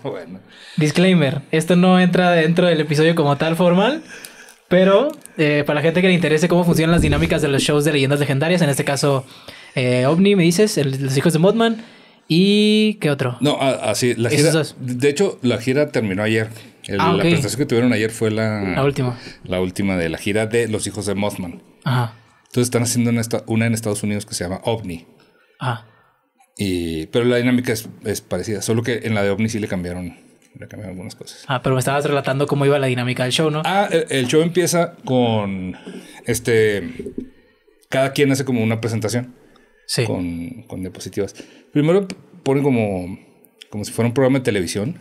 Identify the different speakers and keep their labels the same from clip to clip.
Speaker 1: bueno. Disclaimer, esto no entra dentro del episodio como tal formal, pero eh, para la gente que le interese cómo funcionan las dinámicas de los shows de leyendas legendarias, en este caso eh, OVNI, me dices, los hijos de Mothman y ¿qué otro?
Speaker 2: No, así, la gira, de hecho la gira terminó ayer. Ah, la presentación que tuvieron ayer fue la, la última. La última de la gira de los hijos de Mothman. Ajá. Entonces están haciendo una, una en Estados Unidos que se llama OVNI. Ah pero la dinámica es, parecida, solo que en la de OVNI sí le cambiaron, le cambiaron algunas cosas.
Speaker 1: Ah, pero me estabas relatando cómo iba la dinámica del show, ¿no? Ah,
Speaker 2: e, el, show empieza con este. Cada quien hace como una presentación sí. con, diapositivas. Primero ponen como, como si fuera un programa de televisión.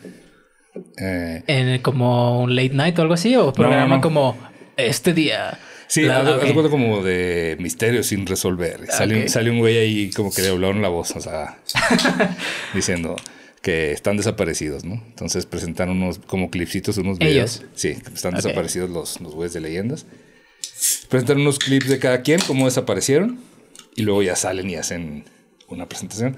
Speaker 1: Eh, ¿En, ¿Como un late night o algo así? ¿O programa como este día? Sí, la,
Speaker 2: como de misterio sin resolver. Sale, un güey ahí como que le hablaron la voz, o sea, diciendo que están desaparecidos, ¿no? Entonces presentaron unos como clipsitos, unos videos. Sí, están desaparecidos los, los güeyes de leyendas. Presentaron unos clips de cada quien, cómo desaparecieron, y luego ya salen y hacen una presentación.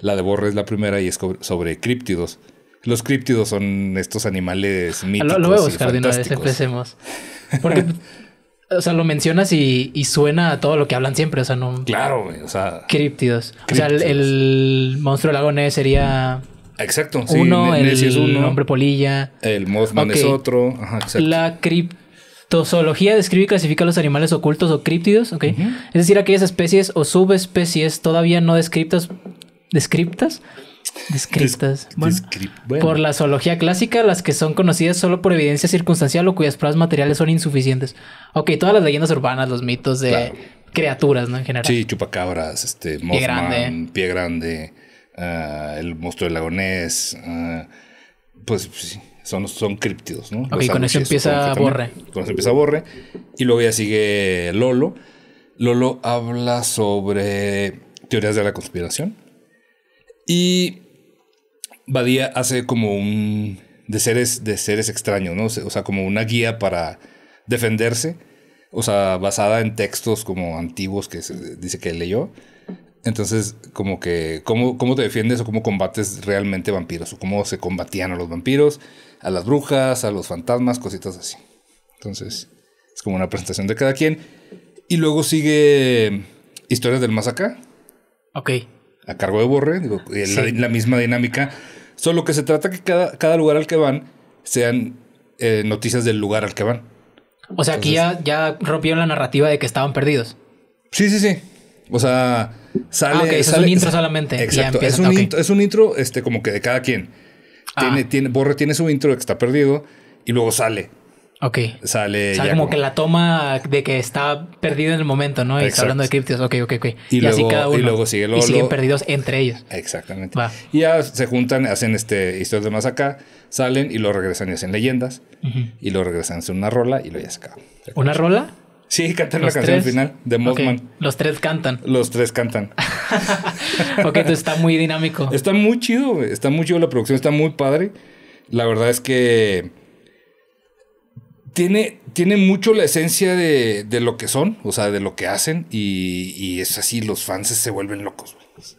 Speaker 2: La de Borre es la primera y es sobre críptidos. Los críptidos son estos animales ah, míticos. Lo, empecemos.
Speaker 1: Porque o sea, lo mencionas y, suena a todo lo que hablan siempre, o sea, no... Claro, o sea... Críptidos. O sea, el, monstruo del lago Ness sería...
Speaker 2: Exacto. Sí, uno, el, hombre
Speaker 1: polilla.
Speaker 2: El Mothman es otro.
Speaker 1: Ajá, exacto. La criptozoología describe y clasifica a los animales ocultos o críptidos, ¿ok? Es decir, aquellas especies o subespecies todavía no descriptas, descriptas Descriptas. Por la zoología clásica, las que son conocidas solo por evidencia circunstancial o cuyas pruebas materiales son insuficientes. Ok, todas las leyendas urbanas, los mitos de criaturas, ¿no?
Speaker 2: En general. Sí, chupacabras, este, pie grande, ah, el monstruo del lagonés. Ah, pues, pues sí, son, son críptidos, ¿no? Ok, con eso empieza Borre. Con eso empieza Borre. Y luego ya sigue Lolo. Lolo habla sobre teorías de la conspiración. Y Badía hace como un... de seres, de seres extraños, ¿no? O sea, como una guía para defenderse, o sea, basada en textos como antiguos que dice que leyó. Entonces, como que, ¿cómo, ¿cómo te defiendes o cómo combates realmente vampiros? O cómo se combatían a los vampiros, a las brujas, a los fantasmas, cositas así. Entonces, es como una presentación de cada quien. Y luego sigue Historias del Más Acá. Ok a cargo de Borre, digo, eh, la, misma dinámica, solo que se trata que cada, lugar al que van sean eh,
Speaker 1: noticias del lugar al que van. O sea, aquí ya, rompieron la narrativa de que estaban perdidos. Sí, sí, sí. O sea, sale. Ah, es un intro solamente. Exacto. es, un
Speaker 2: intro, este, como que de cada quien. Ah. Tiene, tiene, Borre tiene su intro de que está perdido y luego sale. Ok. Sale. como,
Speaker 1: que la toma de que está perdido en el momento, ¿no? Y está hablando de criptos. Ok, ok, ok. Y, así cada uno. Y luego sigue siguen perdidos entre ellos. Exactamente.
Speaker 2: Y ya se juntan, hacen este historias de más acá, salen y lo regresan y hacen leyendas. Y lo regresan, hacen una rola y lo ya se ¿Una rola?
Speaker 1: Sí, cantan la canción al final de Mothman. Los tres cantan. Los tres cantan. ok, entonces está muy dinámico. Está
Speaker 2: muy chido, está muy chido la producción, está muy padre. La verdad es que tiene, tiene mucho la esencia de, lo que son, o sea, de lo que hacen, y, es así, los fans se vuelven locos. Es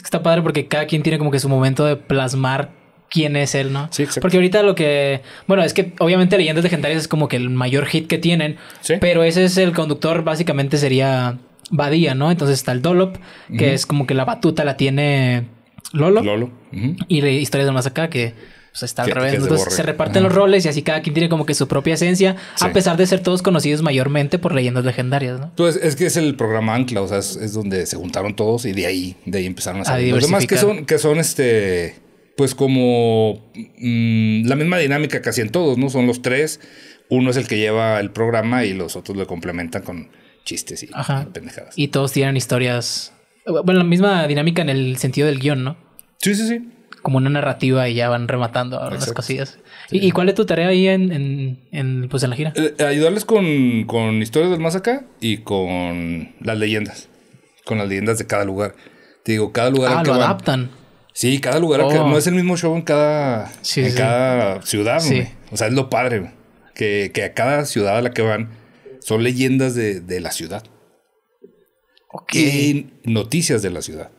Speaker 1: que está padre porque cada quien tiene como que su momento de plasmar quién es él, ¿no? Sí, Porque ahorita lo que. Bueno, es que obviamente Leyendas Legendarias es como que el mayor hit que tienen. Pero ese es el conductor, básicamente sería Badía, ¿no? Entonces está el Dolop, que es como que la batuta la tiene Lolo. Lolo. Y historias historia de más acá, que está Entonces, se reparten los roles y así cada quien tiene como que su propia esencia, a pesar de ser todos conocidos mayormente por leyendas legendarias, ¿no?
Speaker 2: Entonces, pues, es que es el programa Ancla, o sea, es, donde se juntaron todos y de ahí, de ahí empezaron a salir. los demás que son, que son este, pues como mm, la misma dinámica casi en todos, ¿no? Son los tres, uno es el que lleva el programa y los otros lo complementan con chistes y
Speaker 1: pendejadas. Y todos tienen historias, bueno, la misma dinámica en el sentido del guión, ¿no? Sí, sí, sí como una narrativa y ya van rematando las cosillas. ¿Y, cuál es tu tarea ahí en, en, pues, en la gira?
Speaker 2: Eh, eh, ayudarles con, con historias del más acá y con las leyendas. Con las leyendas de cada lugar. Te digo, cada lugar. Ah, que lo adaptan. Sí, cada lugar. Oh. no es el mismo show en cada, cada ciudad. O sea, es lo padre. Que, a cada ciudad a la que van son leyendas de, la ciudad. Y noticias de la ciudad.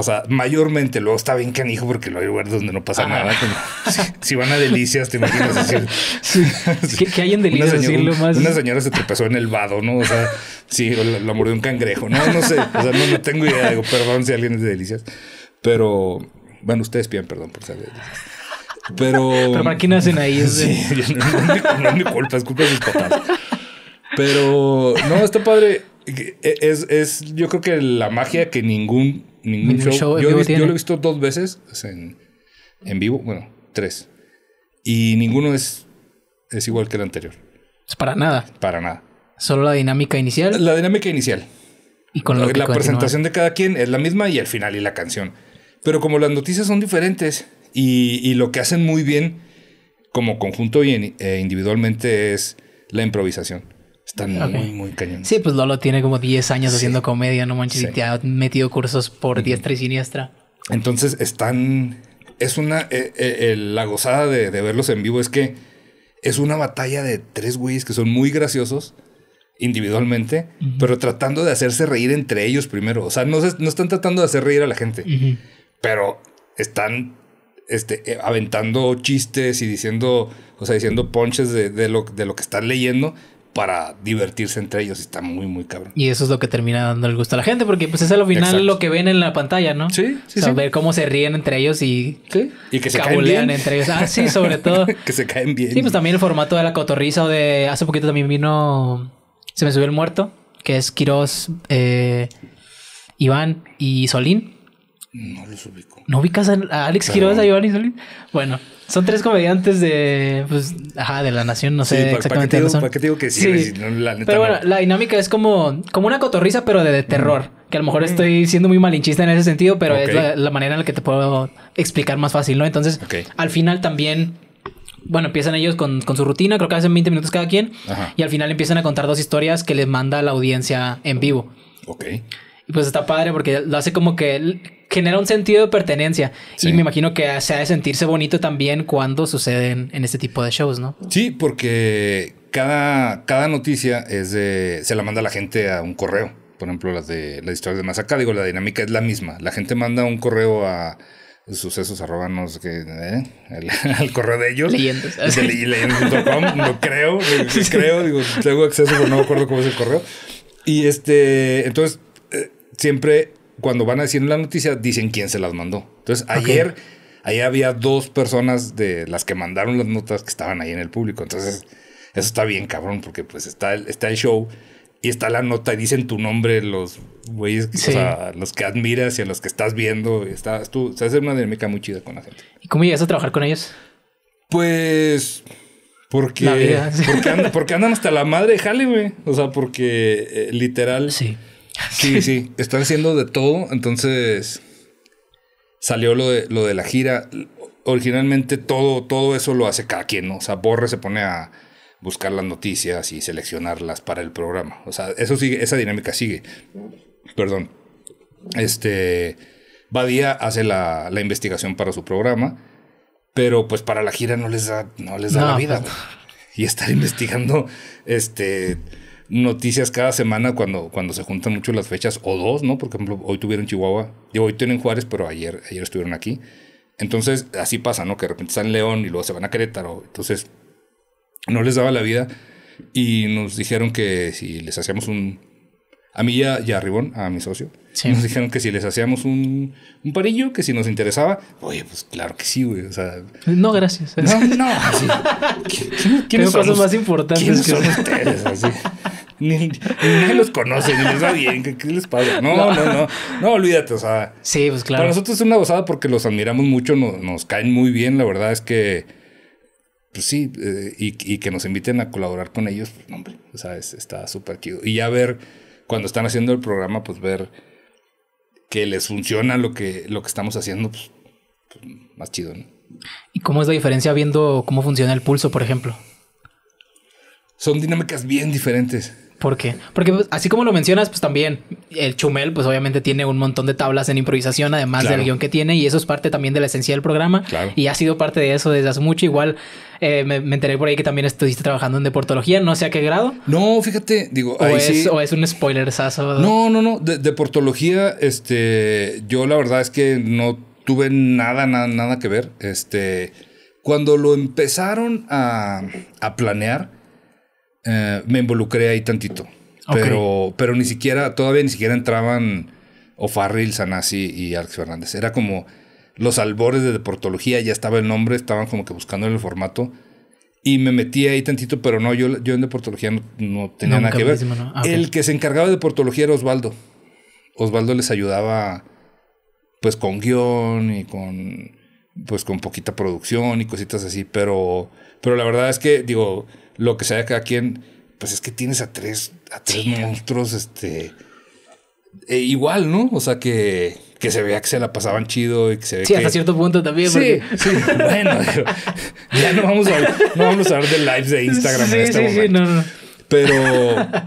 Speaker 2: O sea, mayormente luego está bien canijo porque lo hay lugares donde no pasa nada. si, van a delicias, te imaginas decir.
Speaker 1: Sí. ¿Qué, hay en delicias? Una
Speaker 2: señora, se tropezó en el vado, ¿no? O sea, sí, o la, mordió un cangrejo. No, no sé. O sea, no, tengo idea. perdón si alguien es de delicias. Pero bueno, ustedes piden perdón por ser de Pero. Pero para qué hacen ahí. sí, no, me es mi culpa, es culpa de mis papás. Pero no, está padre. E, es, es, yo creo que la magia que ningún ningún, yo, lo he visto dos veces en, vivo, bueno, tres. Y ninguno es, es igual que el anterior. Es para nada. Para nada. Solo la dinámica inicial. La dinámica inicial. Y con la, presentación de cada quien es la misma y el final y la canción. Pero como las noticias son diferentes y, lo que hacen muy bien como conjunto y e individualmente es la improvisación. Están muy, muy cañones.
Speaker 1: Sí, pues Lolo tiene como 10 años haciendo comedia, no manches, y te ha metido cursos por diestra y siniestra.
Speaker 2: Entonces están. Es una. Eh, eh, la gozada de, verlos en vivo es que es una batalla de tres güeyes que son muy graciosos individualmente, pero tratando de hacerse reír entre ellos primero. O sea, no, no están tratando de hacer reír a la gente, pero están este, eh, aventando chistes y diciendo, o sea, diciendo ponches de, lo, de lo que están leyendo, para divertirse entre ellos. Está muy, muy cabrón.
Speaker 1: Y eso es lo que termina dando el gusto a la gente, porque pues es al final lo que ven en la pantalla, ¿no? Sí, sí. Saber cómo se ríen entre ellos y, y que se caen bien. entre ellos. Ah, sí, sobre todo. que se caen bien. Sí, pues también el formato de la cotorriza o de. Hace poquito también vino. Se me subió el muerto, que es Quirós, eh, Iván y Solín.
Speaker 2: No los ubico.
Speaker 1: ¿No ubicas a Alex Girosa y a Giovanni Solín? Bueno, son tres comediantes de, pues, ajá, de la nación, no sé exactamente exactamente qué te Digo que sí? La pero bueno, la dinámica es como, como una cotorriza, pero de, mm. terror. Que a lo mejor mm. estoy siendo muy malinchista en ese sentido, pero es la, manera en la que te puedo explicar más fácil, ¿no? Entonces, al final también bueno, empiezan ellos con, su rutina, creo que hacen 20 minutos cada quien, y al final empiezan a contar dos historias que les manda la audiencia en vivo. Ok pues está padre porque lo hace como que genera un sentido de pertenencia. Y me imagino que se ha de sentirse bonito también cuando suceden en este tipo de shows, ¿no?
Speaker 2: Sí, porque cada, cada noticia es de, se la manda la gente a un correo. Por ejemplo, las de las historias de acá, digo, la dinámica es la misma. La gente manda un correo a sucesos arroba no ¿eh? al, correo de ellos. no creo, creo, digo, tengo acceso, pero no me acuerdo cómo es el correo. Y este, entonces siempre cuando van a decir la noticia, dicen quién se las mandó. Entonces, ayer, ahí había dos personas de las que mandaron las notas que estaban ahí en el público. Entonces, eso está bien cabrón, porque pues está el, está el show y está la nota y dicen tu nombre los güeyes, o sea, los que admiras y a los que estás viendo. Estás tú, Se hace una dinámica muy chida con la gente.
Speaker 1: ¿Y cómo llegas a trabajar con ellos? Pues... Porque,
Speaker 2: porque, andan, hasta la madre, jale, güey. O sea, porque eh, literal... Sí Sí, sí, están haciendo de todo, entonces salió lo de, lo de la gira. Originalmente todo, todo eso lo hace cada quien, ¿no? O sea, Borre se pone a buscar las noticias y seleccionarlas para el programa. O sea, eso sigue, esa dinámica sigue. Perdón. Este, Badía hace la, la investigación para su programa, pero pues para la gira no les da, no les da la vida. Pues. Y estar investigando, este noticias cada semana cuando, cuando se juntan mucho las fechas, o dos, ¿no? Por ejemplo, hoy tuvieron Chihuahua, y hoy tienen Juárez, pero ayer, ayer estuvieron aquí. Entonces, así pasa, ¿no? Que de repente están en León y luego se van a Querétaro. Entonces, no les daba la vida y nos dijeron que si les hacíamos un... A mí ya, ya Ribón, a mi socio, nos dijeron que si les hacíamos un, parillo, que si nos interesaba, oye, pues claro que sí, güey. O sea,
Speaker 1: no, gracias. No, no. Así,
Speaker 2: son más importantes? son
Speaker 1: ustedes? Así.
Speaker 2: ni, los conoce, ni les bien. ¿Qué, les pasa? No, no, no, no. olvídate. O sea, pues, Para nosotros es una gozada porque los admiramos mucho, nos, caen muy bien. La verdad es que, pues sí, eh, y, que nos inviten a colaborar con ellos, pues, hombre, o sea, está súper chido. Y ya ver, cuando están haciendo el programa, pues ver que les funciona lo que, lo que estamos haciendo, pues, pues, más chido,
Speaker 1: ¿Y cómo es la diferencia viendo cómo funciona el pulso, por ejemplo? Son dinámicas bien diferentes. ¿Por qué? Porque pues, así como lo mencionas, pues también el Chumel, pues obviamente tiene un montón de tablas en improvisación, además del guión que tiene, y eso es parte también de la esencia del programa. Y ha sido parte de eso desde hace mucho. Igual eh, me, enteré por ahí que también estuviste trabajando en deportología, no sé a qué grado. No,
Speaker 2: fíjate, digo, o,
Speaker 1: es, un spoilersazo. No,
Speaker 2: no, no. deportología, este, yo la verdad es que no tuve nada, nada, nada que ver. Este, cuando lo empezaron a, a planear eh, me involucré ahí tantito.
Speaker 1: Pero,
Speaker 2: ni siquiera, todavía ni siquiera entraban O'Farrill, Sanasi y Alex Fernández. Era como los albores de deportología, ya estaba el nombre, estaban como que buscando el formato. Y me metí ahí tantito, pero no, yo, yo en deportología no, tenía nada que ver. Ah, el que se encargaba de deportología era Osvaldo. Osvaldo les ayudaba pues con guión y con pues con poquita producción y cositas así, pero pero la verdad es que digo, lo que sea cada quien, pues es que tienes a tres, a tres monstruos, este, e igual, ¿no? O sea, que, se vea que se la pasaban chido y que se Sí, hasta cierto punto también. Sí, sí. bueno, ya no vamos, a, no vamos a hablar de lives de Instagram sí, este sí, momento. Sí, no, no. Pero,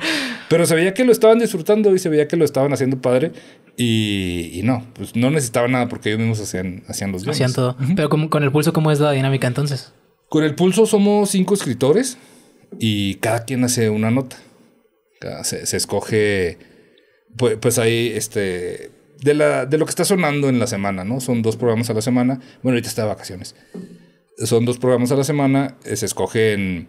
Speaker 2: pero se veía que lo estaban disfrutando y se veía que lo estaban haciendo padre. Y, no, pues no necesitaba nada porque ellos mismos hacían,
Speaker 1: hacían los videos. Hacían todo. Pero con, con el pulso, ¿cómo es la dinámica entonces? Con el pulso somos cinco
Speaker 2: escritores y cada quien hace una nota. Se, escoge, pues, ahí, este, de, la, de, lo que está sonando en la semana, ¿no? Son dos programas a la semana. Bueno, ahorita está de vacaciones. Son dos programas a la semana, eh, se escogen,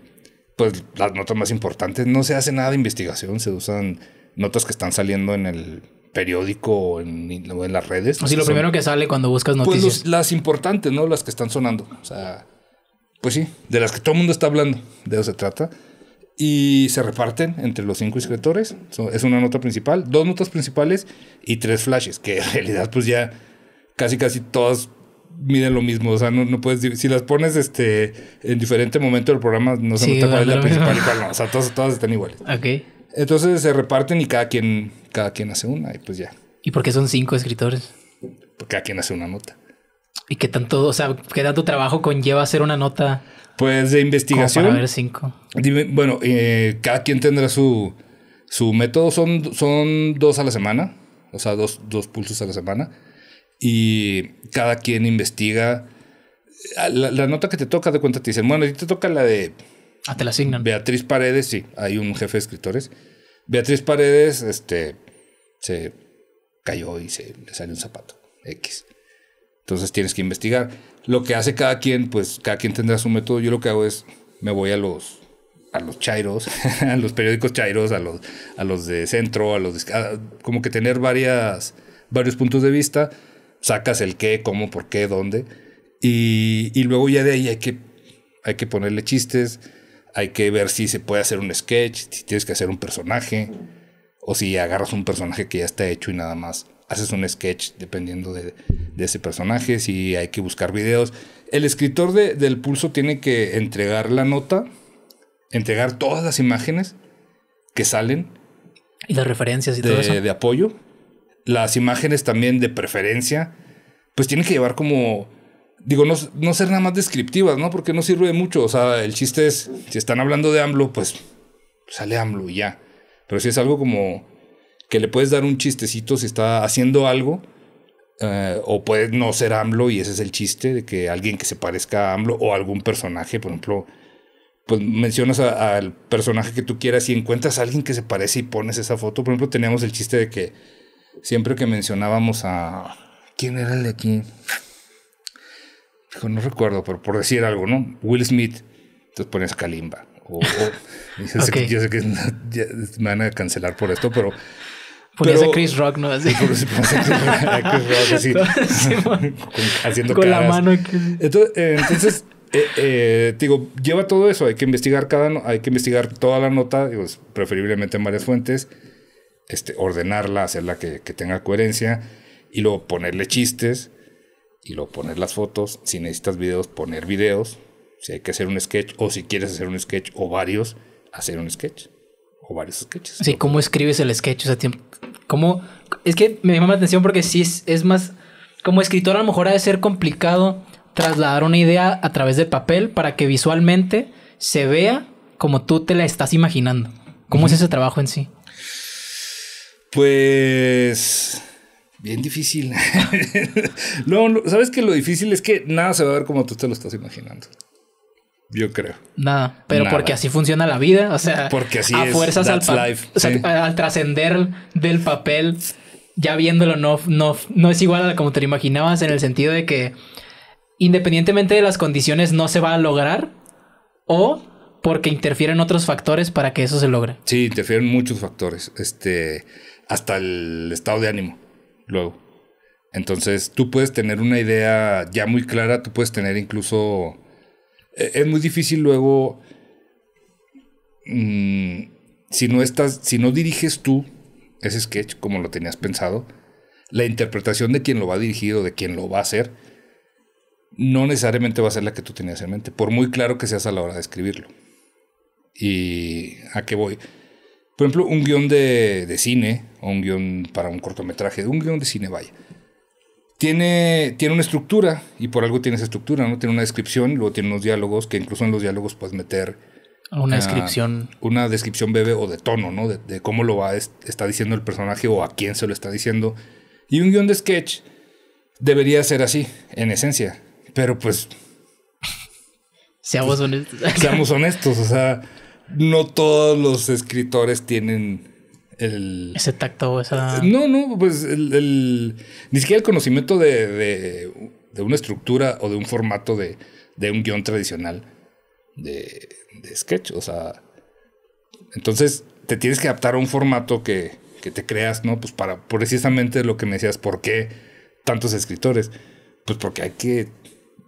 Speaker 2: pues, las notas más importantes. No se hace nada de investigación, se usan notas que están saliendo en el
Speaker 1: periódico o en, las
Speaker 2: redes. Así lo primero
Speaker 1: que sale cuando buscas pues, noticias.
Speaker 2: Pues las importantes, ¿no? Las que están sonando. O sea, pues sí, de las que todo el mundo está hablando, de eso se trata. Y se reparten entre los cinco escritores. es una nota principal, dos notas principales y tres flashes, que en realidad pues ya casi casi todas miden lo mismo. O sea, no, puedes. Si las pones este, en diferente momento del programa, no se nota cuál es la principal y cuál no. O sea, todas, están iguales. Ok. Entonces se reparten y cada quien, cada quien hace una y pues ya.
Speaker 1: ¿Y por qué son cinco escritores?
Speaker 2: Porque cada quien hace una nota.
Speaker 1: ¿Y qué tanto, o sea, qué tanto trabajo conlleva hacer una nota?
Speaker 2: Pues de investigación. cinco. bueno, eh, cada quien tendrá su, su método. Son, son dos a la semana, o sea, dos, pulsos a la semana. Y cada quien investiga. La, nota que te toca, de cuenta, te dicen, bueno, a te toca la de... Ah, te la asignan. Beatriz Paredes, sí, hay un jefe de escritores. Beatriz Paredes, este, se cayó y se le salió un zapato. X. Entonces tienes que investigar. Lo que hace cada quien, pues cada quien tendrá su método. Yo lo que hago es, me voy a los, a los chairos, a los periódicos chairos, a los, a los de centro, a los de, como que tener varias, varios puntos de vista. Sacas el qué, cómo, por qué, dónde. Y, y luego ya de ahí hay que, hay que ponerle chistes, hay que ver si se puede hacer un sketch, si tienes que hacer un personaje, o si agarras un personaje que ya está hecho y nada más haces un sketch dependiendo de, ese personaje, si hay que buscar videos. El escritor del pulso tiene que entregar la nota, entregar todas las imágenes que salen.
Speaker 1: Y las referencias y de, todo eso. De
Speaker 2: apoyo. Las imágenes también de preferencia. Pues tiene que llevar como digo, no, ser nada más descriptivas, ¿no? Porque no sirve de mucho. O sea, el chiste es, si están hablando de AMLO, pues sale AMLO y ya. Pero si es algo como que le puedes dar un chistecito si está haciendo algo. Eh, o puede no ser AMLO y ese es el chiste de que alguien que se parezca a AMLO o algún personaje, por ejemplo, pues mencionas al personaje que tú quieras y encuentras a alguien que se parece y pones esa foto. Por ejemplo, teníamos el chiste de que siempre que mencionábamos a... ¿Quién era el de aquí? Dijo, no recuerdo, pero por decir algo, ¿no? Will Smith. Entonces pones Kalimba. O, yo, sé que, me van a cancelar por esto, pero
Speaker 1: Ponías pero, Chris Rock, ¿no? Chris Rock, haciendo Con la mano. Entonces,
Speaker 2: eh, eh, eh, digo, lleva todo eso. Hay que investigar cada, hay que investigar toda la nota, preferiblemente en varias fuentes, este, ordenarla, hacerla que tenga coherencia y luego ponerle chistes y luego poner las fotos. Si necesitas videos, poner videos. Si hay que hacer un sketch o si quieres hacer un sketch o varios, hacer un sketch o varios sketches.
Speaker 1: Sí, ¿cómo escribes el sketch? ¿cómo? Es que me llama la atención porque sí es, más. Como escritor, a lo mejor ha de ser complicado trasladar una idea a través de papel para que visualmente se vea como tú te la estás imaginando. ¿Cómo es ese trabajo en sí?
Speaker 2: Pues bien difícil. no, sabes que lo difícil es que nada se va a ver como tú te lo estás imaginando. Yo creo.
Speaker 1: Nada, pero porque así funciona la vida, o sea, porque así a fuerzas al, al trascender del papel, ya viéndolo no, no, no es igual a como te lo imaginabas en el sentido de que independientemente de las condiciones no se va a lograr o porque interfieren otros factores para que eso se logre.
Speaker 2: Sí, interfieren muchos factores, este, hasta el estado de ánimo, luego. Entonces, tú puedes tener una idea ya muy clara, tú puedes tener incluso eh, es muy difícil luego, mm, si no estás, si no diriges tú ese sketch como lo tenías pensado, la interpretación de quien lo va a dirigir o de quien lo va a hacer, no necesariamente va a ser la que tú tenías en mente, por muy claro que seas a la hora de escribirlo. ¿Y a qué voy? Por ejemplo, un guión de, de cine o un guión para un cortometraje, un guión de cine, vaya tiene, una estructura y por algo tiene esa estructura, ¿no? Tiene una descripción, luego tiene unos diálogos que incluso en los diálogos puedes meter...
Speaker 1: Una, ah, descripción.
Speaker 2: Una descripción breve o de tono, ¿no? De, cómo lo va, está diciendo el personaje o a quién se lo está diciendo. Y un guión de sketch debería ser así, en esencia. Pero pues... Seamos pues, honestos. Seamos honestos, o sea, no todos los escritores tienen ese
Speaker 1: tacto esa... No,
Speaker 2: no, pues el, ni siquiera el conocimiento de, de, una estructura o de un formato de, de un guión tradicional de, de, sketch. O sea, entonces te tienes que adaptar a un formato que, te creas, ¿no? Pues para precisamente lo que me decías, ¿por qué tantos escritores? Pues porque hay que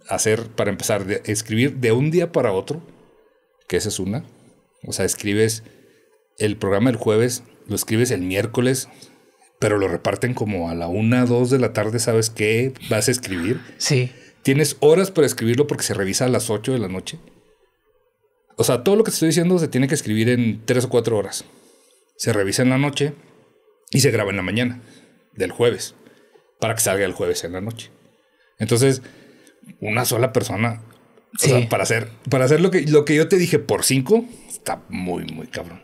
Speaker 2: hacer, para empezar, de, escribir de un día para otro, que esa es una. O sea, escribes el programa el jueves lo escribes el miércoles, pero lo reparten como a la una, dos de la tarde, ¿sabes qué vas a escribir? Sí. Tienes horas para escribirlo porque se revisa a las 8 de la noche. O sea, todo lo que te estoy diciendo se tiene que escribir en tres o cuatro horas. Se revisa en la noche y se graba en la mañana del jueves para que salga el jueves en la noche. Entonces, una sola persona, para hacer, para hacer lo que, lo que yo te dije por cinco, está muy, muy cabrón.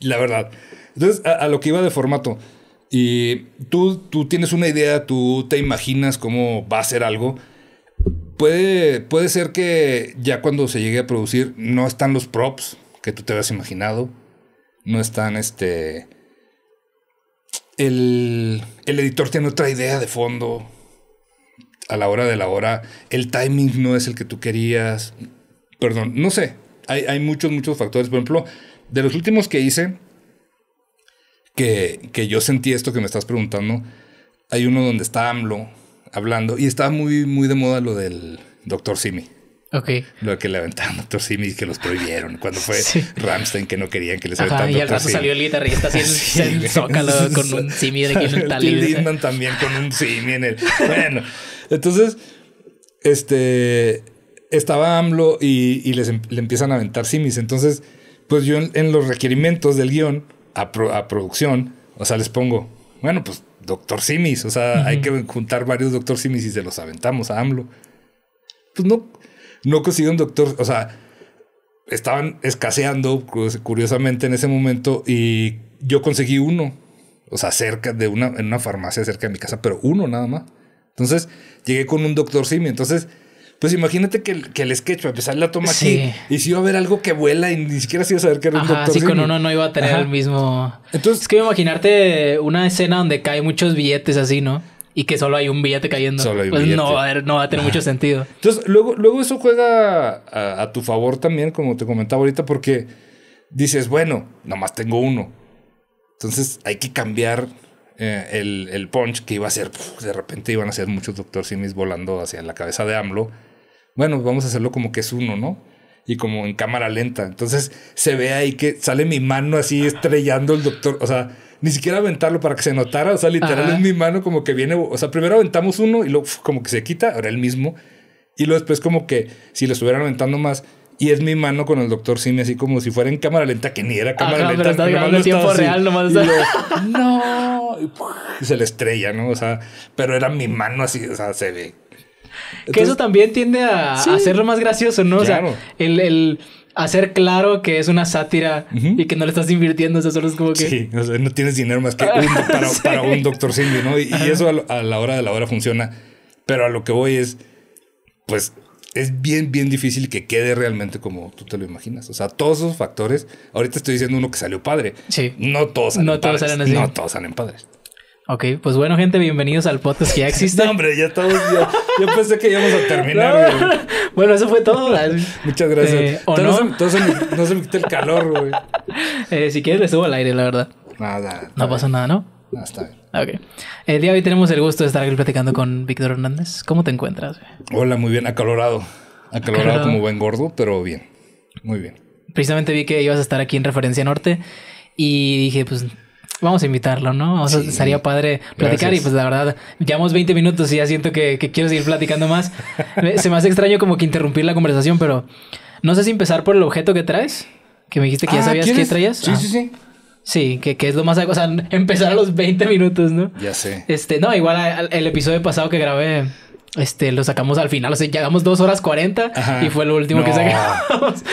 Speaker 2: La verdad. Entonces, a, lo que iba de formato. Y tú, tú tienes una idea, tú te imaginas cómo va a ser algo. Puede, puede ser que ya cuando se llegue a producir no están los props que tú te habías imaginado. No están este... El, el editor tiene otra idea de fondo. A la hora de la hora, el timing no es el que tú querías. Perdón, no sé. Hay, hay muchos, muchos factores. Por ejemplo, de los últimos que hice, que, que yo sentí esto que me estás preguntando, hay uno donde está AMLO hablando y estaba muy, muy de moda lo del doctor Simi. Ok. Lo que le aventaron a Doctor Simi que los prohibieron. Cuando fue Ramstein que no querían que les aventaran. y al rato salió el guitarrista así el zócalo con un Simi de que en el Lindman también con un Simi en el. Bueno, entonces, este. Estaba AMLO y, y les, em-, le empiezan a aventar Simis. Entonces pues yo en, los requerimientos del guión a, a, producción, o sea, les pongo, bueno, pues Doctor Simis, o sea, hay que juntar varios Doctor Simis y se los aventamos a AMLO. Pues no, no conseguí un doctor, o sea, estaban escaseando curiosamente en ese momento y yo conseguí uno, o sea, cerca de una, en una farmacia cerca de mi casa, pero uno nada más. Entonces llegué con un doctor Simi, entonces pues imagínate que el, que el sketch empezar la toma aquí y si iba a haber algo que vuela y ni siquiera se iba a saber que era un doctor. Sí, con uno no iba a tener el
Speaker 1: mismo. Entonces es que imaginarte una escena donde cae muchos billetes así, ¿no? Y que solo hay un billete cayendo. Solo hay pues No, va a no va a tener mucho
Speaker 2: sentido. Entonces, luego, luego eso juega a, tu favor también, como te comentaba ahorita, porque dices, bueno, nomás tengo uno. Entonces hay que cambiar eh, el, punch que iba a ser, de repente iban a ser muchos Doctor Simis volando hacia la cabeza de AMLO bueno, vamos a hacerlo como que es uno, ¿no? Y como en cámara lenta. Entonces se ve ahí que sale mi mano así estrellando el doctor. O sea, ni siquiera aventarlo para que se notara. O sea, literal es mi mano como que viene. O sea, primero aventamos uno y luego como que se quita. Ahora el mismo. Y luego después como que si lo estuvieran aventando más, y es mi mano con el doctor Simi, así como si fuera en cámara lenta, que ni era cámara lenta. Pero no tiempo real nomás.
Speaker 1: no.
Speaker 2: Y se le estrella, ¿no? O sea, pero era mi mano así, o sea, se ve
Speaker 1: que eso también tiende a, hacerlo más gracioso, ¿no? Claro. O sea, el, el hacer claro que es una sátira y que no le estás invirtiendo, eso solo es como que... Sí, no tienes dinero
Speaker 2: más que para, un doctor Cindy, ¿no? Y, eso a, la hora de la hora funciona, pero a lo que voy es, pues, es bien, bien difícil que quede realmente como tú te lo imaginas. O sea, todos esos factores, ahorita estoy diciendo uno que salió padre. Sí. No todos salen no Todos salen así. No
Speaker 1: todos salen padres. Ok, pues bueno, gente, bienvenidos al podcast que ya existe. no,
Speaker 2: hombre, ya estamos. yo pensé que íbamos a terminar, Bueno, eso fue todo.
Speaker 1: Muchas gracias. Eh, no? se, me quita el calor, güey. Eh, si quieres, le subo al aire, la verdad. Nada. No pasa nada, ¿no? No, está bien. Ok. El día de hoy tenemos el gusto de estar aquí platicando con Víctor Hernández. ¿Cómo te encuentras?
Speaker 2: Hola, muy bien, acalorado. acalorado. Acalorado como buen gordo, pero bien. Muy
Speaker 1: bien. Precisamente vi que ibas a estar aquí en Referencia Norte y dije, pues vamos a invitarlo, ¿no? O sea, estaría padre platicar y pues la verdad, llevamos 20 minutos y ya siento que, quiero seguir platicando más. Se me hace extraño como que interrumpir la conversación, pero no sé si empezar por el objeto que traes, que me dijiste que ya ah, sabías que traías. Sí, ah. sí, sí. Sí, que, es lo más... O sea, empezar a los 20 minutos, ¿no? Ya sé. Este, no, igual el episodio pasado que grabé... Este, lo sacamos al final, o sea, llegamos dos horas 40 y fue lo último que sacamos.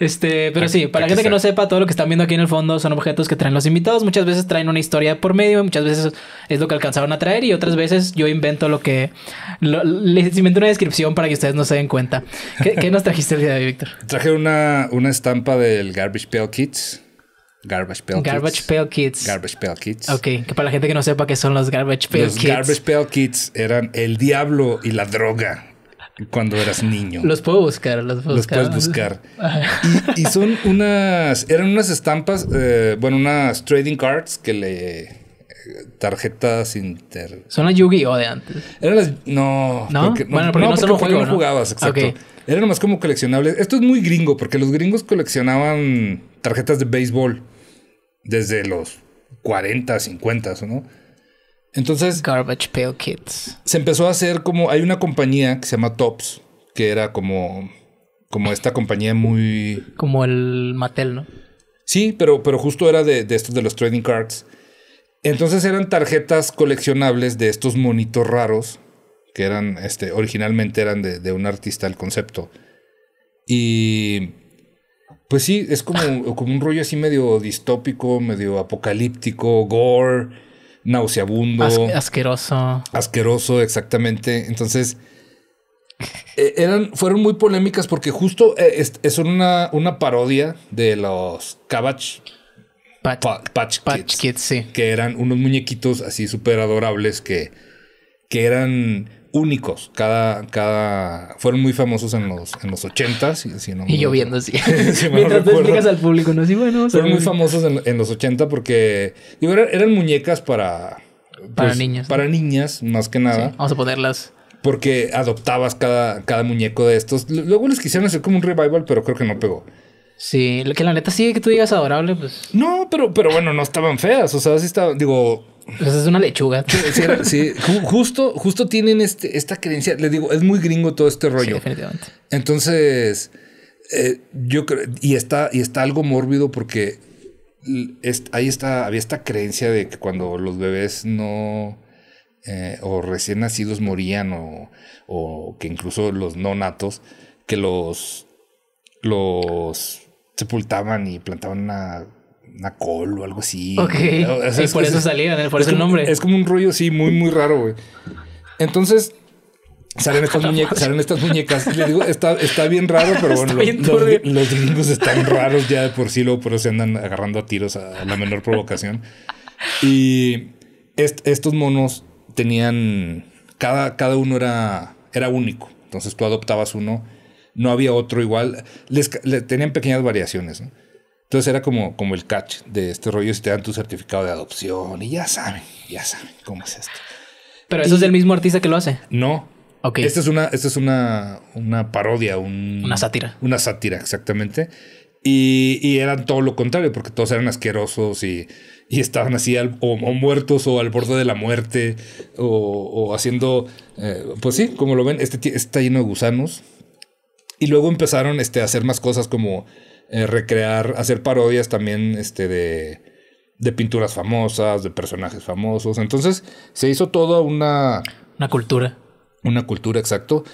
Speaker 1: Este, pero sí, para la gente que no sepa, todo lo que están viendo aquí en el fondo son objetos que traen los invitados. Muchas veces traen una historia por medio, muchas veces es lo que alcanzaron a traer y otras veces yo invento lo que... les invento una descripción para que ustedes no se den cuenta. ¿Qué, nos trajiste el día de hoy, Víctor? Traje una,
Speaker 2: estampa del Garbage Pail Kids. Garbage Pail Garbage Kids. Garbage Pail Kids.
Speaker 1: Ok, que para la gente que no sepa qué son los Garbage Pail Kids. Los Garbage
Speaker 2: Pail Kids eran el diablo y la droga cuando eras niño.
Speaker 1: Los puedo buscar, los puedo Los buscar. puedes buscar.
Speaker 2: Y, y, son unas, eran unas estampas, eh, bueno, unas trading cards que le... Tarjetas inter...
Speaker 1: Son las Yu-Gi-Oh de antes. Eran
Speaker 2: las... No. ¿No? Porque, bueno, porque no, no, no jugabas, exacto. Eran nomás como coleccionables. Esto es muy gringo porque los gringos coleccionaban tarjetas de béisbol desde los 40, 50, ¿no?
Speaker 1: Entonces. Garbage Pail
Speaker 2: Kids. Se empezó a hacer como. Hay una compañía que se llama Tops, que era como. Como esta compañía muy.
Speaker 1: Como el Mattel, ¿no?
Speaker 2: Sí, pero, pero justo era de, estos de los trading cards. Entonces eran tarjetas coleccionables de estos monitos raros, que eran, este, originalmente eran de, un artista el concepto. Y pues sí, es como, como un rollo así medio distópico, medio apocalíptico, gore nauseabundo.
Speaker 1: asqueroso.
Speaker 2: Asqueroso, exactamente. Entonces, eh, eran, fueron muy polémicas porque justo eh, es, una, una, parodia de los Cabbage Patch, Kids, sí. que eran unos muñequitos así súper adorables que, que eran únicos. Cada, cada. Fueron muy famosos en los, en los 80 Y lloviendo, sí. Mientras tú explicas al público, ¿no? Sí, bueno. Fueron muy famosos en, los 80 porque eran, muñecas para.
Speaker 1: para pues, niñas. Para
Speaker 2: niñas, más que nada. Vamos a ponerlas. Porque adoptabas cada, cada muñeco de estos. Luego les quisieron hacer como un revival, pero creo que no pegó. Sí, que la neta sí que tú digas adorable, pues. No, pero, pero bueno, no estaban feas. O sea, sí estaban. Digo, pues es una lechuga. Sí, justo, justo tienen este, esta creencia. Les digo, es muy gringo todo este rollo. Entonces, eh, yo creo, y está, y está algo mórbido porque ahí está, había esta creencia de que cuando los bebés no. Eh, o recién nacidos morían, o, o que incluso los no natos, que los, los sepultaban y plantaban una una col o algo así. Ok. por eso salían, por eso el nombre. Es como un rollo sí muy, muy raro, güey. Entonces, Salen estas, muñecas, Le digo, está, bien raro, pero bueno, los, gringos están raros ya de por sí, luego por eso se andan agarrando a tiros a la menor provocación. Y estos monos tenían. Cada, cada uno era, era único. Entonces tú adoptabas uno, no había otro igual. Les, tenían pequeñas variaciones. ¿no? Entonces era como, como el catch de este rollo si te dan tu certificado de adopción y
Speaker 1: ya saben, ya saben cómo es esto. Pero eso es del mismo artista que lo hace.
Speaker 2: No. Ok. Esta es una, esta es una, una parodia, una sátira. Una sátira, exactamente. Y, y, eran todo lo contrario, porque todos eran asquerosos y, estaban así o, muertos o al borde de la muerte o, haciendo, eh, pues sí, como lo ven, este está lleno de gusanos. Y luego empezaron este, a hacer más cosas como eh, recrear, hacer parodias también este, de, pinturas famosas, de personajes famosos. Entonces se hizo toda una... Una cultura. Una cultura, exacto.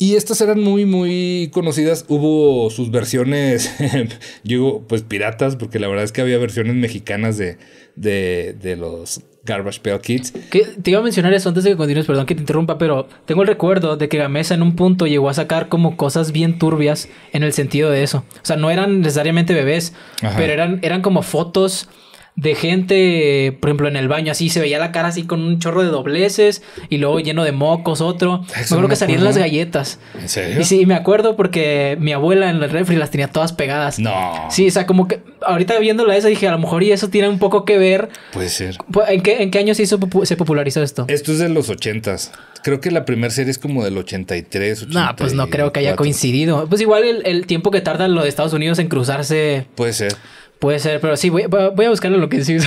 Speaker 2: Y estas eran muy, muy conocidas. Hubo sus versiones, yo digo, pues piratas, porque la verdad es que había versiones mexicanas de, de, de
Speaker 1: los Garbage Pail Kids. Que te iba a mencionar eso antes de que continúes, perdón que te interrumpa, pero tengo el recuerdo de que Gamesa en un punto llegó a sacar como cosas bien turbias en el sentido de eso. O sea, no eran necesariamente bebés, pero eran, eran como fotos de gente, por ejemplo, en el baño, así se veía la cara así con un chorro de dobleces y luego lleno de mocos, otro. me acuerdo que salían las galletas. ¿En serio? Y sí, me acuerdo porque mi abuela en el refri las tenía todas pegadas. No. Sí, o sea, como que ahorita viéndola esa dije, a lo mejor y eso tiene un poco que ver. Puede ser. ¿En qué, en año se, hizo, se popularizó esto? Esto es de los ochentas. Creo que la primera serie es como
Speaker 2: del 83,
Speaker 1: No, pues no creo que haya coincidido. Pues igual el, tiempo que tardan los de Estados Unidos en cruzarse. Puede ser. Puede ser, pero sí, voy, a buscarle lo que sigue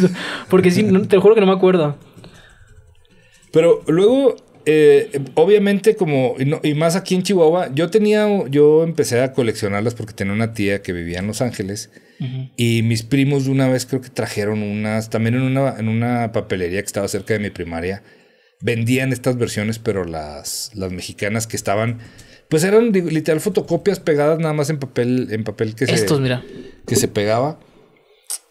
Speaker 1: Porque sí, te juro que no me acuerdo.
Speaker 2: Pero luego, eh, obviamente, como, y, y, más aquí en Chihuahua, yo tenía, yo empecé a coleccionarlas porque tenía una tía que vivía en Los Ángeles y mis primos una vez creo que trajeron unas, también en una, en una papelería que estaba cerca de mi primaria, vendían estas versiones, pero las, las mexicanas que estaban, pues eran literal fotocopias pegadas nada más en papel, en papel que, Estos, se, mira. que se pegaba.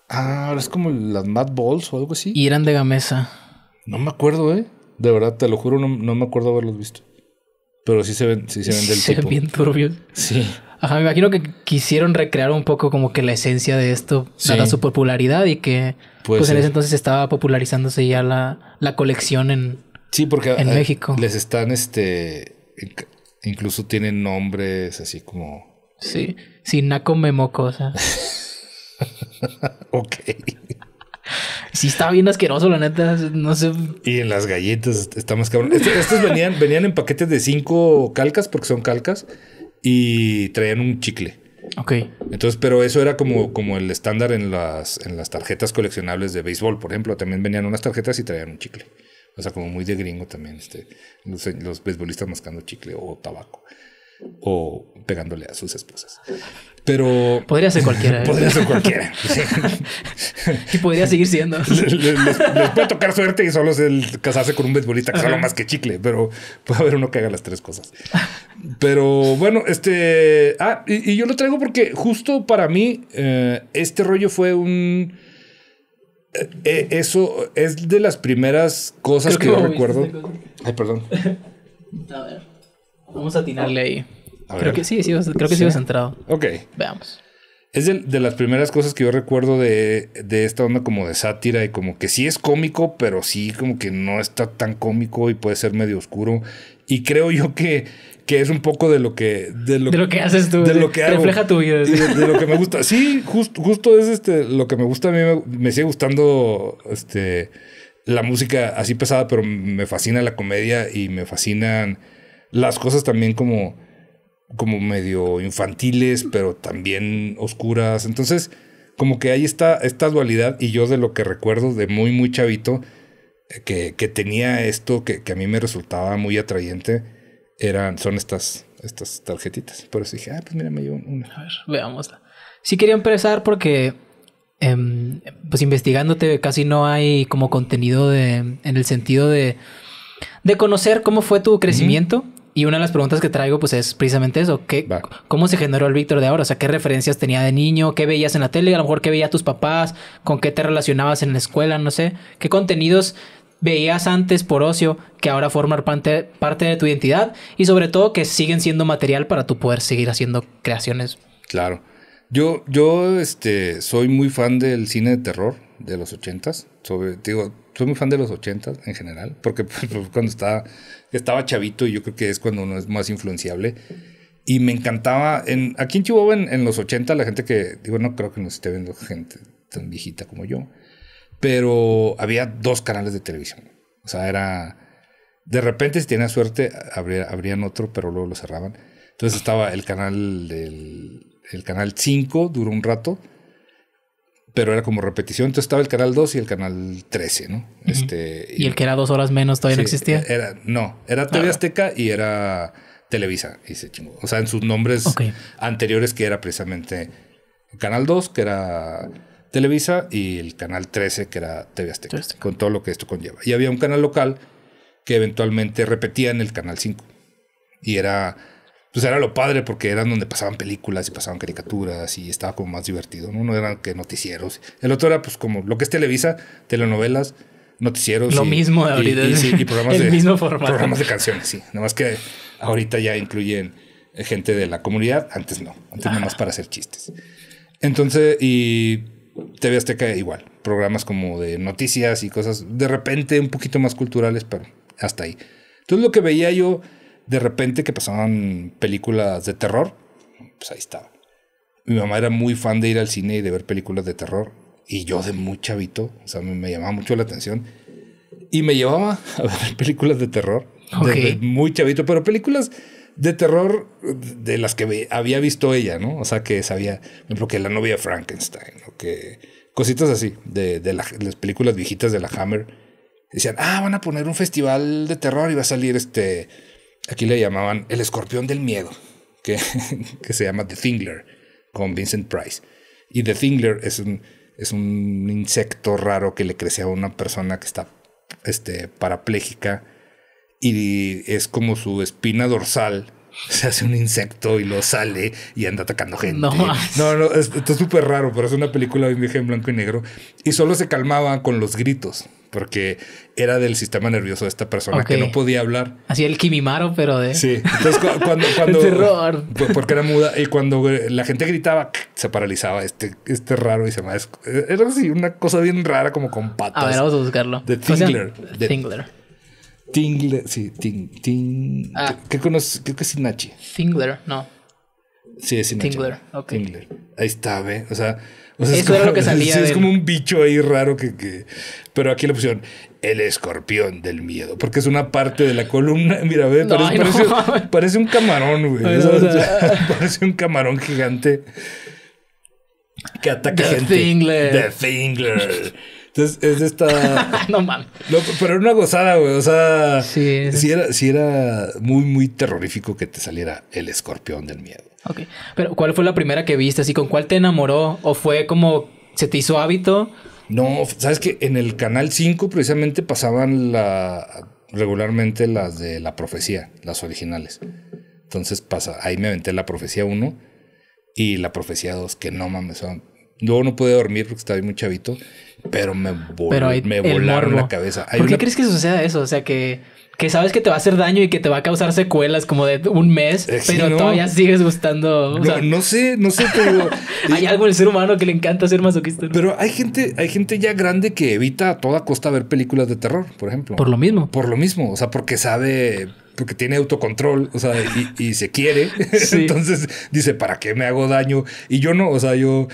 Speaker 2: Ah, es como las Mad Balls o algo así.
Speaker 1: Y eran de Gamesa.
Speaker 2: No me acuerdo, eh. De verdad, te lo juro, no, me acuerdo haberlos visto. Pero sí se ven, sí se ven del se tipo. bien turbios. Sí.
Speaker 1: Ajá, me imagino que quisieron recrear un poco como que la esencia de esto, dada su popularidad y que pues en ese entonces estaba popularizándose ya la, colección en, sí, porque en eh, México.
Speaker 2: Les están, este, incluso tienen nombres así como... Sí,
Speaker 1: Naco Memocosa. ok. Sí, está bien asqueroso, la neta. No sé.
Speaker 2: Y en las galletas está más cabrón. Estos, venían, venían en paquetes de cinco calcas, porque son calcas y traían un chicle. Ok. Entonces, pero eso era como, como el estándar en las, tarjetas coleccionables de béisbol, por ejemplo. También venían unas tarjetas y traían un chicle. O sea, como muy de gringo también, este, los, los beisbolistas mascando chicle o tabaco o pegándole a sus esposas. Pero... Podría ser cualquiera. ¿eh? Podría ser cualquiera.
Speaker 1: y podría seguir siendo. Les,
Speaker 2: puede tocar suerte y solo es el casarse con un beisbolista que algo más que chicle, pero puede haber uno que haga las tres cosas. Pero bueno, este... Ah, y, yo lo traigo porque justo para mí eh, este rollo fue un... Eh, eso es de las primeras cosas que, que yo recuerdo. Ay, perdón.
Speaker 1: A ver. Vamos a atinarle ahí. creo, que sí, creo que sí, sí entrado Ok. Veamos.
Speaker 2: Es de, las primeras cosas que yo recuerdo de, esta onda como de sátira y como que sí es cómico, pero sí como que no está tan cómico y puede ser medio oscuro. Y creo yo que, que es un poco de lo que... De lo, que haces tú. De lo que Refleja tu vida. De, lo que me gusta. Sí, justo justo es este, lo que me gusta. A mí me, sigue gustando este, la música así pesada, pero me fascina la comedia y me fascinan las cosas también como, como medio infantiles, pero también oscuras. Entonces, como que ahí está esta dualidad y yo de lo que recuerdo de muy, muy chavito, eh, que, tenía esto que, a mí me resultaba muy atrayente, eran, son estas, estas tarjetitas. Por eso dije, ah, pues mira, me llevo
Speaker 1: una. A ver, veámosla. Sí quería empezar porque, em, pues investigándote, casi no hay como contenido de, en el sentido de, de conocer cómo fue tu crecimiento. Y una de las preguntas que traigo pues es precisamente eso, ¿qué, ¿cómo se generó el Víctor de ahora? O sea, ¿qué referencias tenía de niño? ¿Qué veías en la tele? A lo mejor qué veías tus papás, con qué te relacionabas en la escuela, no sé, qué contenidos veías antes por ocio que ahora forman parte, de tu identidad y sobre todo que siguen siendo material para tú poder seguir haciendo creaciones.
Speaker 2: Claro. Yo, yo este, soy muy fan del cine de terror de los ochentas. Sobre, digo, soy muy fan de los ochentas en general, porque pues, cuando estaba estaba chavito y yo creo que es cuando uno es más influenciable. Y me encantaba, en, aquí en Chihuahua en, los 80, la gente que, digo, no creo que nos esté viendo gente tan viejita como yo, pero había dos canales de televisión. O sea, era, de repente si tenía suerte, abrían habrían otro, pero luego lo cerraban. Entonces estaba el canal del, el canal 5, duró un rato, pero era como repetición. Entonces estaba el canal 2 y el canal 13, ¿no? este, y, el que
Speaker 1: era dos horas menos todavía no existía. Era, no, era TV ah.
Speaker 2: Azteca y era Televisa. Y chingo. O sea, en sus nombres anteriores, que era precisamente el canal 2, que era Televisa, y el canal 13, que era TV Azteca, con todo lo que esto conlleva. Y había un canal local que eventualmente repetía en el canal 5. Y era pues era lo padre porque eran donde pasaban películas y pasaban caricaturas y estaba como más divertido. ¿no? Uno era que noticieros. El otro era pues como lo que es Televisa, telenovelas, noticieros. Lo mismo de ahorita. Y, programas, el de, mismo formato. programas de canciones, sí. Nada más que ahorita ya incluyen eh, gente de la comunidad. Antes no. Antes nada más para hacer chistes. Entonces, y TV Azteca igual. Programas como de noticias y cosas de repente un poquito más culturales, pero hasta ahí. Entonces lo que veía yo de repente que pasaban películas de terror, pues ahí estaba. Mi mamá era muy fan de ir al cine y de ver películas de terror. Y yo de muy chavito, o sea, me, llamaba mucho la atención. Y me llevaba a ver películas de terror. muy chavito, pero películas de terror de las que había visto ella, ¿no? O sea, que sabía, por ejemplo, que la novia Frankenstein, o que cositas así, de, de las películas viejitas de la Hammer. Decían, ah, van a poner un festival de terror y va a salir este Aquí le llamaban el escorpión del miedo, que, se llama The Thingler, con Vincent Price. Y The Thingler es un, es un insecto raro que le crece a una persona que está este, parapléjica y es como su espina dorsal. Se hace un insecto y lo sale y anda atacando gente. No, no, esto es, súper raro, pero es una película de en blanco y negro. Y solo se calmaba con los gritos porque era del sistema nervioso de esta persona que no
Speaker 1: podía hablar. Así el Kimimaro, pero de. Sí. Entonces, cuando.
Speaker 2: cuando terror. Porque era muda. Y cuando eh, la gente gritaba, se paralizaba este, este raro y se me. Eh, era así una cosa bien rara, como con patas. A ver, vamos a buscarlo. De Tingler. Tingler. Tingler. Sí, Ting. ting ah. ¿Qué conoces? Creo que es Inachi. Tingler, no. Sí, es Inachi. Tingler, ok. Tingler. Ahí está, ve. O sea. Eso es era lo que salía. Sí, es como un bicho ahí raro que, Pero aquí la opción el escorpión del miedo, porque es una parte de la columna. Mira, ve, parece, un camarón, güey. parece un camarón gigante que ataca gente. Fingler. The Fingler. Entonces, es esta. no mames. pero era una gozada, güey. O sea, sí, era, sí era muy, muy terrorífico que te saliera el escorpión del miedo.
Speaker 1: Ok. Pero, ¿cuál fue la primera que viste? ¿Así con cuál te enamoró? ¿O fue como se te hizo hábito? No, sabes que en el canal
Speaker 2: 5 precisamente pasaban la regularmente las de la profecía, las originales. Entonces pasa, ahí me aventé la profecía 1 y la profecía 2,
Speaker 1: que no mames,
Speaker 2: Luego no pude dormir porque estaba muy chavito, pero me, me volaron la cabeza. ¿Por qué
Speaker 1: crees que suceda eso? O sea, que que sabes que te va a hacer daño y que te va a causar secuelas como de un mes, eh, pero todavía sigues gustando. no, no, sé, no sé, pero. hay eh, algo en el ser humano que le encanta ser masoquista. Pero hay gente, hay gente ya grande que evita a toda
Speaker 2: costa ver películas de terror, por ejemplo. Por lo mismo. Por lo mismo. O sea, porque sabe porque tiene autocontrol, o sea, y, se quiere. Entonces dice, ¿para qué me hago daño? Y yo no, o sea, yo,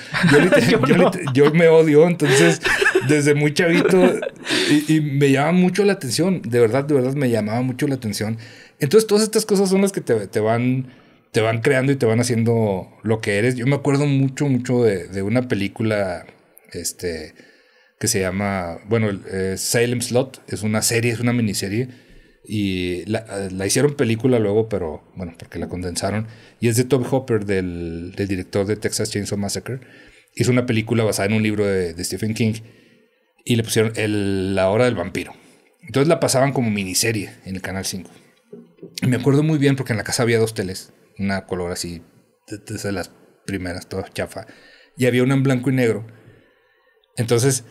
Speaker 2: yo, me odio, entonces desde muy chavito, y, me llama mucho la atención, de verdad, de verdad me llamaba mucho la atención. Entonces todas estas cosas son las que te, van te van creando y te van haciendo lo que eres. Yo me acuerdo mucho, mucho de, una película este, que se llama, bueno, eh, Salem Slot, es una serie, es una miniserie y la, hicieron película luego, pero bueno, porque la condensaron. Y es de Tom Hopper, del, director de Texas Chainsaw Massacre. Hizo una película basada en un libro de, Stephen King. Y le pusieron La Hora del Vampiro. Entonces la pasaban como miniserie en el Canal 5. me acuerdo muy bien porque en la casa había dos teles. Una color así, desde las primeras, todo chafa. Y había una en blanco y negro. Entonces,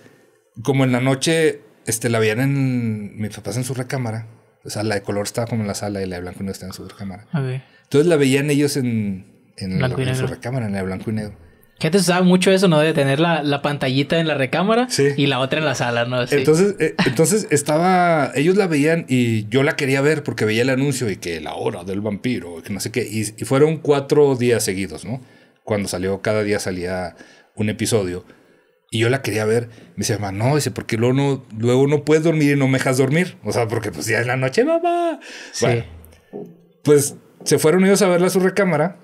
Speaker 2: como en la noche este, la veían en mis papás en su recámara o sea, la de color estaba como en la sala y la de blanco y negro estaba en su recámara.
Speaker 1: Entonces
Speaker 2: la veían ellos en, su
Speaker 1: recámara, en la de blanco y negro. Que te sabe mucho eso, ¿no? De tener la, la pantallita en la recámara y la otra en la sala, ¿no? Entonces,
Speaker 2: eh, entonces estaba. Ellos la veían y yo la quería ver porque veía el anuncio y que la hora del vampiro que no sé qué. Y, y fueron cuatro días seguidos, ¿no? Cuando salió, cada día salía un episodio. Y yo la quería ver. Me decía mamá, no, dice, porque luego no, luego no puedes dormir y no me dejas dormir. O sea, porque pues ya es la noche, mamá. Sí. pues se fueron ellos a verla a su recámara,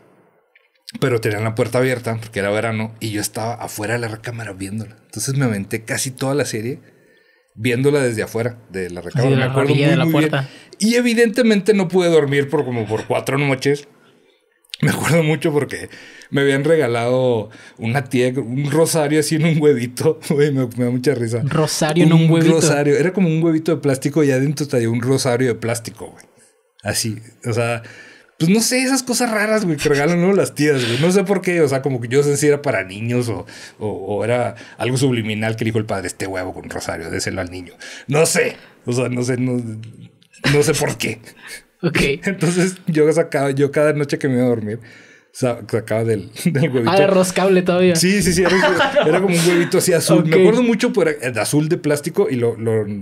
Speaker 2: pero tenían la puerta abierta porque era verano y yo estaba afuera de la recámara viéndola. Entonces me aventé casi toda la serie viéndola desde afuera de la recámara. Y evidentemente no pude dormir por como por cuatro noches. Me acuerdo mucho porque me habían regalado una tía, un rosario así en un huevito. Uy, me, da mucha risa.
Speaker 1: Rosario en un huevito. Rosario.
Speaker 2: Era como un huevito de plástico y adentro traía un rosario de plástico, güey. Así. O sea, pues no sé, esas cosas raras, güey, que regalan las tías, güey. No sé por qué. O sea, como que yo sé si era para niños o, era algo subliminal que dijo el padre, este huevo con rosario, déselo al niño. No sé. O sea, no sé, no, no sé por qué. Ok. Entonces yo sacaba, yo cada noche que me iba a dormir, sacaba del, del huevito. Ah,
Speaker 1: roscable todavía. Sí, sí, sí. Era, era como un huevito así azul. Me acuerdo
Speaker 2: mucho, por azul de plástico y lo,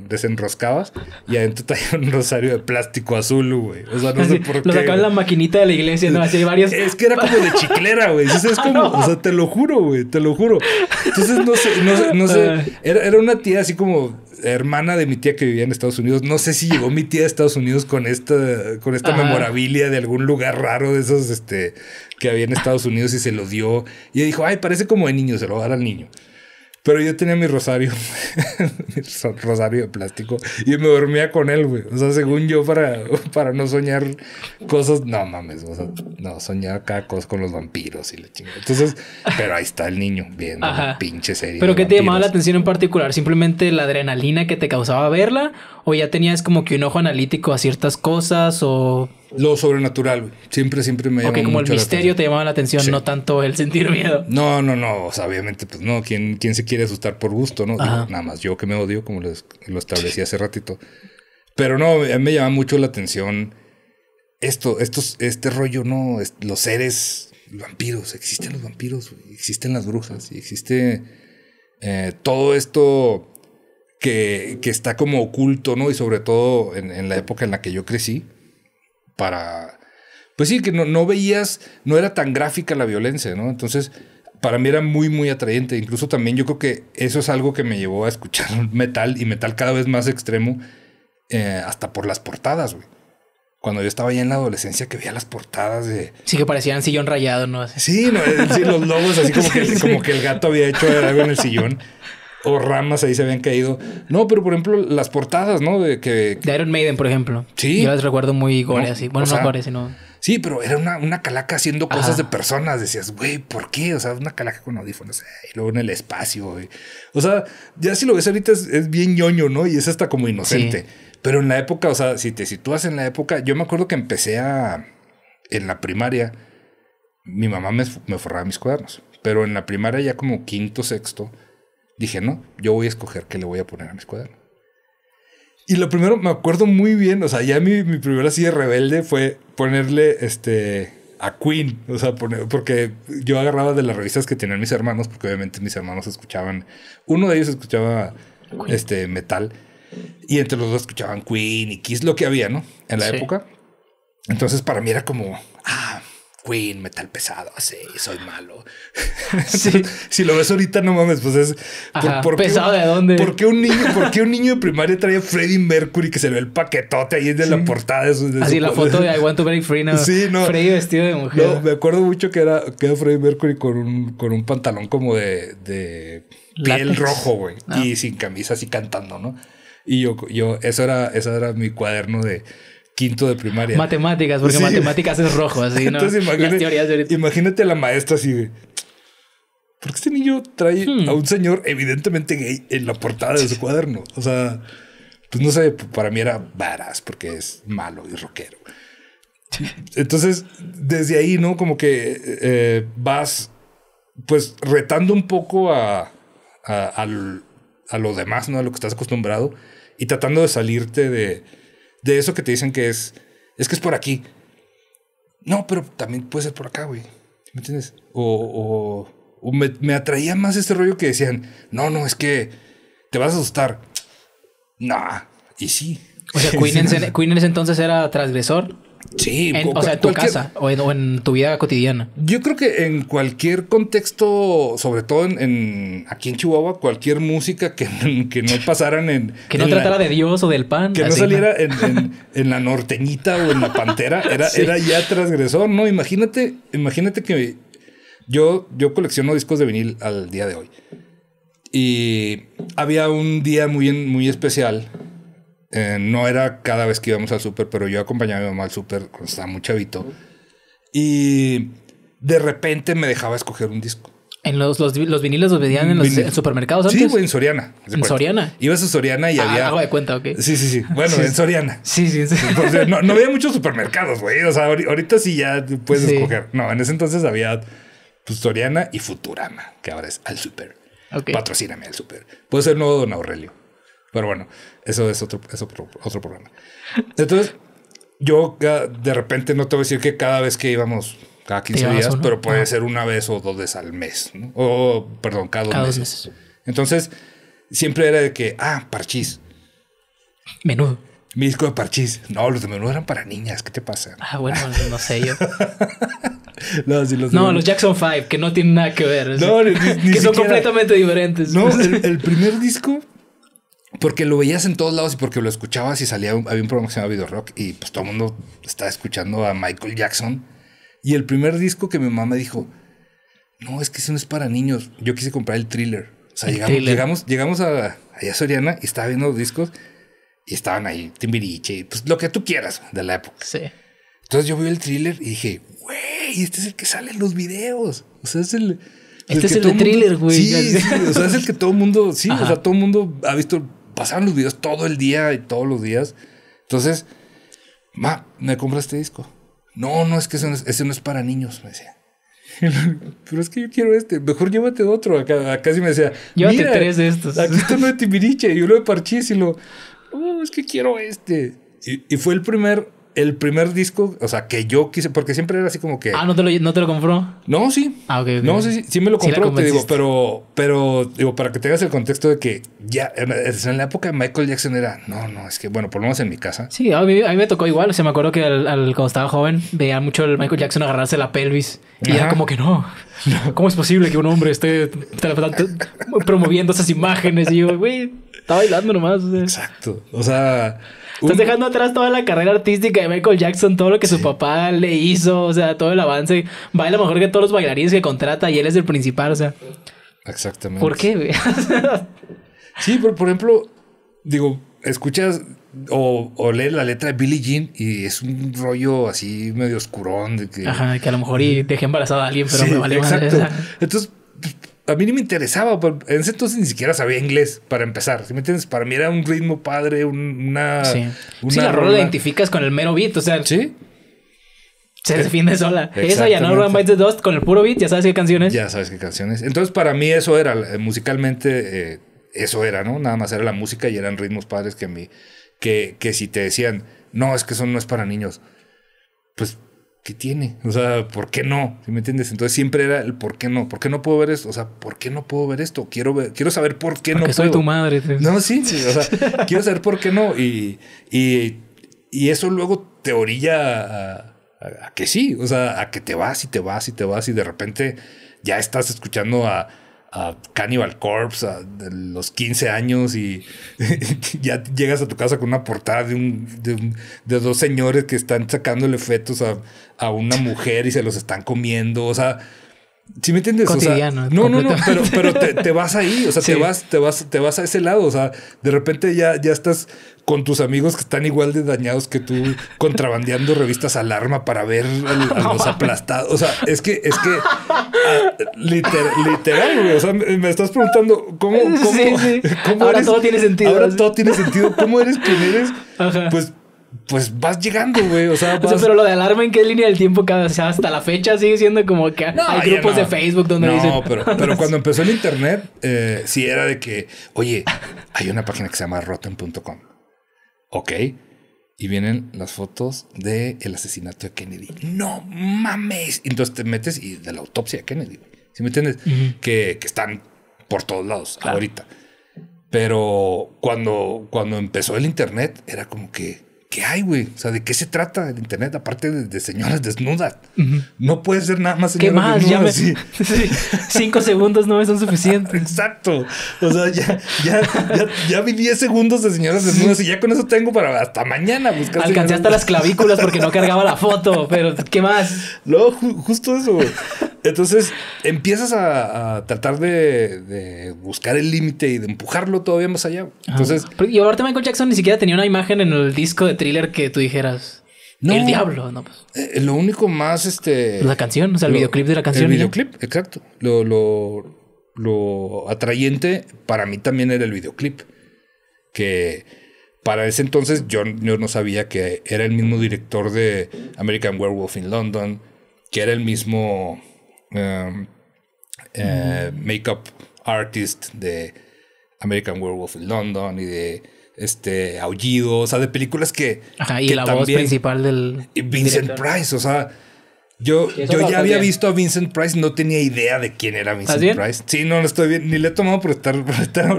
Speaker 2: desenroscabas y adentro traía un rosario de plástico azul, güey. O sea, no sé por qué. Lo sacaba en la
Speaker 1: maquinita de la iglesia, ¿no? Así varias. Es que era como de chiclera, güey. Ah, o sea,
Speaker 2: te lo juro, güey, te lo juro. Entonces, no sé, no sé, no sé. Ah. Era, era una tía así como hermana de mi tía que vivía en Estados Unidos. No sé si llegó mi tía a Estados Unidos con esta, con esta memorabilia de algún lugar raro de esos este, que había en Estados Unidos y se lo dio. Y dijo, ay, parece como de niño, se lo va a dar al niño. Pero yo tenía mi rosario, mi rosario de plástico, y me dormía con él, güey. O sea, según yo, para, para no soñar cosas, no mames, o sea, no, soñaba cada cosa con los vampiros y la chingada. Entonces, pero ahí está el niño viendo Ajá. pinche serie. ¿Pero qué te llamaba la
Speaker 1: atención en particular? ¿Simplemente la adrenalina que te causaba verla? o ya tenías como que un ojo analítico a ciertas cosas o lo
Speaker 2: sobrenatural, Siempre, siempre me llamó okay, como el misterio
Speaker 1: te llamaba la atención, no tanto el sentir miedo. No,
Speaker 2: no, no. O sea, obviamente, pues no. ¿Quién, se quiere asustar por gusto, no? nada más yo que me odio, como lo establecí hace ratito. Pero no, a mí me llama mucho la atención esto, este rollo, ¿no? Los seres, vampiros. Existen los vampiros, Existen las brujas. Y existe eh, todo esto que, que está como oculto, ¿no? Y sobre todo en, la época en la que yo crecí, para... Pues sí, que no, no veías, no era tan gráfica la violencia, ¿no? Entonces, para mí era muy, muy atrayente. Incluso también yo creo que eso es algo que me llevó a escuchar metal y metal cada vez más extremo, eh, hasta por las portadas, güey. Cuando yo estaba ya en la adolescencia que veía las portadas de...
Speaker 1: Sí, que parecían sillón rayado, ¿no? Sí, no, los lobos, así como que, como que el gato había
Speaker 2: hecho algo en el sillón o ramas ahí se habían caído. No, pero por ejemplo, las portadas, ¿no? De que. De Iron Maiden, por ejemplo. Sí. Yo las recuerdo muy gore así. Bueno, no gore, sino. Sí, pero era una, una calaca haciendo cosas de personas. Decías, güey, ¿por qué? O sea, una calaca con audífonos. Eh, y luego en el espacio, O sea, ya si lo ves ahorita es, bien ñoño, ¿no? Y es hasta como inocente. Pero en la época, o sea, si te sitúas en la época, yo me acuerdo que empecé a. En la primaria, mi mamá me, me forraba mis cuadernos. Pero en la primaria, ya como quinto, sexto dije, no, yo voy a escoger qué le voy a poner a mi escuadra Y lo primero, me acuerdo muy bien, o sea, ya mi, mi primera así rebelde fue ponerle este a Queen, o sea, poner, porque yo agarraba de las revistas que tenían mis hermanos, porque obviamente mis hermanos escuchaban, uno de ellos escuchaba este metal, y entre los dos escuchaban Queen y Kiss, lo que había, ¿no? En la época. Entonces para mí era como, ah, Queen, metal pesado, así, ah, soy malo. si lo ves ahorita, no mames, pues es. por, ¿Pesado qué, de dónde? ¿por qué, un niño, ¿Por qué un niño de primaria trae a Freddie Mercury que se ve el paquetote ahí de la portada de así la foto de I Want to Break Free, ¿no? Sí, no. Freddie vestido de mujer. No, me acuerdo mucho que era, que era Freddie Mercury con un, con un pantalón como de, piel rojo, güey, y ah. sin camisa, así cantando, ¿no? Y yo, yo, eso era, eso era mi cuaderno de quinto de primaria. Matemáticas, porque matemáticas es rojo, así, ¿no? imagínate, la maestra así de. ¿Por qué este niño trae hmm. a un señor evidentemente gay en la portada de su cuaderno? O sea, pues no sé, para mí era varas porque es malo y rockero. Entonces, desde ahí, ¿no? Como que eh, vas, pues, retando un poco a, a, a lo demás, ¿no? A lo que estás acostumbrado y tratando de salirte de, de eso que te dicen que es, es que es por aquí. No, pero también puede ser por acá, güey. ¿Me entiendes? O, me, atraía más este rollo que decían, no, no, es que te vas a asustar. Nah, y sí.
Speaker 1: O sea, Queen, ese entonces era transgresor Sí, o sea, en tu casa o en, tu vida cotidiana.
Speaker 2: Yo creo que en cualquier contexto, sobre todo en, aquí en Chihuahua, cualquier música que, no pasaran en. que no tratara de
Speaker 1: Dios o del pan. Que no saliera
Speaker 2: En, la norteñita o en la pantera, era, era ya transgresor, ¿no? Imagínate, imagínate que yo, yo colecciono discos de vinil al día de hoy. Y había un día muy, muy especial eh, no era cada vez que íbamos al súper, pero yo acompañaba a mi mamá al super cuando estaba muy chavito. Y de repente me dejaba escoger un disco.
Speaker 1: En los, los, los viniles los veían en los supermercados antes. Sí, güey, en Soriana. En Soriana. Ibas a Soriana y ah, había. de cuenta, ok. Sí, sí, sí.
Speaker 2: Bueno, en Soriana. Sí, sí, sí. no, había muchos supermercados, güey. O sea, ahorita sí ya puedes escoger. No, en ese entonces había pues, Soriana y Futurama, que ahora es al super. Patrocíname al super. Puede ser nuevo Don Aurelio. Pero bueno, eso es otro, eso otro problema. Entonces, yo ah, de repente no te voy a decir que cada vez que íbamos, cada 15 días, pero puede ah. ser una vez o dos veces al mes, o perdón, cada dos meses. Entonces, siempre era de que, ah, parchís. Menudo. Mi disco de parchís. No, los de menudo eran para niñas. ¿Qué te pasa? Ah, bueno,
Speaker 1: no sé yo. no, los, no los Jackson 5, que no tienen nada que ver. No, ni, que son completamente diferentes. No, el primer disco
Speaker 2: porque lo veías en todos lados y porque lo escuchabas y salía, había un programa que se llamaba Video Rock y pues todo el mundo estaba escuchando a Michael Jackson. Y el primer disco que mi mamá me dijo, no, es que eso no es para niños. Yo quise comprar el thriller. O sea, llegamos, llegamos, a, allá a Soriana y estaba viendo los discos y estaban ahí, Timbiriche, pues lo que tú quieras de la época. Sí. Entonces yo vi el thriller y dije, güey, este es el que sale en los videos. O sea, es el... Este es el, thriller, güey. Sí, o sea, es el que todo el mundo, sí, o sea, todo el mundo ha visto pasaban los videos todo el día y todos los días. Entonces, ma, me compras este disco. No, no, es que ese no es, para niños, me decía. Pero es que yo quiero este, mejor llévate otro. Acá, me decía, llévate tres de estos. Aquí está uno de Timbiriche y uno de Parchís y lo, oh, es que quiero este. Y, y fue el primer el primer disco, o sea, que yo quise, porque siempre era así como que. Ah,
Speaker 1: no te lo, no te lo compró.
Speaker 2: No, sí. Ah, ok. No, sí, sí, me lo compró, te digo, pero, pero, digo, para que tengas el contexto de que ya, en la época de Michael Jackson era, no, no, es que, bueno, por lo menos en mi casa. Sí,
Speaker 1: a mí, me tocó igual, o sea, me acuerdo que al, cuando estaba joven veía mucho el Michael Jackson agarrarse la pelvis y era como que no. ¿Cómo es posible que un hombre esté promoviendo esas imágenes? Y yo, güey, está bailando nomás. Exacto.
Speaker 2: O sea, Estás
Speaker 1: dejando atrás toda la carrera artística de Michael Jackson, todo lo que su papá le hizo, o sea, todo el avance. Baila mejor que todos los bailarines que contrata y él es el principal, o sea.
Speaker 2: Exactamente. ¿Por qué? sí, pero por ejemplo, digo, escuchas o, o lees la letra de Billie Jean y es un rollo así medio oscurón de que... Ajá, que
Speaker 1: a lo mejor y dejé embarazada a alguien, pero no me vale Exacto. Entonces
Speaker 2: a mí ni me interesaba. En ese entonces ni siquiera sabía inglés para empezar. Si me entiendes? Para mí era un ritmo
Speaker 1: padre, una, sí. una. la rola la identificas con el mero beat, o sea. Sí. Se define sola. Eso ya no Run Bites the Dust con el puro beat, ya sabes qué canciones. Ya sabes qué canciones. Entonces,
Speaker 2: para mí, eso era eh, musicalmente, eh, eso era, ¿no? Nada más era la música y eran ritmos padres que a mí, que, que si te decían, no, es que eso no es para niños, pues ¿qué tiene? O sea, ¿por qué no? ¿Sí me entiendes? Entonces siempre era el ¿por qué no? ¿Por qué no puedo ver esto? O sea, ¿por qué no puedo ver esto? Quiero ver, quiero saber por qué Porque no soy tu madre. No, sí, sí, o sea, quiero saber por qué no. Y, y, eso luego te orilla a que sí, o sea, a que te vas y te vas y te vas y de repente ya estás escuchando a a Cannibal Corpse a los 15 años y ya llegas a tu casa con una portada de, un, de, dos señores que están sacándole fetos a, a, una mujer y se los están comiendo. O sea, ¿Sí me entiendes? no, no, no, pero, pero te, vas ahí, o sea, te, vas, te, vas, te vas a ese lado, o sea, de repente ya, ya estás con tus amigos que están igual de dañados que tú, contrabandeando revistas Alarma para ver a los aplastados. O sea, es que, es que, ah, literal, o sea, me, estás preguntando cómo, cómo, cómo ahora todo tiene sentido. Ahora todo tiene sentido. ¿Cómo eres que eres? Pues pues vas llegando, güey. O sea, pero lo
Speaker 1: de alarma en qué línea del tiempo, cada, sea, hasta la fecha sigue siendo como que hay grupos de Facebook donde dicen. No, pero,
Speaker 2: cuando empezó el internet, eh, sí era de que, oye, hay una página que se llama rotten.com. Ok. Y vienen las fotos del asesinato de Kennedy. No mames. Entonces te metes y de la autopsia de Kennedy. si me entiendes? que, están por todos lados ahorita. Pero cuando, cuando empezó el internet, era como que ¿qué hay, güey? O sea, ¿de qué se trata el Internet? Aparte de, señoras desnudas. No puede ser nada más señoras ¿Qué más?
Speaker 1: Cinco segundos
Speaker 2: no me son suficientes. Exacto. O sea, ya, ya, ya, vi 10 segundos de señoras desnudas y ya con eso tengo para hasta mañana
Speaker 1: buscar. Alcancé hasta las clavículas porque no cargaba la foto, pero
Speaker 2: ¿qué más? No, justo eso, güey. Entonces empiezas a, tratar de, buscar el límite y de empujarlo todavía más allá.
Speaker 1: Entonces. y ahorita Michael Jackson ni siquiera tenía una imagen en el disco de thriller que tú dijeras.
Speaker 2: No, el diablo, no. Pues. Eh, eh, lo único más, este. La canción, o sea, el videoclip de la canción. El videoclip, exacto. Lo, lo, lo atrayente para mí también era el videoclip. Que para ese entonces yo no sabía que era el mismo director de American Werewolf in London, que era el mismo Um, eh, makeup artist de American Werewolf in London y de este Aullido, o sea, de películas que. Ajá, y la voz principal
Speaker 1: del. Vincent Price, o
Speaker 2: sea. Yo, yo ya había visto a Vincent Price, no tenía idea de quién era Vincent Price. Sí, no, no estoy bien, ni le he tomado por estar, estar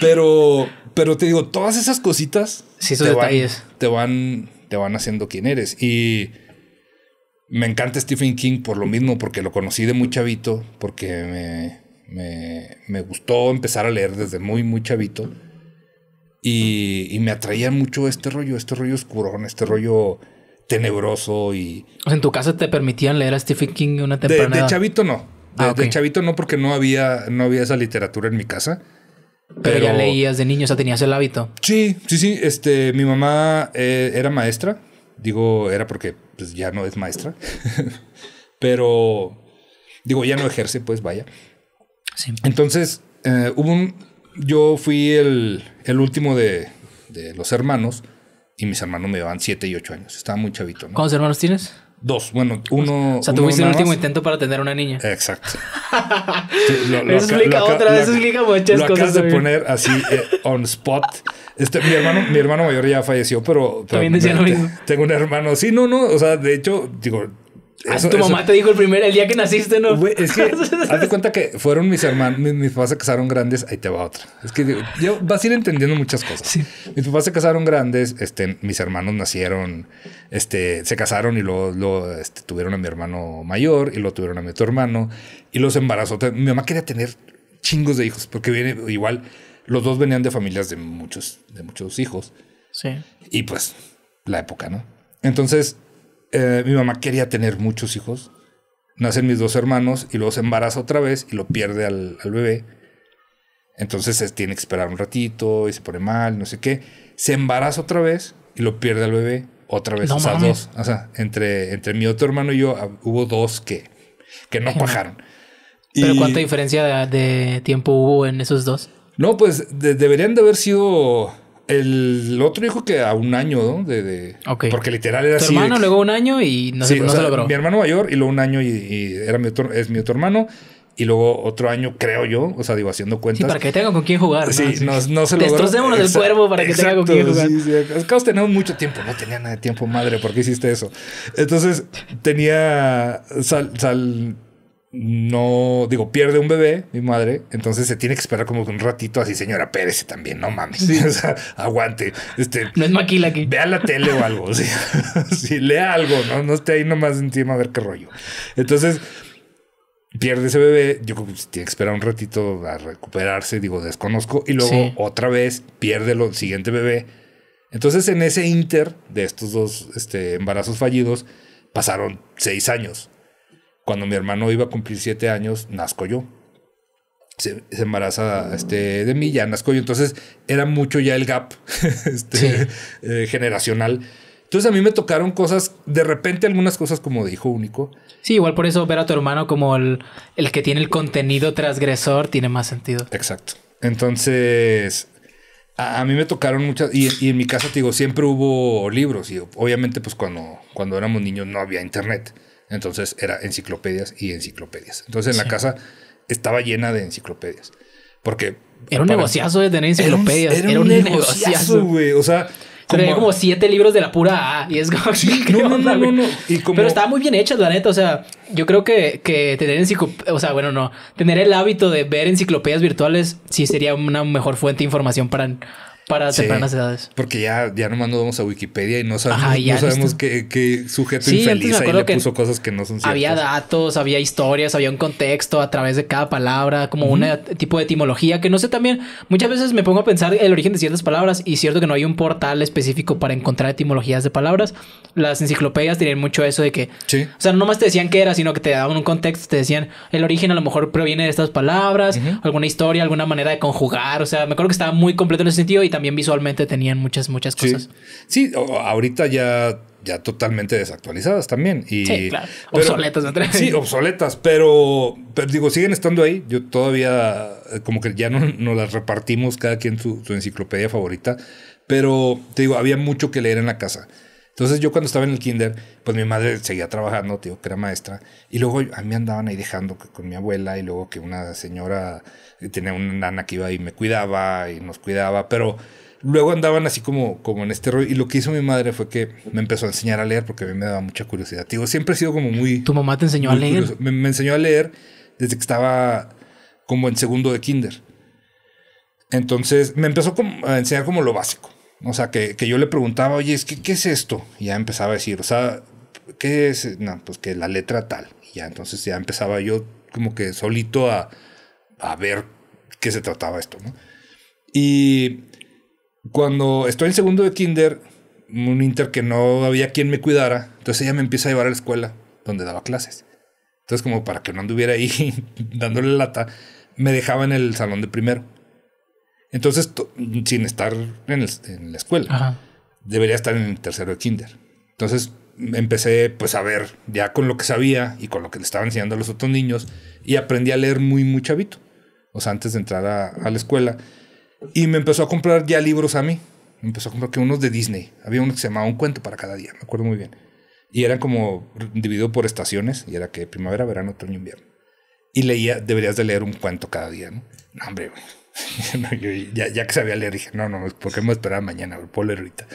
Speaker 2: Pero, pero te digo, todas esas cositas sí, esos detalles. te, van, te van haciendo quién eres. Y me encanta Stephen King por lo mismo, porque lo conocí de muy chavito, porque me, gustó empezar a leer desde muy, muy chavito. Y, me atraía mucho este rollo, este rollo oscurón, este rollo tenebroso y...
Speaker 1: O sea, en tu casa te permitían leer a Stephen King una temporada? De, chavito
Speaker 2: no. De, ah, chavito no porque no había, no había esa literatura en mi casa.
Speaker 1: Pero, ya leías de niño, o sea, tenías el hábito.
Speaker 2: Sí, sí, sí. Este, mi mamá eh, era maestra Digo, era porque pues, ya no es maestra, pero digo, ya no ejerce, pues vaya. Entonces, eh, hubo un, yo fui el, último de, los hermanos y mis hermanos me llevaban 7 y 8 años. Estaba muy chavito. ¿no? ¿Cuántos hermanos tienes? Dos, bueno, uno. O sea, tuviste el último
Speaker 1: intento para tener una niña. Exacto.
Speaker 2: lo, explica otra, vez explica muchas cosas. Lo acabas de poner así eh, on spot. Este, mi hermano, mi hermano mayor ya falleció, pero. pero también decía lo mismo. Tengo un hermano, sí, no, no. O sea, de hecho, digo, Ah, eso, tu mamá te
Speaker 1: dijo el primer, el día que naciste, ¿no? es que,
Speaker 2: hazte cuenta que fueron mis hermanos, mis, papás se casaron grandes, ahí te va otra. Es que vas a ir entendiendo muchas cosas. Sí. Mis papás se casaron grandes, este, mis hermanos nacieron, este, se casaron y luego, este, tuvieron a mi hermano mayor y lo tuvieron a mi otro hermano y los embarazó. Mi mamá quería tener chingos de hijos porque viene igual, los dos venían de familias de muchos, de muchos hijos. Sí. Y pues, la época, ¿no? Entonces, eh, mi mamá quería tener muchos hijos. Nacen mis dos hermanos y luego se embaraza otra vez y lo pierde al, bebé. Entonces se tiene que esperar un ratito y se pone mal, no sé qué. Se embaraza otra vez y lo pierde al bebé otra vez. o sea, dos. entre, entre mi otro hermano y yo ah, hubo dos que, que no bajaron.
Speaker 1: ¿Pero cuánta diferencia de, tiempo hubo en esos dos?
Speaker 2: No, pues deberían de haber sido el otro dijo que a un año, ¿no? De, Porque literal era así. Mi hermano, luego
Speaker 1: un año y no, se, no sea, logró. Mi
Speaker 2: hermano mayor y luego un año y, era mi es mi otro hermano. Y luego otro año, creo yo, o sea, digo, haciendo cuentas. Sí, para que tenga
Speaker 1: con quién jugar. Sí, no, no, no se lo Destrocémonos del cuervo para que exacto, tenga con quién
Speaker 2: jugar. Sí, sí. os tenemos mucho tiempo. No tenía nada de tiempo, madre, ¿por qué hiciste eso? Entonces, tenía. sal, no, digo, pierde un bebé, mi madre, entonces se tiene que esperar como un ratito así, señora pérese también, no mames, aguante, este, no Vea la tele o algo, si lea algo, ¿no? no esté ahí nomás encima a ver qué rollo. Entonces, pierde ese bebé, yo creo que pues, tiene que esperar un ratito a recuperarse, digo, desconozco, y luego otra vez pierde el siguiente bebé. Entonces, en ese inter de estos dos este, embarazos fallidos, pasaron seis años. Cuando mi hermano iba a cumplir siete años, nazco yo. Se, embaraza este, de mí, ya nazco yo. Entonces era mucho ya el gap este, eh, generacional. Entonces a mí me tocaron cosas, de
Speaker 1: repente algunas cosas como de hijo único. Sí, igual por eso ver a tu hermano como el, que tiene el contenido transgresor tiene más sentido. Exacto.
Speaker 2: Entonces, a, mí me tocaron muchas, y, en mi casa, te digo, siempre hubo libros, y obviamente, pues cuando, cuando éramos niños no había internet. Entonces era enciclopedias y enciclopedias. Entonces en la casa estaba llena de enciclopedias. Porque... Era un negociazo de tener enciclopedias. Era un, negociazo, güey. O
Speaker 1: sea... Como... como siete libros de la pura A. Y es como... no, no, no, no, Pero estaba muy bien hecha, la neta. O sea, yo creo que, que tener O sea, bueno, no. Tener el hábito de ver enciclopedias virtuales sí sería una mejor fuente de información para para sí, tempranas edades.
Speaker 2: Porque ya, ya nomás nos vamos a Wikipedia y no sabemos, qué, sujeto infeliz ahí le puso cosas que no son ciertas. Había
Speaker 1: datos, había historias, había un contexto a través de cada palabra, como un tipo de etimología que no sé también. Muchas veces me pongo a pensar el origen de ciertas palabras y cierto que no hay un portal específico para encontrar etimologías de palabras. Las enciclopedias tienen mucho eso de que. Sí. O sea, no nomás te decían qué era, sino que te daban un contexto, te decían el origen a lo mejor proviene de estas palabras, alguna historia, alguna manera de conjugar. O sea, me acuerdo que estaba muy completo en ese sentido y también también visualmente tenían muchas, muchas cosas.
Speaker 2: Sí, ahorita ya, ya totalmente desactualizadas también. Y, obsoletas. Sí, obsoletas, pero, pero, digo, siguen estando ahí. Yo todavía, eh, como que ya no, nos las repartimos cada quien su, su enciclopedia favorita. Pero te digo, había mucho que leer en la casa. Entonces yo cuando estaba en el kinder, pues mi madre seguía trabajando, tío, que era maestra, y luego a mí andaban ahí dejando con mi abuela y luego que una señora eh, tenía una nana que iba y me cuidaba y nos cuidaba, pero luego andaban así como, como en este rollo. Y lo que hizo mi madre fue que me empezó a enseñar a leer porque a mí me daba mucha curiosidad. tío, siempre he sido como muy... ¿Tu mamá te enseñó a leer? Me, enseñó a leer desde que estaba como en segundo de kinder. Entonces me empezó a enseñar como lo básico. O sea, que, que yo le preguntaba, oye, es ¿qué es esto? Y ya empezaba a decir, o sea, ¿qué es? No, pues que la letra tal. Y ya entonces ya empezaba yo como que solito a, ver qué se trataba esto, Y cuando estoy en segundo de kinder, un inter que no había quien me cuidara, entonces ella me empieza a llevar a la escuela donde daba clases. Entonces como para que no anduviera ahí dándole lata, me dejaba en el salón de primero. Entonces, sin estar en, la escuela, debería estar en el tercero de kinder. Entonces, empecé pues a ver ya con lo que sabía y con lo que le estaba enseñando a los otros niños y aprendí a leer muy, muy chavito. O sea, antes de entrar a, la escuela. Y me empezó a comprar ya libros a mí. Me empezó a comprar que unos de Disney. Había uno que se llamaba Un cuento para cada día, me acuerdo muy bien. Y eran como dividido por estaciones y era que primavera, verano, otoño, invierno. Y leía, deberías de leer un cuento cada día, ¿no? no hombre, ya, que sabía leer, dije, no, no, ¿por qué me esperaba mañana? Puedo ahorita.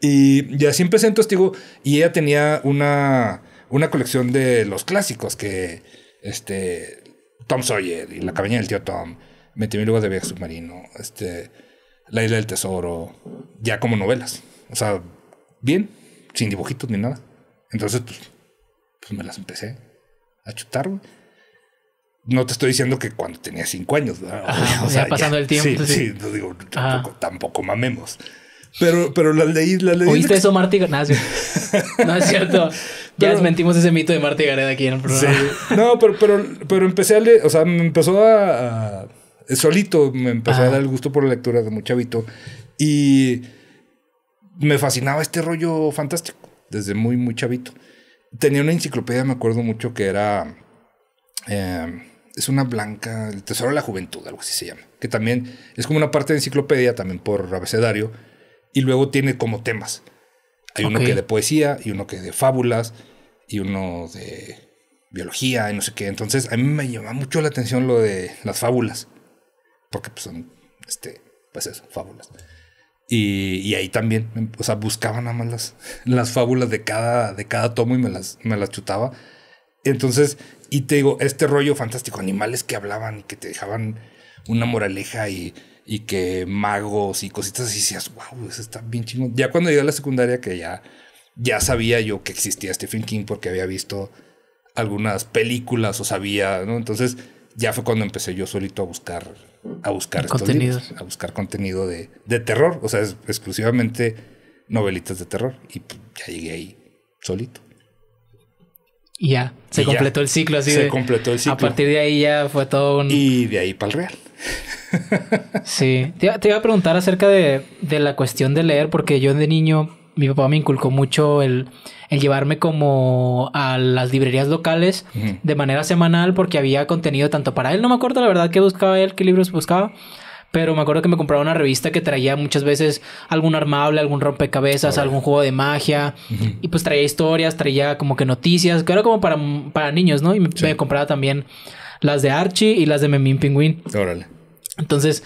Speaker 2: Y, ya siempre empecé en Testigo. Y ella tenía una, una colección de los clásicos que este, Tom Sawyer y La cabaña del tío Tom, 20.000 lugar de viaje submarino, este, La isla del tesoro, ya como novelas. O sea, bien, sin dibujitos ni nada. Entonces, pues, pues me las empecé a chutar, güey no te estoy diciendo que cuando tenía cinco años, o sea, pasando el tiempo. Sí, sí, no digo, tampoco, tampoco, mamemos.
Speaker 1: Pero, pero la leí, la leí. ¿Oíste eso, Martí? no, es cierto. Ya desmentimos ese mito de Martí Gareda aquí en el programa.
Speaker 2: No, pero, pero, empecé a leer, o sea, me empezó a, solito me empezó a dar el gusto por la lectura de muy chavito. Y me fascinaba este rollo fantástico desde muy, muy chavito. Tenía una enciclopedia, me acuerdo mucho, que era eh, es una blanca, el Tesoro de la Juventud, algo así se llama, que también es como una parte de enciclopedia, también por abecedario, y luego tiene como temas. Hay uno que es de poesía y uno que es de fábulas y uno de biología y no sé qué. Entonces a mí me llama mucho la atención lo de las fábulas, porque pues, son, este, pues eso, fábulas. Y, ahí también, o sea, buscaba nada más las, las fábulas de cada, de cada tomo y me me las chutaba. Entonces, y te digo, este rollo fantástico, animales que hablaban y que te dejaban una moraleja y, y que magos y cositas así, decías, wow, eso está bien chingón. Ya cuando llegué a la secundaria, que ya, ya sabía yo que existía Stephen King porque había visto algunas películas o sabía, ¿no? Entonces, ya fue cuando empecé yo solito a buscar, a buscar a buscar contenido de, de terror, o sea, es, exclusivamente novelitas de terror y pues, ya llegué ahí solito
Speaker 1: ya, se completó el ciclo así. Se completó el ciclo. A partir de ahí ya fue todo un... Y de ahí para el Real. sí, te, iba a preguntar acerca de, la cuestión de leer, porque yo de niño, mi papá me inculcó mucho el, llevarme como a las librerías locales de manera semanal, porque había contenido tanto para él, no me acuerdo la verdad qué buscaba él, qué libros buscaba, pero me acuerdo que me compraba una revista que traía muchas veces algún armable, algún rompecabezas, algún juego de magia, y pues traía historias, traía como que noticias, que era como para, para niños, ¿no? Y me, me compraba también las de Archie y las de Memín Pingüín. Órale. Entonces,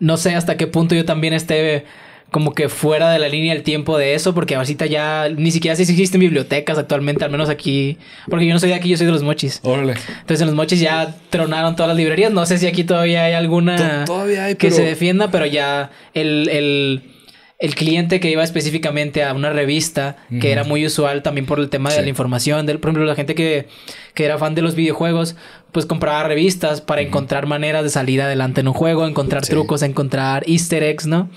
Speaker 1: no sé hasta qué punto yo también esté como que fuera de la línea del tiempo de eso, porque ahorita ya ni siquiera si existen bibliotecas actualmente, al menos aquí, porque yo no soy de aquí, yo soy de los mochis. Órale. Entonces en los mochis ya tronaron todas las librerías, no sé si aquí todavía hay alguna que se defienda, pero ya el, cliente que iba específicamente a una revista, que era muy usual también por el tema de la información, del, por ejemplo, la gente que, era fan de los videojuegos, pues compraba revistas para encontrar maneras de salir adelante en un juego, encontrar trucos, encontrar easter eggs, ¿no?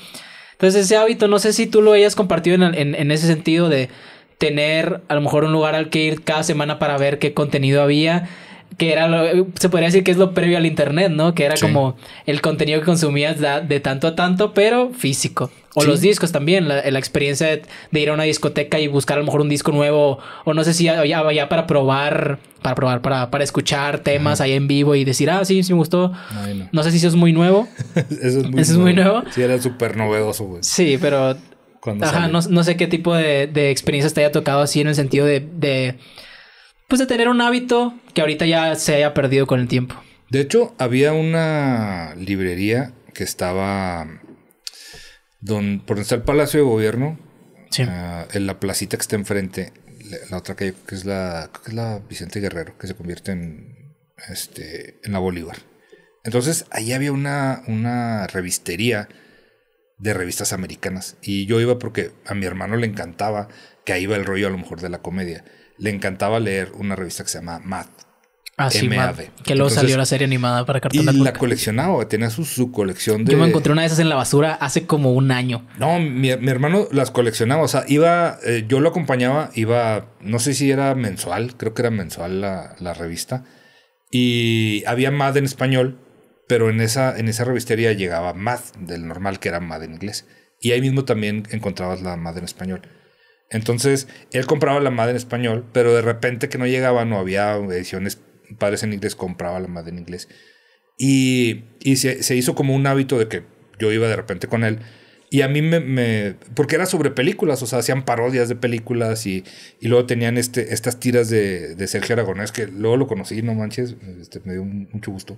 Speaker 1: Entonces ese hábito, no sé si tú lo hayas compartido en, en ese sentido de tener a lo mejor un lugar al que ir cada semana para ver qué contenido había que era lo, se podría decir que es lo previo al internet, ¿no? Que era como el contenido que consumías de, tanto a tanto, pero físico. O los discos también, la, experiencia de, ir a una discoteca y buscar a lo mejor un disco nuevo, o no sé si ya, ya, para probar, para probar, para, para escuchar temas ahí en vivo y decir, ah, sí, sí me gustó. no. sé si eso es muy nuevo. eso es muy, nuevo.
Speaker 2: Sí, era súper novedoso, güey.
Speaker 1: Sí, pero Ajá, no, sé qué tipo de, experiencias te haya tocado así en el sentido de, pues de tener un hábito que ahorita ya se haya perdido con el tiempo. De hecho,
Speaker 2: había una librería que estaba por donde está el Palacio de Gobierno, sí. Ah, en la placita que está enfrente, la, otra calle que es la, Vicente Guerrero, que se convierte este, en, la Bolívar. Entonces, ahí había una, una revistería de revistas americanas. Y yo iba porque a mi hermano le encantaba que ahí iba el rollo a lo mejor de la comedia le encantaba leer una revista que se llama MAD. Ah, sí, MAD. Que luego salió la serie animada para Cartoon Y la coleccionaba, tenía su, colección de. Yo me encontré una de
Speaker 1: esas en la basura hace como un año.
Speaker 2: No, mi, hermano las coleccionaba. O sea, iba, eh, yo lo acompañaba, iba, no sé si era mensual, creo que era mensual la, revista. Y había Mad en español, pero en esa, en esa revistería llegaba Mad del normal, que era Mad en inglés. Y ahí mismo también encontrabas la Mad en español. Entonces, él compraba la madre en español, pero de repente que no llegaba, no había ediciones padres en inglés, compraba la madre en inglés. Y, se, hizo como un hábito de que yo iba de repente con él. Y a mí me, Porque era sobre películas, o sea, hacían parodias de películas y, luego tenían este, estas tiras de, Sergio Aragonés, que luego lo conocí, no manches, este, me dio mucho gusto.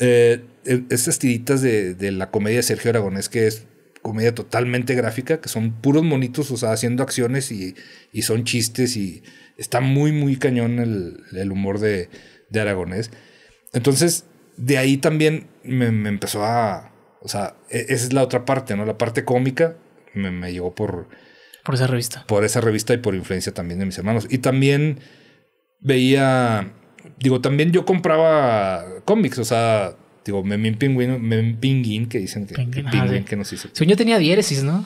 Speaker 2: Eh, e, estas tiritas de, de la comedia de Sergio Aragonés, que es comedia totalmente gráfica, que son puros monitos, o sea, haciendo acciones y, son chistes y está muy, muy cañón el, humor de, Aragonés. Entonces, de ahí también me, empezó a... O sea, e, esa es la otra parte, ¿no? La parte cómica me, me llegó por... Por esa revista. Por esa revista y por influencia también de mis hermanos. Y también veía... Digo, también yo compraba cómics, o sea, Digo, Memín Pingüino, Memín Pinguín, que dicen que, que, nos hizo. Según
Speaker 1: yo tenía diéresis, ¿no?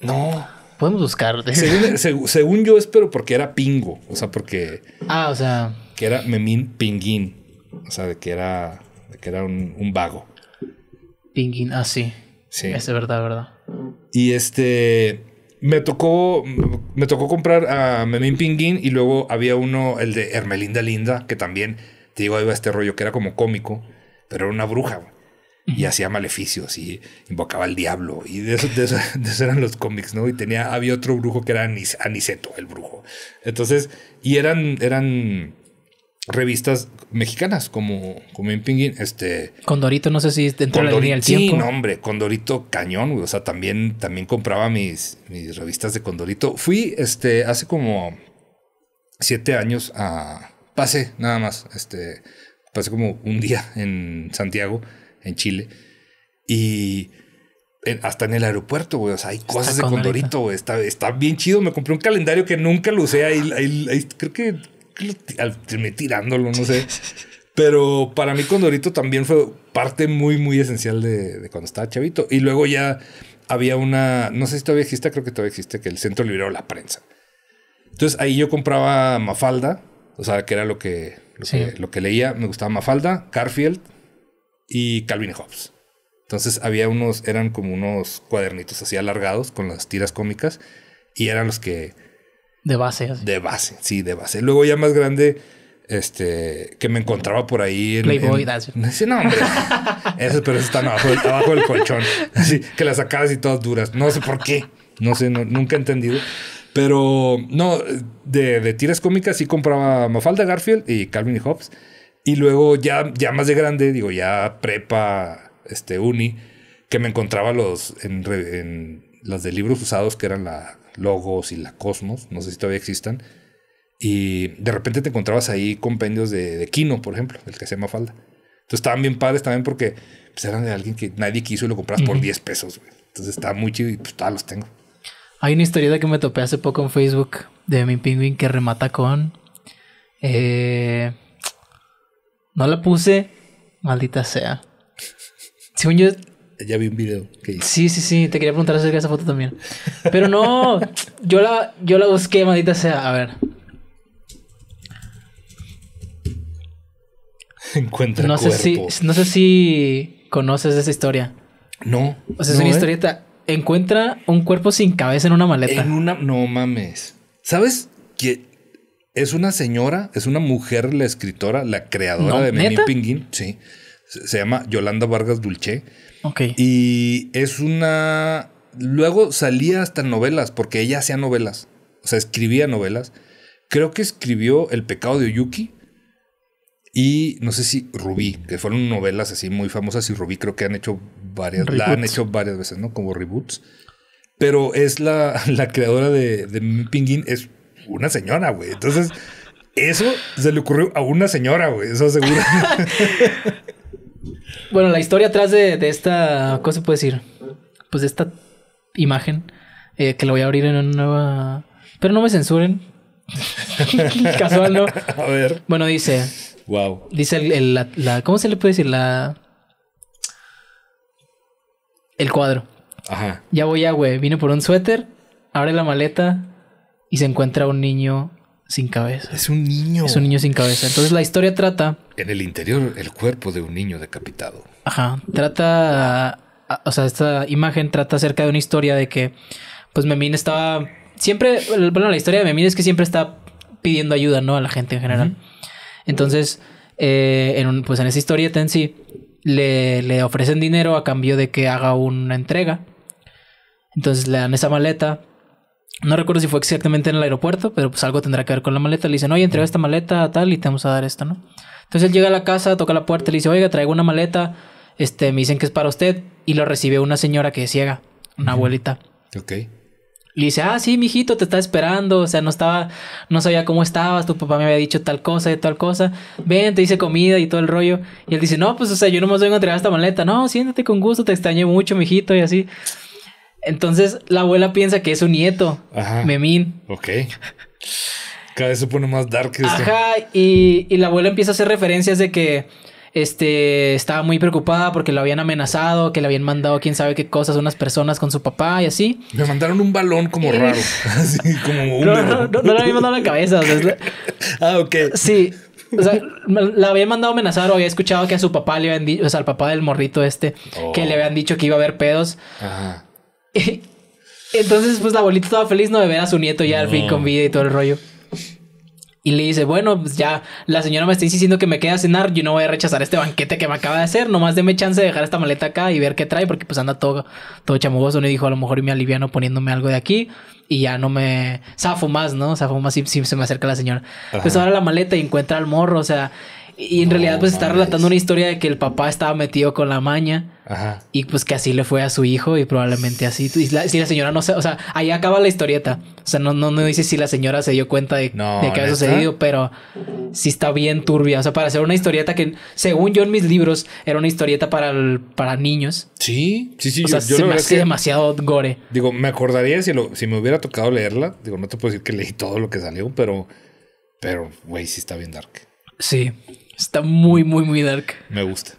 Speaker 2: No. Podemos buscar. Según, yo espero porque era pingo. O sea, porque.
Speaker 1: Ah, o sea.
Speaker 2: Que era Memín Pinguín. O sea, de que era. De que era un, vago.
Speaker 1: Pinguín, ah, sí. Sí. Es verdad, verdad.
Speaker 2: Y este. Me tocó, me tocó comprar a Memín Pinguín y luego había uno, el de Hermelinda Linda, que también te digo, iba este rollo que era como cómico, pero era una bruja, Y hacía maleficios y invocaba al diablo. Y de eso, eran los cómics, ¿no? Y tenía, había otro brujo que era Aniceto, el brujo. Entonces, y eran, eran revistas mexicanas como, como en Pinguín. Este,
Speaker 1: Condorito, no sé si dentro Condorito, de la línea del tiempo. Sí, hombre,
Speaker 2: Condorito cañón, O sea, también, también compraba mis, mis revistas de Condorito. Fui este, hace como siete años a, pasé nada más. Este, pasé como un día en Santiago, en Chile. Y hasta en el aeropuerto, güey. O sea, hay cosas de Condorito, güey. Está, está, bien chido. Me compré un calendario que nunca lo usé. Ahí, creo que me tirándolo, no sé. Pero para mí Condorito también fue parte muy, muy esencial de, cuando estaba chavito. Y luego ya había una, no sé si todavía existe, creo que todavía existe, que el Centro liberó La Prensa. Entonces ahí yo compraba Mafalda, o sea, que era lo que, lo, que, leía. Me gustaba Mafalda, Carfield y Calvin Hobbes. Entonces había unos, eran como unos cuadernitos así alargados con las tiras cómicas y eran los que... De base. De base, sí, de base. Luego ya más grande, este, que me encontraba por ahí en... Playboy, no, hombre. pero están abajo, del colchón. Así, que las sacabas y todas duras. No sé por qué. No sé, nunca he entendido. Pero no, de, tiras cómicas sí compraba Mafalda Garfield y Calvin y Hobbes. Y luego ya, ya más de grande, digo, ya prepa, este, uni, que me encontraba los en, las de libros usados que eran la Logos y la Cosmos, no sé si todavía existan. Y de repente te encontrabas ahí compendios de, de Kino, por ejemplo, el que se llama Falda. Entonces estaban bien padres también porque pues, eran de alguien que nadie quiso y lo compras por 10 pesos. Entonces estaba muy chido y pues todos los tengo.
Speaker 1: Hay una historieta que me topé hace poco en Facebook de mi pingüín que remata con. Eh, no la puse, maldita sea. Según yo. Ya vi un video Sí, sí, sí. Te quería preguntar acerca de esa foto también. Pero no, yo la, yo la busqué, maldita sea. A ver. Encuentra no sé si No sé si conoces esa historia. No. O sea, es una historieta encuentra un cuerpo sin cabeza en una maleta. En una. No mames. ¿Sabes
Speaker 2: que es una señora, es una mujer, la escritora, la creadora de Mini Pinguín? Sí. Se llama Yolanda Vargas Dulce. Ok. Y es una. Luego salía hasta novelas, porque ella hacía novelas. O sea, escribía novelas. Creo que escribió El pecado de Oyuki. Y no sé si Rubí, que fueron novelas así muy famosas. Y Rubí creo que han hecho varias, la han hecho varias veces, ¿no? Como reboots. Pero es la, creadora de, Pinguín, es una señora, güey. Entonces, eso se le ocurrió a una señora, güey, eso seguro.
Speaker 1: bueno, la historia atrás de, esta, ¿cómo se puede decir? Pues de esta imagen, eh, que la voy a abrir en una nueva... Pero no me censuren. Casual, ¿no? A ver. Bueno, dice... Wow. Dice el, la, ¿Cómo se le puede decir? La el cuadro. Ajá. Ya voy a, güey. Vine por un suéter, abre la maleta y se encuentra un niño sin cabeza. Es un niño. Es un niño sin cabeza. Entonces la historia trata.
Speaker 2: En el interior, el cuerpo de un niño decapitado.
Speaker 1: Ajá. Trata. O sea, esta imagen trata acerca de una historia de que, pues Memín estaba. Siempre. Bueno, la historia de Memín es que siempre está pidiendo ayuda, ¿no? A la gente en general. Entonces, eh, en pues en esa historieta en sí, le, ofrecen dinero a cambio de que haga una entrega. Entonces le dan esa maleta. No recuerdo si fue exactamente en el aeropuerto, pero pues algo tendrá que ver con la maleta. Le dicen, oye, entrega esta maleta tal y te vamos a dar esto, ¿no? Entonces él llega a la casa, toca la puerta, le dice, oiga, traigo una maleta. Este, me dicen que es para usted. Y lo recibe una señora que es ciega, una abuelita. Ok le dice, ah, sí, mijito, te está esperando. O sea, no estaba, no sabía cómo estabas, tu papá me había dicho tal cosa y tal cosa. Ven, te hice comida y todo el rollo. Y él dice, no, pues, o sea, yo no me voy a entregar esta maleta. No, siéntate con gusto, te extrañé mucho, mijito, y así. Entonces, la abuela piensa que es su nieto, Ajá. Memín.
Speaker 2: Ok. Cada vez se pone más dark. Ajá,
Speaker 1: y, y la abuela empieza a hacer referencias de que este, estaba muy preocupada porque lo habían amenazado, que le habían mandado quién sabe qué cosas unas personas con su papá y así. Le mandaron un balón como eh. raro, así como No, no, no, no le habían mandado la cabeza. ah, ok. Sí, o sea, la habían mandado amenazar o había escuchado que a su papá le habían dicho, o sea, al papá del morrito este, que le oh. habían dicho que iba a haber pedos.
Speaker 2: Ajá.
Speaker 1: Entonces, pues la abuelita estaba feliz no de ver a su nieto ya al fin con vida y todo el rollo y le dice, bueno, pues ya la señora me está insistiendo que me quede a cenar, yo no voy a rechazar este banquete que me acaba de hacer, nomás deme chance de dejar esta maleta acá y ver qué trae, porque pues anda todo, todo chamugoso, y dijo, a lo mejor me aliviano poniéndome algo de aquí y ya no me zafo más, ¿no? Zafo más si, se me acerca la señora. Pues ahora la maleta y encuentra al morro, o sea, y en realidad pues está relatando una historia de que el papá estaba metido con la maña. Y pues que así le fue a su hijo y probablemente así. Y si la señora no se... O sea, ahí acaba la historieta. O sea, no, no, no dice si la señora se dio cuenta de, qué que había sucedido, pero sí está bien turbia. O sea, para hacer una historieta que, según yo en mis libros, era una historieta para, para niños. Sí, sí, sí. sea, me hace
Speaker 2: demasiado gore. Digo, me acordaría si, si me hubiera tocado leerla. Digo, no te puedo decir que leí todo lo que salió, pero... Pero, güey, sí está bien dark. Sí. Está muy, muy, muy dark. Me gusta.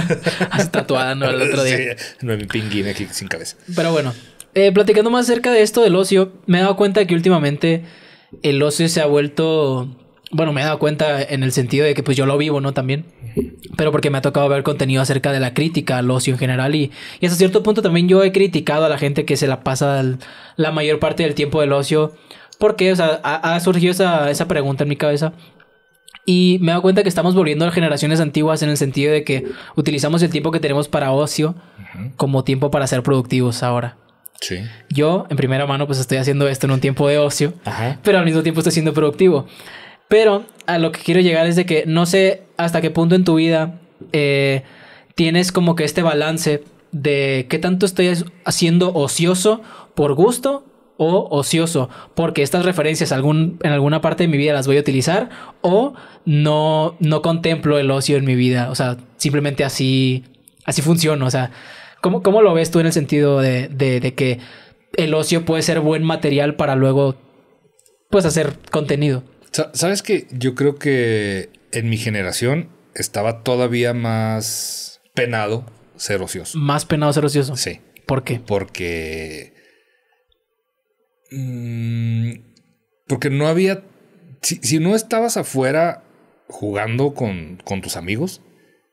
Speaker 2: tatuada, ¿no? El otro día. no, mi pinguín aquí sin cabeza.
Speaker 1: Pero bueno, eh, platicando más acerca de esto del ocio, me he dado cuenta que últimamente el ocio se ha vuelto. Bueno, me he dado cuenta en el sentido de que pues yo lo vivo, ¿no? También. Pero porque me ha tocado ver contenido acerca de la crítica al ocio en general. Y, hasta cierto punto también yo he criticado a la gente que se la pasa la mayor parte del tiempo del ocio. Porque, o sea, ha, ha surgido esa, esa pregunta en mi cabeza y me he cuenta que estamos volviendo a generaciones antiguas en el sentido de que utilizamos el tiempo que tenemos para ocio como tiempo para ser productivos ahora. Sí. Yo, en primera mano, pues estoy haciendo esto en un tiempo de ocio, pero al mismo tiempo estoy siendo productivo. Pero a lo que quiero llegar es de que no sé hasta qué punto en tu vida eh, tienes como que este balance de qué tanto estoy haciendo ocioso por gusto o ocioso, porque estas referencias en alguna parte de mi vida las voy a utilizar o no, no contemplo el ocio en mi vida. O sea, simplemente así, así funciona. O sea, ¿cómo, lo ves tú en el sentido de, de, de, que el ocio puede ser buen material para luego, pues, hacer contenido?
Speaker 2: Sabes que yo creo que en mi generación estaba todavía más penado ser ocioso.
Speaker 1: Más penado ser ocioso. Sí. ¿Por qué?
Speaker 2: Porque Mm, porque no había. Si, no estabas afuera jugando con, tus amigos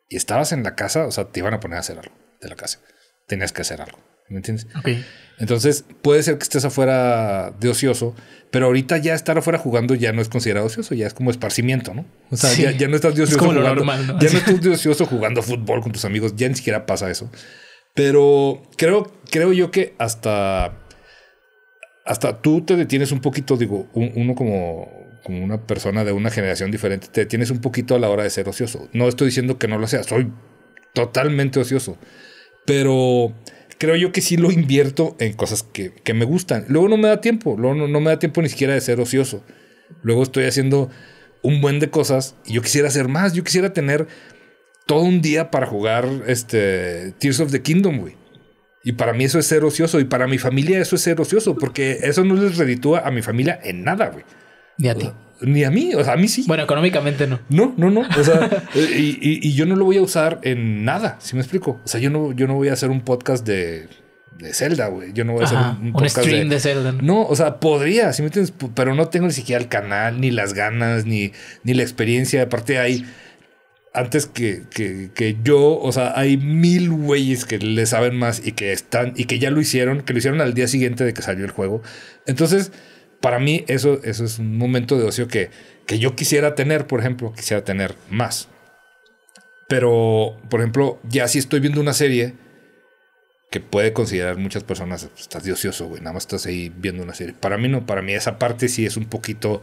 Speaker 2: y estabas en la casa, o sea, te iban a poner a hacer algo de la casa. Tenías que hacer algo. ¿Me entiendes? Ok. Entonces, puede ser que estés afuera de ocioso, pero ahorita ya estar afuera jugando ya no es considerado ocioso, ya es como esparcimiento, ¿no? O sea, ya, no estás de ocioso. jugando, Ya no estás de ocioso jugando fútbol con tus amigos, ya ni siquiera pasa eso. Pero creo, creo yo que hasta hasta tú te detienes un poquito, digo, uno como, una persona de una generación diferente, te detienes un poquito a la hora de ser ocioso. No estoy diciendo que no lo sea, soy totalmente ocioso, pero creo yo que sí lo invierto en cosas que, que me gustan. Luego no me da tiempo, no, no, me da tiempo ni siquiera de ser ocioso. Luego estoy haciendo un buen de cosas y yo quisiera hacer más, yo quisiera tener todo un día para jugar este Tears of the Kingdom, güey. Y para mí eso es ser ocioso. Y para mi familia eso es ser ocioso. Porque eso no les reditúa a mi familia en nada, güey. Ni a ti. Ni a mí. O sea, a mí sí. Bueno, económicamente no. No, no, no. O sea, eh, y, yo no lo voy a usar en nada. Si me explico. O sea, yo no, yo no voy a hacer un podcast de. De Zelda, güey. Yo no voy a hacer un, podcast stream de, Zelda. ¿no? o sea, podría, si me entiendes, pero no tengo ni siquiera el canal, ni las ganas, ni, ni la experiencia. Aparte, hay, antes que, yo, o sea, hay mil güeyes que le saben más y que están y que ya lo hicieron, que lo hicieron al día siguiente de que salió el juego. Entonces, para mí eso, eso es un momento de ocio que, que yo quisiera tener, por ejemplo, quisiera tener más. Pero, por ejemplo, ya si estoy viendo una serie que puede considerar muchas personas, pues, estás de ocioso, güey, nada más estás ahí viendo una serie. Para mí no, para mí esa parte sí es un poquito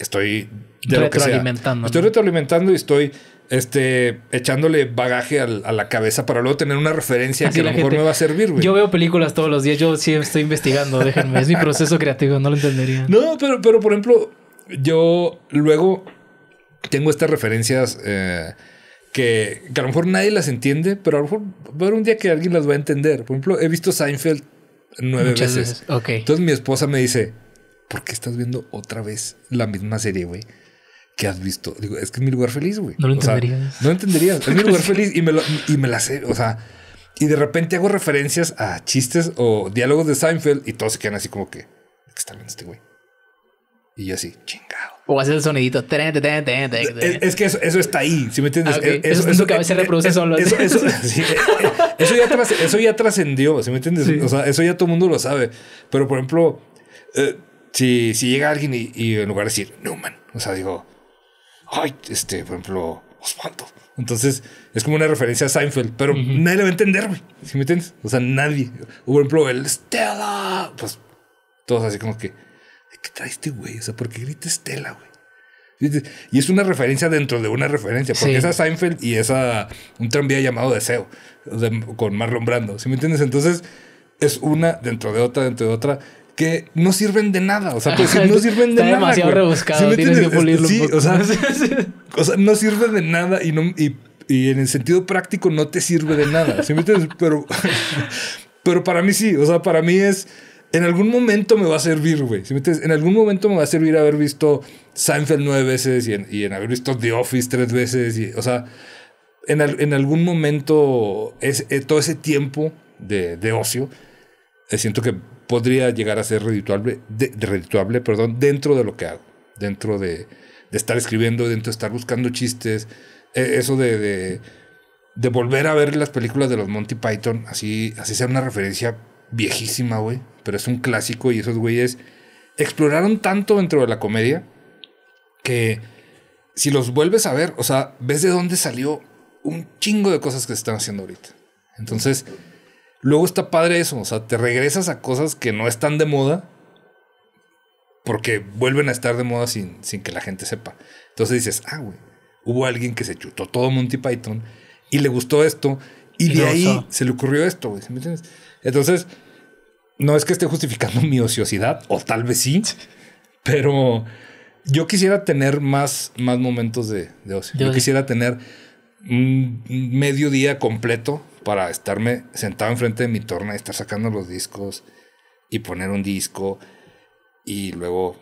Speaker 2: estoy retroalimentando. Estoy retroalimentando y estoy este, echándole bagaje a, la cabeza para luego tener una referencia que a lo mejor me va
Speaker 1: a servir, Yo veo películas todos los días, yo sí estoy investigando, déjenme, es mi proceso creativo, no lo entendería.
Speaker 2: No, pero, pero por ejemplo, yo luego tengo estas referencias eh, que, a lo mejor nadie las entiende, pero a lo mejor va a haber un día que alguien las va a entender. Por ejemplo, he visto Seinfeld nueve veces. Entonces mi esposa me dice, ¿por qué estás viendo otra vez la misma serie, güey? ¿Qué has visto? Digo, es que es mi lugar feliz, güey. No lo entenderías. Sea, no entenderías. Es mi lugar feliz y me, lo, y me la sé. O sea, y de repente hago referencias a chistes o diálogos de Seinfeld y todos se quedan así como que, qué está bien este güey. Y yo así,
Speaker 1: chingado. O haces el sonidito. Es,
Speaker 2: que eso, está ahí, ¿sí me entiendes? Ah, eh, eso, es
Speaker 1: lo que a veces reproduce eh, solo. Eso, eso, eh,
Speaker 2: eso ya trascendió, ¿sí me entiendes? O sea, eso ya todo el mundo lo sabe. Pero, por ejemplo, si, si llega alguien y, en lugar de decir, no, o sea, digo, ay, este, por ejemplo, Osvaldo. Pues, Entonces, es como una referencia a Seinfeld, pero nadie lo va a entender, güey. ¿Sí me entiendes? O sea, nadie. por ejemplo, el Stella. Pues todos así como que, ¿qué traiste, güey? O sea, ¿por qué grita Stella, güey? Y es una referencia dentro de una referencia, porque sí. esa Seinfeld y esa un tranvía llamado Deseo con Marlon Brando, ¿sí me entiendes? Entonces es una dentro de otra, dentro de otra que no sirven de nada. O sea, pues, no sirven de nada. demasiado rebuscado. tienes, que pulirlo. un poco. O, sea, no sirve de nada y, no, y, en el sentido práctico no te sirve de nada. pero, pero para mí sí. O sea, para mí es en algún momento me va a servir, güey. en algún momento me va a servir haber visto Seinfeld nueve veces y en, haber visto The Office tres veces. Y, o sea, en, en algún momento es, eh, todo ese tiempo de, de ocio, eh, siento que podría llegar a ser redituable, perdón, dentro de lo que hago, dentro de, de estar escribiendo, dentro de estar buscando chistes, e, eso de, de, de, volver a ver las películas de los Monty Python, así, así sea una referencia viejísima, güey, pero es un clásico y esos güeyes exploraron tanto dentro de la comedia que si los vuelves a ver, o sea, ves de dónde salió un chingo de cosas que se están haciendo ahorita. Entonces, Luego está padre eso, o sea, te regresas a cosas que no están de moda porque vuelven a estar de moda sin, sin que la gente sepa. Entonces dices, ah, güey, hubo alguien que se chutó todo Monty Python y le gustó esto y de ahí se le ocurrió esto, güey. Entonces, no es que esté justificando mi ociosidad, o tal vez sí, pero yo quisiera tener más, más momentos de, ocio. Yo, quisiera tener un día completo para estarme sentado enfrente de mi torna y estar sacando los discos y poner un disco y luego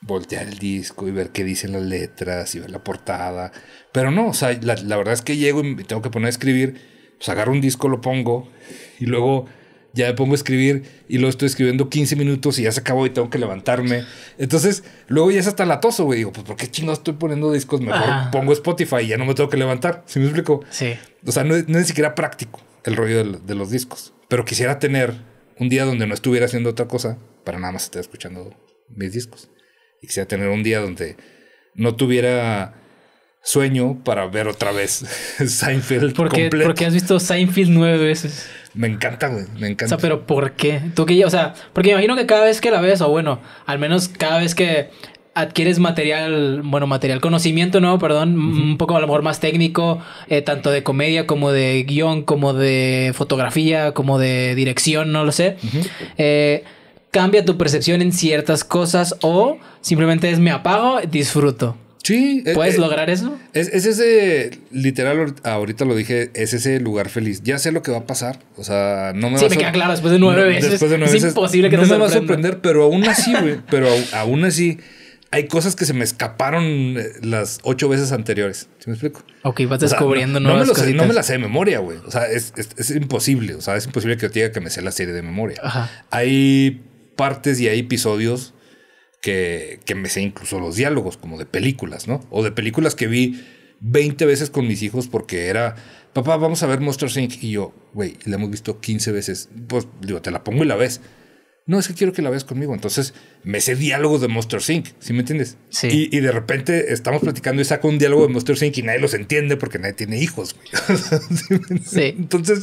Speaker 2: voltear el disco y ver qué dicen las letras y ver la portada. Pero no, o sea, la, verdad es que llego y tengo que poner a escribir, pues agarro un disco, lo pongo y luego ya me pongo a escribir y lo estoy escribiendo 15 minutos y ya se acabó y tengo que levantarme. Entonces, luego ya es hasta latoso, güey. Digo, pues, ¿por qué chingados estoy poniendo discos? Mejor pongo Spotify y ya no me tengo que levantar. ¿Sí me explico? Sí. O sea, no, es ni siquiera práctico el rollo de, los discos. Pero quisiera tener un día donde no estuviera haciendo otra cosa para nada más estar escuchando mis discos. Y quisiera tener un día donde no tuviera sueño para ver otra vez
Speaker 1: Seinfeld ¿Por Porque has visto Seinfeld nueve veces. Me encanta, güey. Me encanta. O sea, pero ¿por qué? Tú que ya, o sea, porque imagino que cada vez que la ves, o bueno, al menos cada vez que adquieres material, bueno, material, conocimiento ¿no? perdón, un poco a lo mejor más técnico, eh, tanto de comedia como de guión, como de fotografía, como de dirección, no lo sé. Eh, cambia tu percepción en ciertas cosas o simplemente es me apago, disfruto. Sí. Eh, ¿Puedes eh, lograr eso?
Speaker 2: Es, ese, literal, ah, ahorita lo dije, es ese lugar feliz. Ya sé lo que va a pasar. O sea, no me sí, me queda claro, después de nueve veces. Después de nueve es veces, imposible que no me va a sorprender, pero aún así, güey, pero aún así hay cosas que se me escaparon eh, las ocho veces anteriores. ¿Sí me explico?
Speaker 1: Ok, vas descubriendo no, nuevas no me no me las sé
Speaker 2: de memoria, güey. O sea, es, es, imposible. O sea, es imposible que yo tenga diga que me sé la serie de memoria. Ajá. Hay partes y hay episodios que, me sé incluso los diálogos, como de películas, ¿no? O de películas que vi 20 veces con mis hijos porque era, papá, vamos a ver Monster Inc. Y yo, güey, la hemos visto 15 veces. Pues digo, te la pongo y la ves. No, es que quiero que la veas conmigo. Entonces me sé diálogo de Monster Inc. ¿Sí me entiendes? Sí. Y, de repente estamos platicando y saco un diálogo de Monster Inc. y nadie los entiende porque nadie tiene hijos. Güey. ¿Sí, Entonces,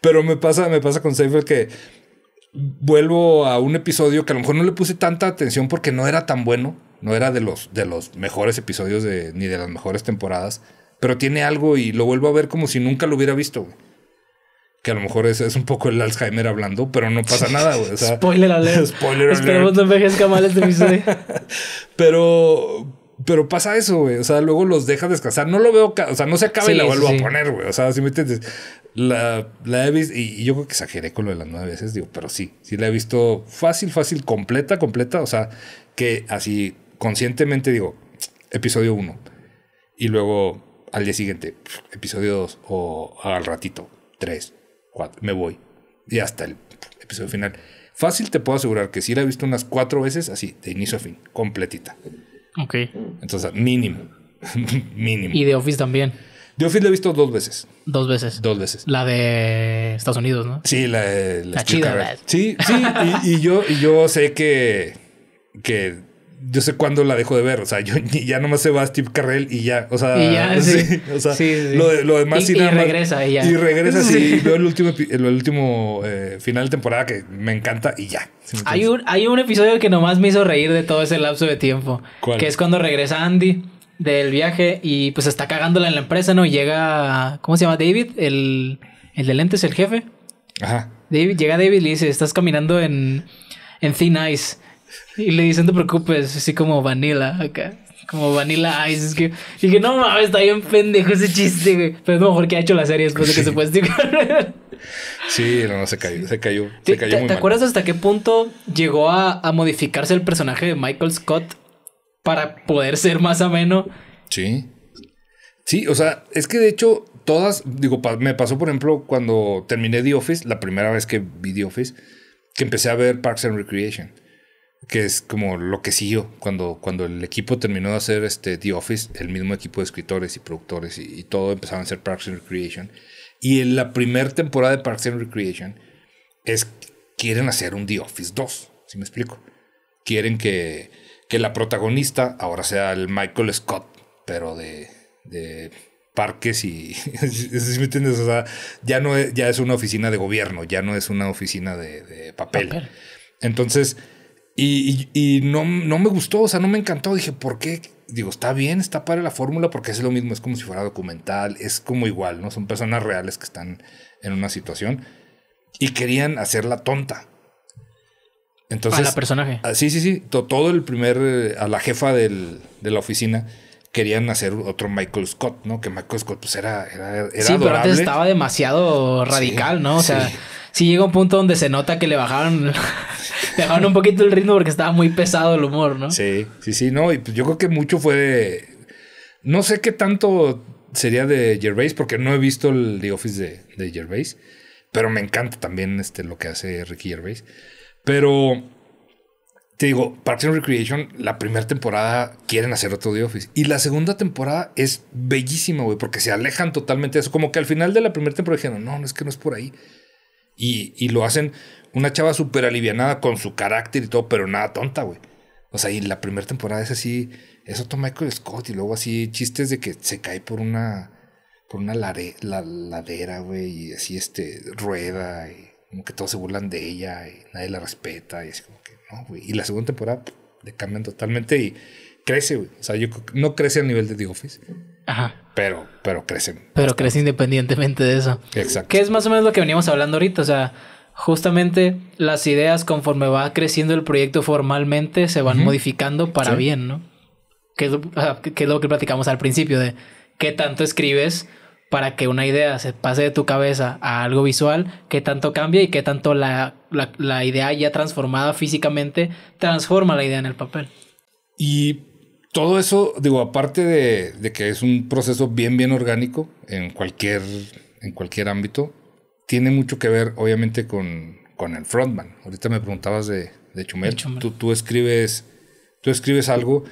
Speaker 2: pero me pasa, me pasa con Seifel que vuelvo a un episodio que a lo mejor no le puse tanta atención porque no era tan bueno, no era de los, de los mejores episodios de, ni de las mejores temporadas, pero tiene algo y lo vuelvo a ver como si nunca lo hubiera visto. Que a lo mejor es, un poco el Alzheimer hablando, pero no pasa nada. spoiler alert. spoiler Esperemos no
Speaker 1: envejezca mal este episodio.
Speaker 2: pero, pero pasa eso, güey. O sea, luego los deja descansar. No lo veo, o sea, no se acaba y la vuelvo a poner, güey. O sea, si me entiendes, la, la he visto, y, y, yo creo que exageré con lo de las nueve veces, digo, pero sí, sí la he visto fácil, fácil, completa, completa. O sea, que así conscientemente digo, episodio uno. Y luego al día siguiente, episodio dos, o al ratito, tres, cuatro, me voy. Y hasta el episodio final. Fácil te puedo asegurar que sí la he visto unas cuatro veces así, de inicio a fin, completita. Ok. Entonces, mínimo. mínimo. Y de
Speaker 1: Office también. The Office la he visto dos veces. Dos veces. Dos veces. La de Estados Unidos, ¿no?
Speaker 2: Sí, la, de... la, chida. Sí, sí. y, y, yo, y yo sé que, que yo sé cuándo la dejo de ver. O sea, yo ya nomás se va Steve Carrell y ya. O sea, Lo, demás y, y regresa, y ya. Y regresa, sí. Y veo el último, el último eh, final de temporada que me encanta y ya.
Speaker 1: Hay un, hay un episodio que nomás me hizo reír de todo ese lapso de tiempo. Que es cuando regresa Andy del viaje y pues está cagándola en la empresa, ¿no? Y llega, ¿cómo se llama? David, el, el de lentes, el jefe. Ajá. llega David y le dice, estás caminando en, en Thin Ice. Y le dicen, no te preocupes, así como Vanilla acá. Como Vanilla Ice. Es que dije, no mames, está bien pendejo ese chiste, güey. Pero es mejor que ha hecho la serie es cosa que se puede a
Speaker 2: Sí, no, no, se cayó, se cayó, se cayó ¿Te, ¿te acuerdas
Speaker 1: hasta qué punto llegó a, a, modificarse el personaje de Michael Scott para poder ser más ameno? Sí. Sí, o sea, es que de hecho
Speaker 2: todas, digo, me pasó por ejemplo cuando terminé The Office, la primera vez que vi The Office, que empecé a ver Parks and Recreation que es como lo que siguió cuando, cuando el equipo terminó de hacer este The Office, el mismo equipo de escritores y productores y, todo empezaron a hacer Parks and Recreation. Y en la primera temporada de Parks and Recreation es quieren hacer un The Office 2, si me explico. Quieren que, que la protagonista ahora sea el Michael Scott, pero de, de parques y si me entiendes? O sea, ya no es, ya es una oficina de gobierno, ya no es una oficina de, papel. Entonces, y, no, no, me gustó, o sea, no me encantó. Dije, ¿por qué? Digo, está bien, está para la fórmula porque es lo mismo, es como si fuera documental, es como igual, ¿no? Son personas reales que están en una situación y querían hacerla tonta. Entonces, a la personaje. Ah, sí, sí, sí. todo el primer, eh, a la jefa del, de la oficina, querían hacer otro Michael Scott, ¿no? Que Michael Scott pues era, era,
Speaker 1: sí, pero antes estaba demasiado radical, ¿no? O sea, sí llega un punto donde se nota que le bajaron, un poquito el ritmo porque estaba muy pesado el humor, ¿no? Sí, sí, sí, no,
Speaker 2: y pues yo creo que mucho fue No sé qué tanto sería de Gervais porque no he visto el The Office de, de pero me encanta también este, lo que hace Ricky Gervais. Pero te digo, Parks and Recreation, la primera temporada quieren hacer otro The Office. Y la segunda temporada es bellísima, güey, porque se alejan totalmente de eso. Como que al final de la primera temporada dijeron, no, no es que no es por ahí. Y, y lo hacen una chava súper alivianada con su carácter y todo, pero nada tonta, güey. O sea, y la primera temporada es así, es otro Michael Scott y luego así chistes de que se cae por una, por una la, ladera, güey, y así este, rueda, y como que todos se burlan de ella y nadie la respeta, y así como que, no, güey. Y la segunda temporada le cambian totalmente y crece, güey. O sea, yo no crece al nivel de The Office, Ajá. Pero, pero crecen.
Speaker 1: Pero crece independientemente de eso. Exacto. Que es más o menos lo que veníamos hablando ahorita. O sea, justamente las ideas conforme va creciendo el proyecto formalmente se van modificando para bien, ¿no? Que es, lo, ah, que lo que platicamos al principio de qué tanto escribes para que una idea se pase de tu cabeza a algo visual, qué tanto cambia y qué tanto la, la idea ya transformada físicamente transforma la idea en el papel. Y
Speaker 2: todo eso, digo, aparte de, que es un proceso bien, bien orgánico en cualquier, en cualquier ámbito, tiene mucho que ver, obviamente, con, el frontman. Ahorita me preguntabas de, de Chumel. Tú, tú, escribes, tú escribes algo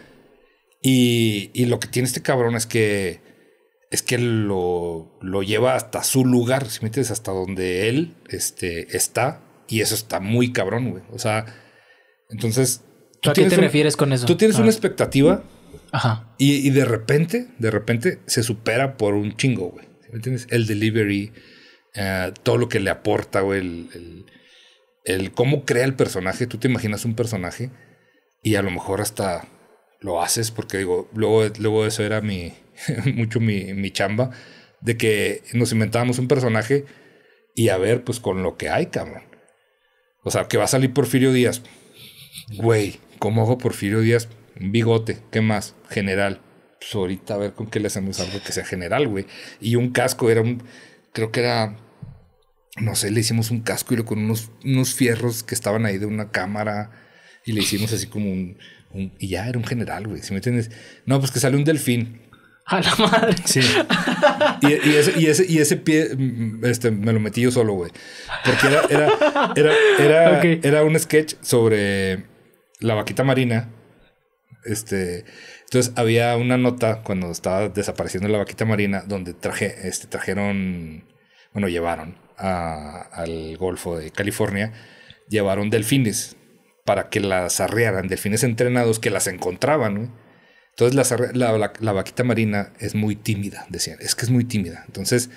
Speaker 2: y, lo que tiene este cabrón es que, es que lo, lo lleva hasta su lugar, si metes, hasta donde él este, está. Y eso está muy cabrón, güey. O sea, entonces
Speaker 1: ¿A qué te refieres con eso? Tú tienes una
Speaker 2: expectativa Y, de repente, de repente se supera por un chingo, güey. ¿Me entiendes? El delivery, eh, todo lo que le aporta, güey, el, cómo crea el personaje. Tú te imaginas un personaje y a lo mejor hasta lo haces, porque digo, luego, luego eso era mi, mucho mi, mi chamba, de que nos inventábamos un personaje y a ver, pues con lo que hay, cabrón. O sea, que va a salir Porfirio Díaz. Güey, como ojo Porfirio Díaz, un bigote, ¿qué más? General. Pues ahorita a ver con qué le hacemos algo que sea general, güey. Y un casco, era un, creo que era, no sé, le hicimos un casco y lo con unos, fierros que estaban ahí de una cámara y le hicimos así como un, y ya era un general, güey, Si me entiendes? No, pues que sale un delfín. A la madre. Sí. Y, ese, pie mm, este, me lo metí yo solo, güey. Porque era, era, era un sketch sobre la vaquita marina. Este, entonces había una nota cuando estaba desapareciendo la vaquita marina donde traje, este, trajeron, bueno, llevaron al Golfo de California, llevaron delfines para que las arrearan, delfines entrenados que las encontraban. ¿no? Entonces la, vaquita marina es muy tímida, decían, es que es muy tímida. Entonces,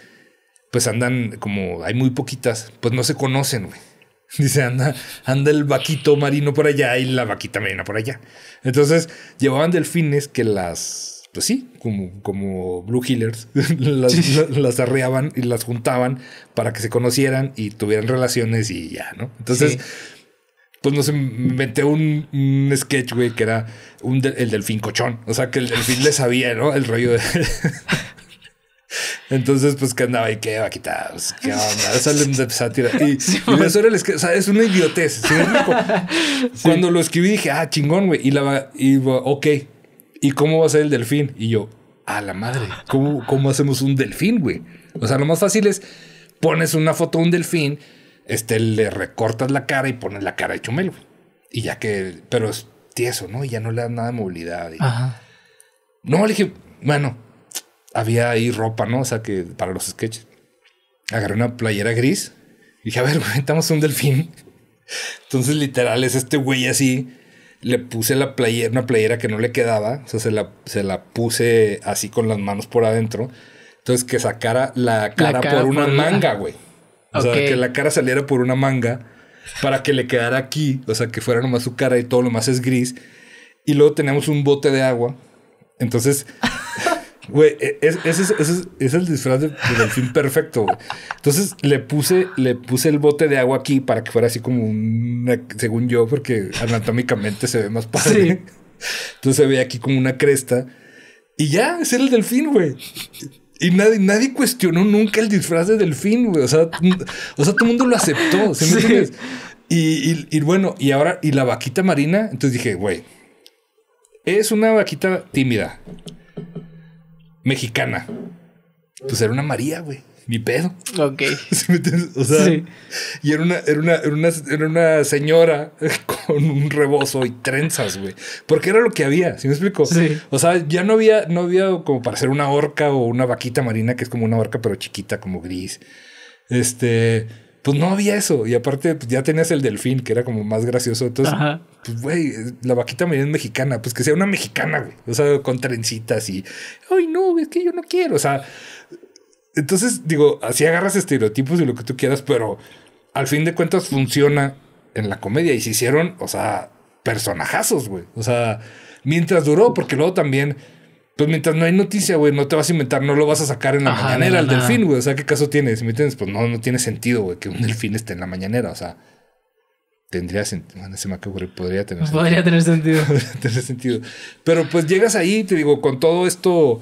Speaker 2: pues andan como hay muy poquitas, pues no se conocen, güey. Dice, anda, anda el vaquito marino por allá y la vaquita marina por allá. Entonces, llevaban delfines que las, pues sí, como, como Blue Healers, las, arreaban y las juntaban para que se conocieran y tuvieran relaciones y ya, ¿no? Entonces, pues nos inventé un, un sketch, güey, que era un el delfín cochón. O sea, que el delfín le sabía, ¿no? El rollo de... Entonces, pues que andaba y qué va, pues, qué onda, salen de sátira. Y, y eso o sea, es una idiotez. Cuando lo escribí dije, ah, chingón, güey. Y la y ok. ¿Y cómo va a ser el delfín? Y yo, a la madre, ¿cómo, hacemos un delfín, güey? O sea, lo más fácil es pones una foto de un delfín, este, le recortas la cara y pones la cara de chumelo. Y ya que, pero es tieso, ¿no? Y ya no le dan nada de movilidad. Ajá. No, le dije, bueno, había ahí ropa, ¿no? O sea, que para los sketches. Agarré una playera gris. Y dije, a ver, güey, estamos un delfín. Entonces, literal, es este güey así. Le puse la playera, una playera que no le quedaba. O sea, se la, se la puse así con las manos por adentro. Entonces, que sacara la cara, por una manga, güey. O sea, que la cara saliera por una manga para que le quedara aquí. O sea, que fuera nomás su cara y todo lo más es gris. Y luego tenemos un bote de agua. Entonces Güey, e, ese es, el disfraz del de delfín perfecto, Entonces le puse, le puse el bote de agua aquí para que fuera así como una, según yo, porque anatómicamente se ve más padre. Entonces se ve aquí como una cresta. Y ya, es era el delfín, güey. Y nadie, nadie cuestionó nunca el disfraz de delfín, güey. O sea, o sea todo el mundo lo aceptó. Y, y, y bueno, y ahora, y la vaquita marina. Entonces dije, güey, es una vaquita tímida mexicana. Pues era una María, güey. mi pedo. Ok. o sea, y era una, era una, era una, señora con un rebozo y trenzas, güey. Porque era lo que había, ¿sí me explico? Sí. O sea, ya no había, no había como para ser una orca o una vaquita marina, que es como una orca, pero chiquita, como gris. Este pues no había eso. Y aparte, pues, ya tenías el delfín, que era como más gracioso. Entonces, pues, güey, la vaquita me es mexicana, pues que sea una mexicana, güey. O sea, con trencitas y, ay, no, es que yo no quiero. O sea, entonces, digo, así agarras estereotipos y lo que tú quieras, pero al fin de cuentas funciona en la comedia y se hicieron, o sea, personajazos, güey. O sea, mientras duró, porque luego también pues mientras no hay noticia, güey, no te vas a inventar, no lo vas a sacar en la mañanera al delfín, güey. O sea, ¿qué caso tienes? me entiendes, pues no, no tiene sentido, güey, que un delfín esté en la mañanera. O sea, tendría sentido. Bueno, se me podría tener sentido. Podría
Speaker 1: tener sentido. podría
Speaker 2: tener sentido. Pero pues llegas ahí, te digo, con todo esto,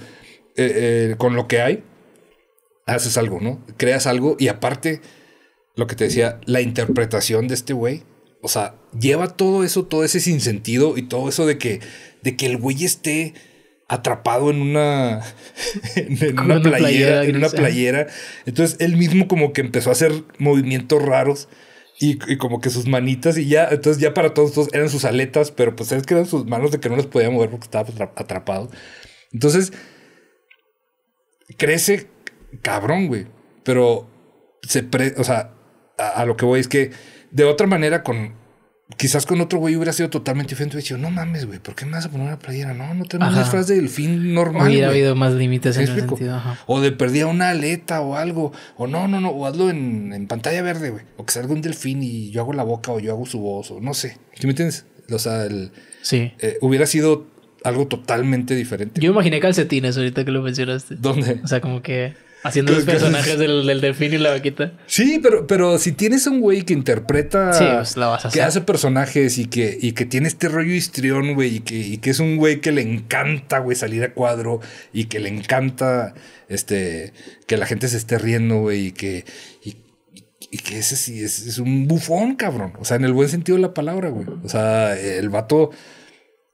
Speaker 2: eh, eh, con lo que hay, haces algo, ¿no? Creas algo y aparte, lo que te decía, la interpretación de este güey. O sea, lleva todo eso, todo ese sinsentido y todo eso de que, de que el güey esté atrapado en una, en una, playera, en una playera. Entonces él mismo como que empezó a hacer movimientos raros. Y, como que sus manitas y ya, entonces ya para todos, todos eran sus aletas, pero pues es que eran sus manos de que no las podía mover porque estaba atrapado. Entonces, crece cabrón, güey. Pero se pre, o sea, a, lo que voy es que de otra manera con Quizás con otro güey hubiera sido totalmente diferente. Hubiera dicho, no mames, güey, ¿por qué me vas a poner una playera? No, no tenemos una frase del fin normal. Hubiera habido más límites en el sentido. O de perdía una aleta o algo. O no, no, no. O hazlo en, en pantalla verde, güey. O que salga un delfín y yo hago la boca o yo hago su voz o no sé. ¿Qué me entiendes? O sea, el, sí. Eh, hubiera sido algo totalmente diferente.
Speaker 1: Yo imaginé calcetines ahorita que lo mencionaste. ¿Dónde? O sea, como que. Haciendo los personajes del, del, delfín y la vaquita.
Speaker 2: Sí, pero, pero si tienes un güey que interpreta. Sí, pues, la vas a que hace personajes y que, y que tiene este rollo histrión, güey. Y que, es un güey que le encanta, güey, salir a cuadro. Y que le encanta este que la gente se esté riendo, güey. Y que, que ese sí es, es un bufón, cabrón. O sea, en el buen sentido de la palabra, güey. O sea, el vato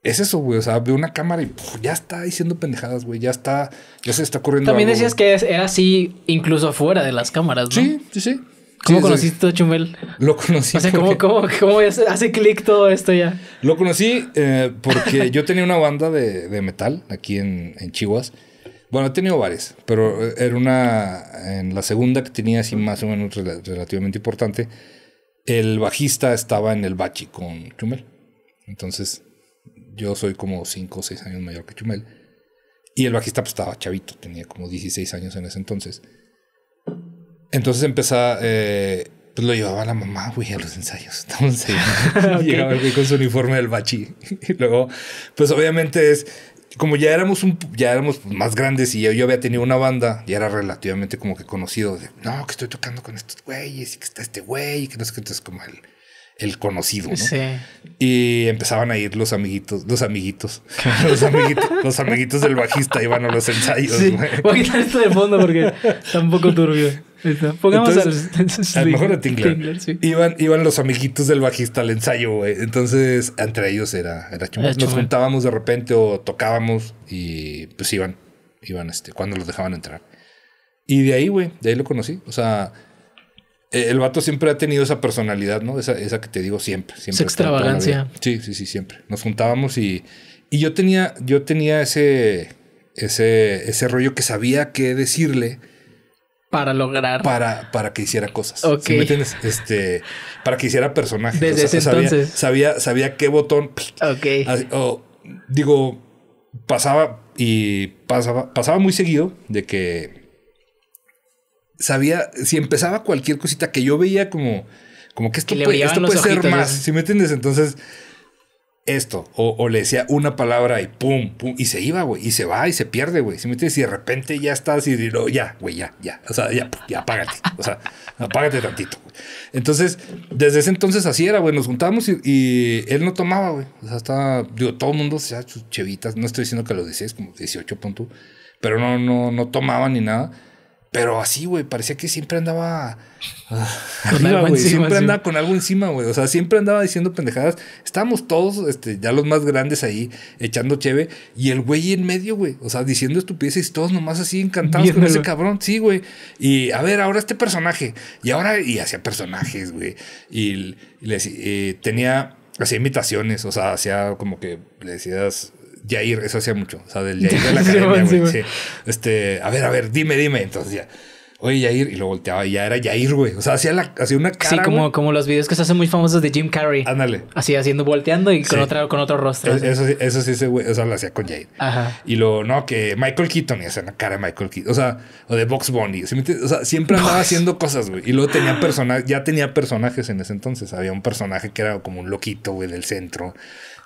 Speaker 2: es eso, güey. O sea, ve una cámara y ya está diciendo pendejadas, güey. Ya está, ya se está corriendo. También decías
Speaker 1: que era así incluso fuera de las cámaras, ¿no? Sí, sí, sí.
Speaker 2: ¿Cómo conociste a Chumel? Lo conocí. O sea, ¿cómo, cómo, hace clic todo esto ya? Lo conocí eh, porque yo tenía una banda de, metal aquí en, en Chihuahua. Bueno, he tenido varias, pero eh, era una. En la segunda que tenía, así más o menos relativamente importante, el bajista estaba en el bachi con Chumel. Entonces, yo soy como 5 o 6 años mayor que Chumel. Y el bajista pues, estaba chavito, tenía como 16 años en ese entonces. Entonces empezaba, eh, pues lo llevaba la mamá, güey, a los ensayos. Entonces llegaba güey con su uniforme del bachi. y luego, pues obviamente es, como ya éramos, un, ya éramos más grandes y yo, había tenido una banda, y era relativamente como que conocido. De, no, que estoy tocando con estos güeyes y que está este güey y que no sé qué. Entonces como el el conocido. ¿no? Sí. Y empezaban a ir los amiguitos, los amiguitos, los amiguitos, los amiguitos del bajista iban a los ensayos. Sí. Voy a quitar
Speaker 1: esto de fondo porque está un poco turbio. Pongamos al, a lo mejor a
Speaker 2: iban, iban los amiguitos del bajista al ensayo, güey. Entonces, entre ellos era, era Nos juntábamos de repente o tocábamos y pues iban, iban este, cuando los dejaban entrar. Y de ahí, güey, de ahí lo conocí. O sea, eh, el vato siempre ha tenido esa personalidad, ¿no? Esa, esa que te digo siempre. siempre esa extravagancia. Sí, sí, sí, siempre. Nos juntábamos y, yo tenía, yo tenía ese, ese, ese rollo que sabía qué decirle. Para lograr. Para, para que hiciera cosas. Ok. Este, para que hiciera personajes. Desde sabía, entonces. Sabía, qué botón. Ok. digo, pasaba y pasaba, pasaba muy seguido de que sabía, si empezaba cualquier cosita que yo veía como, como que esto puede, puede ser más, si me entiendes? Entonces, esto, o, le decía una palabra y pum, pum, y se iba, güey, y se va y se pierde, güey, si me entiendes? Y de repente ya estás y digo, ya, güey, ya, ya, o sea, ya, ya apágate, o sea, apágate tantito. Entonces, desde ese entonces así era, güey, nos juntamos y, él no tomaba, güey, o sea, estaba, digo, todo el mundo, o sea, sus chevitas, no estoy diciendo que lo decías, como 18 puntos, pero no, no, no tomaba ni nada. Pero así, güey, parecía que siempre andaba Siempre andaba con algo encima, güey. O sea, siempre andaba diciendo pendejadas. Estábamos todos, este, ya los más grandes ahí, echando cheve. Y el güey en medio, güey. O sea, diciendo estupideces todos nomás así encantados con ese cabrón. Sí, güey. Y a ver, ahora este personaje. Y ahora, y hacía personajes, güey. Y, eh, tenía, hacía imitaciones. O sea, hacía como que le decías Jair, eso hacía mucho. O sea, del Jair de la academia, güey. Este, a ver, a ver, dime, dime. Entonces ya.
Speaker 1: Oye, Jair, y lo volteaba y ya era Jair, güey. O sea, hacía, la, una cara. Sí, como, como los videos que se hacen muy famosos de Jim Carrey. Ándale. Así, haciendo volteando y con, con otro rostro. eso,
Speaker 2: eso sí, ese güey, o lo hacía con Jair. Ajá. Y luego, no, que Michael Keaton y hacía la cara de Michael Keaton. O sea, o de Box Bunny. O sea, siempre andaba haciendo cosas, güey. Y luego tenía personajes, ya tenía personajes en ese entonces. Había un personaje que era como un loquito, güey, del centro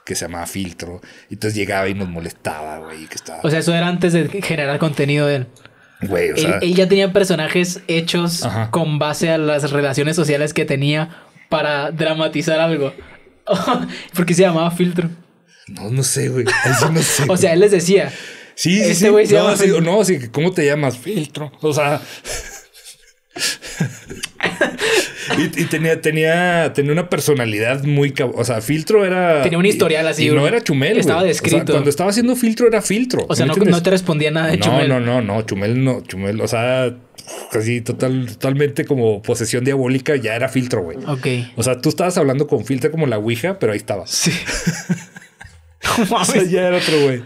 Speaker 2: que se llamaba Filtro. Y entonces llegaba y nos molestaba, güey.
Speaker 1: estaba... O sea, eso era antes de generar contenido de él.
Speaker 2: Güey, o sea... él,
Speaker 1: ya tenía personajes hechos con base a las relaciones sociales que tenía para dramatizar algo. Porque se llamaba Filtro.
Speaker 2: No, no sé, güey. Eso no sé. o sea, él les decía. Sí, sí, este no, no, ¿cómo te llamas? Filtro. O sea. y, tenía, tenía, tenía una personalidad muy... O sea, Filtro era... Tenía un historial así. Y, no era Chumel. Estaba descrito. cuando estaba haciendo Filtro era Filtro. O sea, no, te
Speaker 1: respondía nada de Chumel. No,
Speaker 2: no, no, Chumel no. Chumel, o sea, casi totalmente como posesión diabólica, ya era Filtro, güey. Ok. O sea, tú estabas hablando con Filtro como la Ouija, pero ahí estabas. Sí. o sea, ya era otro güey.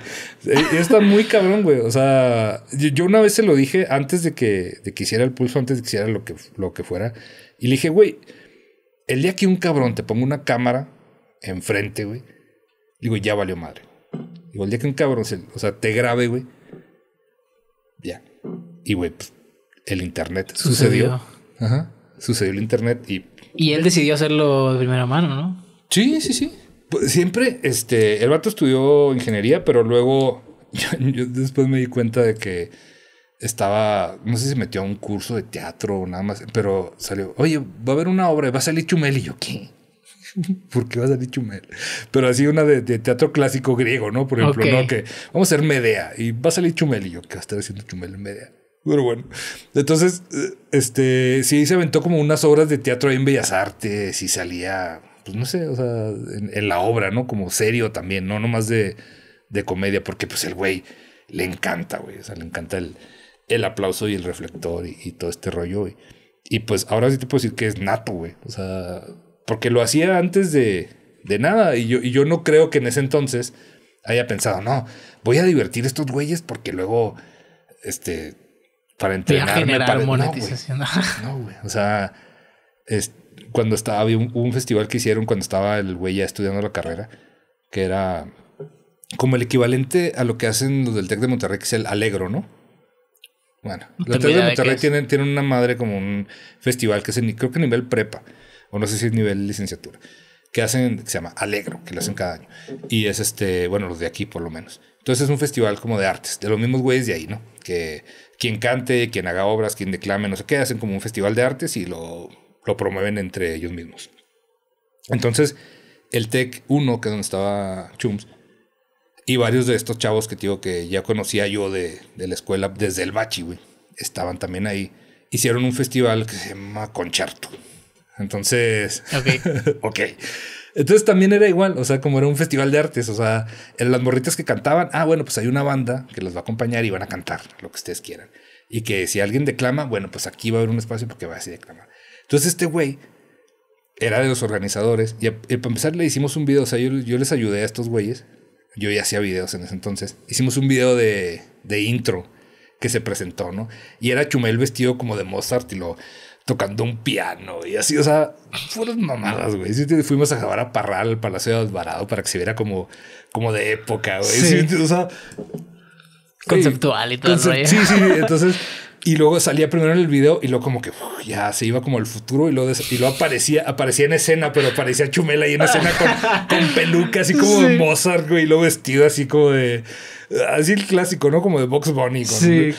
Speaker 2: Eh, está muy cabrón, güey. O sea, yo, una vez se lo dije antes de que, de hiciera el pulso, antes de que hiciera lo que, lo que fuera. Y le dije, güey, el día que un cabrón te ponga una cámara enfrente, güey, digo, ya valió madre. Digo, el día que un cabrón, o sea, te grabe, güey, ya. Y, güey, pues, el internet
Speaker 1: sucedió. sucedió. Ajá.
Speaker 2: Sucedió el internet
Speaker 1: y... Y él decidió hacerlo de primera mano,
Speaker 2: ¿no? Sí, sí, sí. Pues, siempre, este, el vato estudió ingeniería, pero luego yo después me di cuenta de que estaba, no sé si metió a un curso de teatro o nada más, pero salió, oye, va a haber una obra, va a salir Chumel y yo, ¿qué? ¿Por qué va a salir Chumel? Pero así una de, teatro clásico griego, ¿no? Por ejemplo, ¿no? Que vamos a hacer Medea y va a salir Chumel y yo, ¿qué va a estar haciendo Chumel en Medea? Pero bueno, entonces, eh, este, sí se aventó como unas obras de teatro ahí en Bellas Artes y salía, pues no sé, o sea, en, la obra, ¿no? Como serio también, ¿no? No más de, de comedia, porque pues el güey le encanta, güey, o sea, le encanta el, el aplauso y el reflector y, todo este rollo, güey. Y pues ahora sí te puedo decir que es nato, güey. O sea, porque lo hacía antes de, de nada. Y yo, y yo no creo que en ese entonces haya pensado, no, voy a divertir a estos güeyes porque luego, este, para entrenarme. monetización. No, güey. o sea, cuando estaba, había un, un, festival que hicieron cuando estaba el güey ya estudiando la carrera, que era como el equivalente a lo que hacen los del TEC de Monterrey, que es el Alegro, ¿no? Bueno, los de Monterrey tienen, una madre como un festival que es en, creo que a nivel prepa, o no sé si es nivel licenciatura, que hacen, se llama Alegro, que lo hacen cada año. Y es este, bueno, los de aquí por lo menos. Entonces es un festival como de artes, de los mismos güeyes de ahí, ¿no? Que quien cante, quien haga obras, quien declame, no sé qué, hacen como un festival de artes y lo, lo promueven entre ellos mismos. Entonces, el TEC 1, que es donde estaba Chums, y varios de estos chavos que digo que ya conocía yo de, de la escuela desde el bachi, güey, estaban también ahí. Hicieron un festival que se llama Concerto. Entonces, ok. ok. Entonces también era igual, o sea, como era un festival de artes, o sea, en las morritas que cantaban, ah, bueno, pues hay una banda que los va a acompañar y van a cantar lo que ustedes quieran. Y que si alguien declama, bueno, pues aquí va a haber un espacio porque va a decir declamar. Entonces este güey era de los organizadores y para empezar le hicimos un video, o sea, yo, yo les ayudé a estos güeyes yo ya hacía videos en ese entonces. Hicimos un video de, de intro que se presentó, ¿no? Y era Chumel vestido como de Mozart y lo tocando un piano y así, o sea, fueron mamadas, güey. fuimos a acabar a parrar al Palacio de Alvarado, para que se viera como, como de época, güey. Sí. o sea, conceptual y todo. Sí, sí, entonces y luego salía primero en el video y luego como que ya se iba como el futuro y luego, y aparecía, aparecía en escena, pero aparecía Chumela y en escena con, peluca así como Mozart, güey, y vestido así como de... Así el clásico, ¿no? Como de Box Bunny. sí,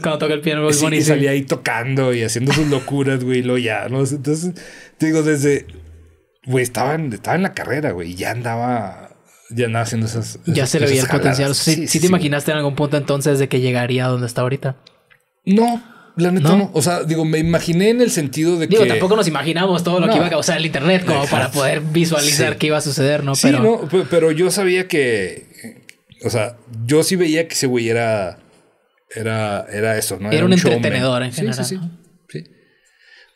Speaker 1: cuando toca el piano Box Bunny. Y salía
Speaker 2: ahí tocando y haciendo sus locuras, güey, y luego ya, ¿no? Entonces, te digo, desde... Güey, estaba en, la carrera, güey, y ya andaba ya andaba haciendo esas. ya se le veía el potencial. Si, sí, te imaginaste
Speaker 1: en algún punto entonces de que llegaría a donde está ahorita. No, la neta ¿No? O
Speaker 2: sea, digo, me imaginé en el sentido de que. Digo, tampoco nos imaginamos todo lo que iba a causar el Internet como para poder visualizar qué iba a suceder, ¿no? Sí, pero... no, pero yo sabía que. O sea, yo sí veía que ese güey era. Era, era eso, ¿no? Era, un, entretenedor en general. Sí, sí, sí,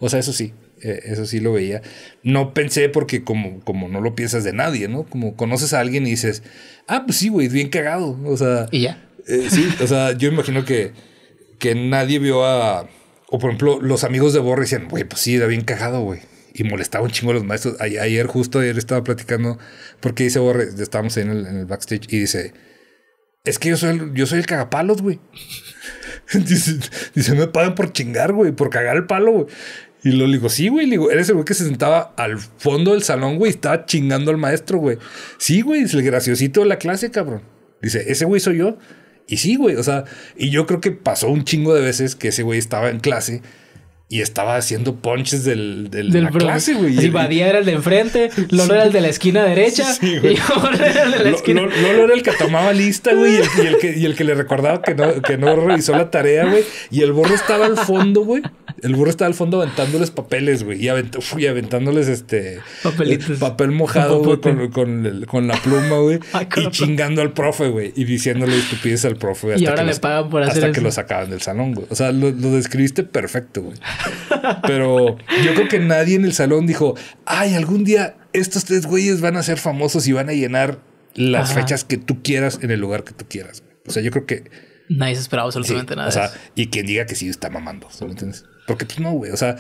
Speaker 2: O sea, eso sí. Eh, eso sí lo veía. No pensé porque como, como no lo piensas de nadie, ¿no? Como conoces a alguien y dices, ah, pues sí, güey, bien cagado. O sea. Y ya. Eh, sí, o sea, yo imagino que que nadie vio a. O por ejemplo, los amigos de Borre decían, güey, pues sí, era bien cagado, güey. Y molestaba un chingo a los maestros. ayer, justo ayer, estaba platicando, porque dice Borre, estábamos en el, en el backstage, y dice, es que yo soy el, yo soy el cagapalos, güey. dice, dice, me pagan por chingar, güey, por cagar el palo, güey. Y lo digo, sí, güey, le digo, eres el güey que se sentaba al fondo del salón, güey, y estaba chingando al maestro, güey. Sí, güey, es el graciosito de la clase, cabrón. Dice, ese güey soy yo. Y sí, güey, o sea, y yo creo que pasó un chingo de veces que ese güey estaba en clase y estaba haciendo ponches del, del, la clase, güey. Badía era el de enfrente, Lolo era el de la esquina derecha, sí, y el Lolo, era el que tomaba lista, güey, y el, que, el que le recordaba que no, que no revisó la tarea, güey. Y el burro estaba al fondo, güey. El burro estaba al fondo aventándoles papeles, güey. Y, aventándoles este... Eh, papel mojado, güey, con, la pluma, güey. y chingando al profe, güey. Y diciéndole estupideces al profe, hasta Y le por hacer Hasta que lo sacaban del salón, güey. O sea, lo, lo describiste perfecto, güey. Pero yo creo que nadie en el salón dijo, ay, algún día estos tres güeyes van a ser famosos y van a llenar las fechas que tú quieras en el lugar que tú quieras. O sea, yo creo que...
Speaker 1: Nadie se esperaba absolutamente nada. O sea,
Speaker 2: y quien diga que sí está mamando, me entiendes? Porque pues no, güey. O sea,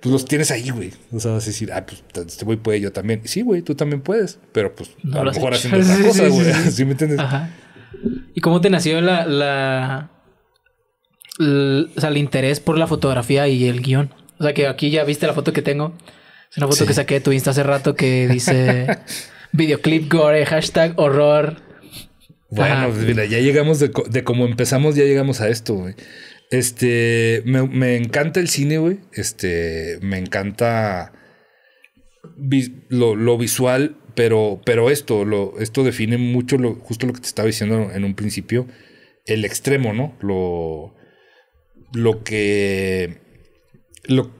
Speaker 2: pues los tienes ahí, güey. O sea, vas a decir, ah, pues este güey puede, yo también. Sí, güey, tú también puedes. Pero pues a lo, mejor haciendo güey. Sí, me entiendes? Ajá.
Speaker 1: ¿Y cómo te nació la, la, o sea, el interés por la fotografía y el guión. O sea, que aquí ya viste la foto que tengo. Es una foto que saqué de tu Insta hace rato que dice videoclip gore, hashtag horror. Bueno, pues mira, ya
Speaker 2: llegamos de, de como empezamos, ya llegamos a esto, güey. Este, me, encanta el cine, güey. Este, me encanta lo, lo, visual, pero, pero esto, lo, esto define mucho lo, justo lo que te estaba diciendo en un principio, el extremo, ¿no? Lo, lo que. Lo,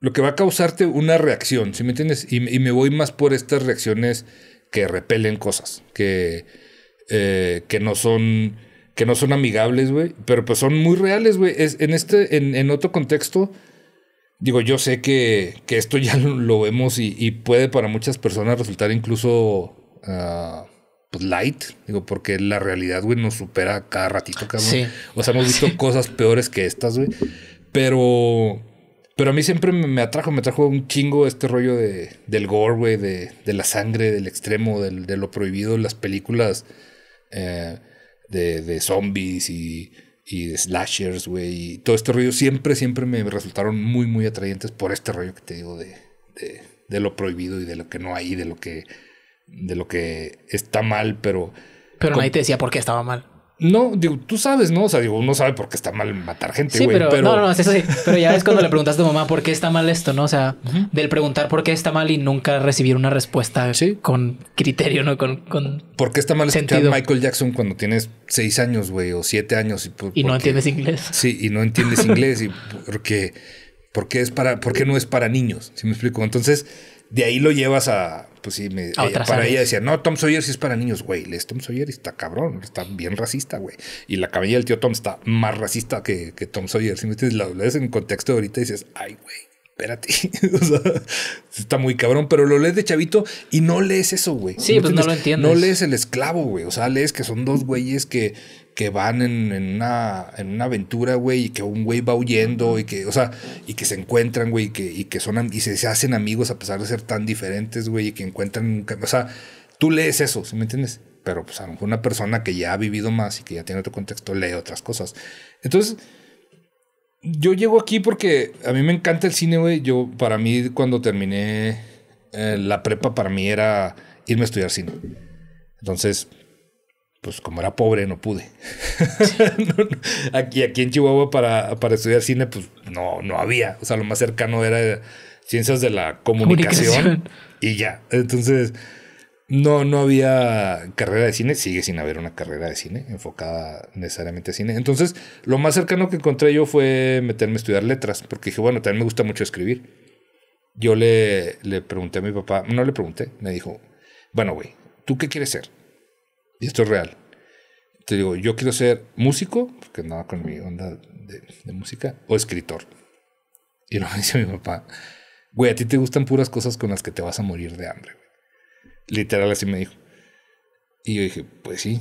Speaker 2: lo, que va a causarte una reacción, ¿sí me entiendes? Y, me voy más por estas reacciones que repelen cosas, que, eh, que no son. que no son amigables, güey. Pero pues son muy reales, güey. en este, en, otro contexto. Digo, yo sé que, esto ya lo, vemos y, puede para muchas personas resultar incluso ah, pues, light, digo, porque la realidad, güey, nos supera cada ratito, cabrón. O sea, hemos visto cosas peores que estas, güey. Pero, pero a mí siempre me atrajo, me atrajo un chingo este rollo de, del gore, güey, de, la sangre, del extremo, de lo prohibido, las películas eh, de, zombies y, de slashers, güey, y todo este rollo. Siempre, siempre me resultaron muy, muy atrayentes por este rollo que te digo de, de lo prohibido y de lo que no hay, de lo que de lo que está mal, pero...
Speaker 1: Pero nadie te decía por qué estaba mal. No, digo, tú sabes, ¿no? O sea, digo, uno sabe por qué está mal matar gente, sí, güey. Pero, pero, No, no, eso sí. Pero ya es cuando le preguntas a tu mamá por qué está mal esto, ¿no? O sea, del preguntar por qué está mal y nunca recibir una respuesta con criterio, ¿no? Con, con ¿Por qué está mal escuchar Michael
Speaker 2: Jackson cuando tienes seis años, güey, o siete años? Y, no entiendes inglés. Sí, y no entiendes inglés y porque, porque, es para, porque no es para niños, Si me explico? Entonces de ahí lo llevas a. Pues sí, me, para ella eh, decía, no, Tom Sawyer sí es para niños, güey. lees Tom Sawyer y está cabrón, está bien racista, güey. Y la cabella del tío Tom está más racista que, que Tom Sawyer. Si metes la lees en contexto ahorita y dices, ay, güey, espérate. o sea, está muy cabrón, pero lo lees de chavito y no lees eso, güey. Sí, pues no lo entiendes. No lees el esclavo, güey. O sea, lees que son dos güeyes que que van en, una, aventura, güey, y que un güey va huyendo y que, o sea, y que se encuentran, güey, y que, son, y se, se, hacen amigos a pesar de ser tan diferentes, güey, y que encuentran, o sea, tú lees eso, ¿sí me entiendes? Pero, pues, a lo mejor una persona que ya ha vivido más y que ya tiene otro contexto lee otras cosas. Entonces, yo llego aquí porque a mí me encanta el cine, güey. Yo, para mí, cuando terminé eh, la prepa, para mí era irme a estudiar cine. Entonces, pues como era pobre, no pude. aquí, aquí en Chihuahua para, estudiar cine, pues no, no había. O sea, lo más cercano era ciencias de la comunicación, y ya. Entonces, no, no había carrera de cine. Sigue sin haber una carrera de cine enfocada necesariamente a cine. Entonces, lo más cercano que encontré yo fue meterme a estudiar letras, porque dije, bueno, también me gusta mucho escribir. Yo le, le pregunté a mi papá, no le pregunté, me dijo, bueno, güey, ¿tú qué quieres ser? Y esto es real. Te digo, yo quiero ser músico, porque andaba con mi onda de, música, o escritor. Y lo dice mi papá, güey, a ti te gustan puras cosas con las que te vas a morir de hambre. Literal así me dijo. Y yo dije, pues sí.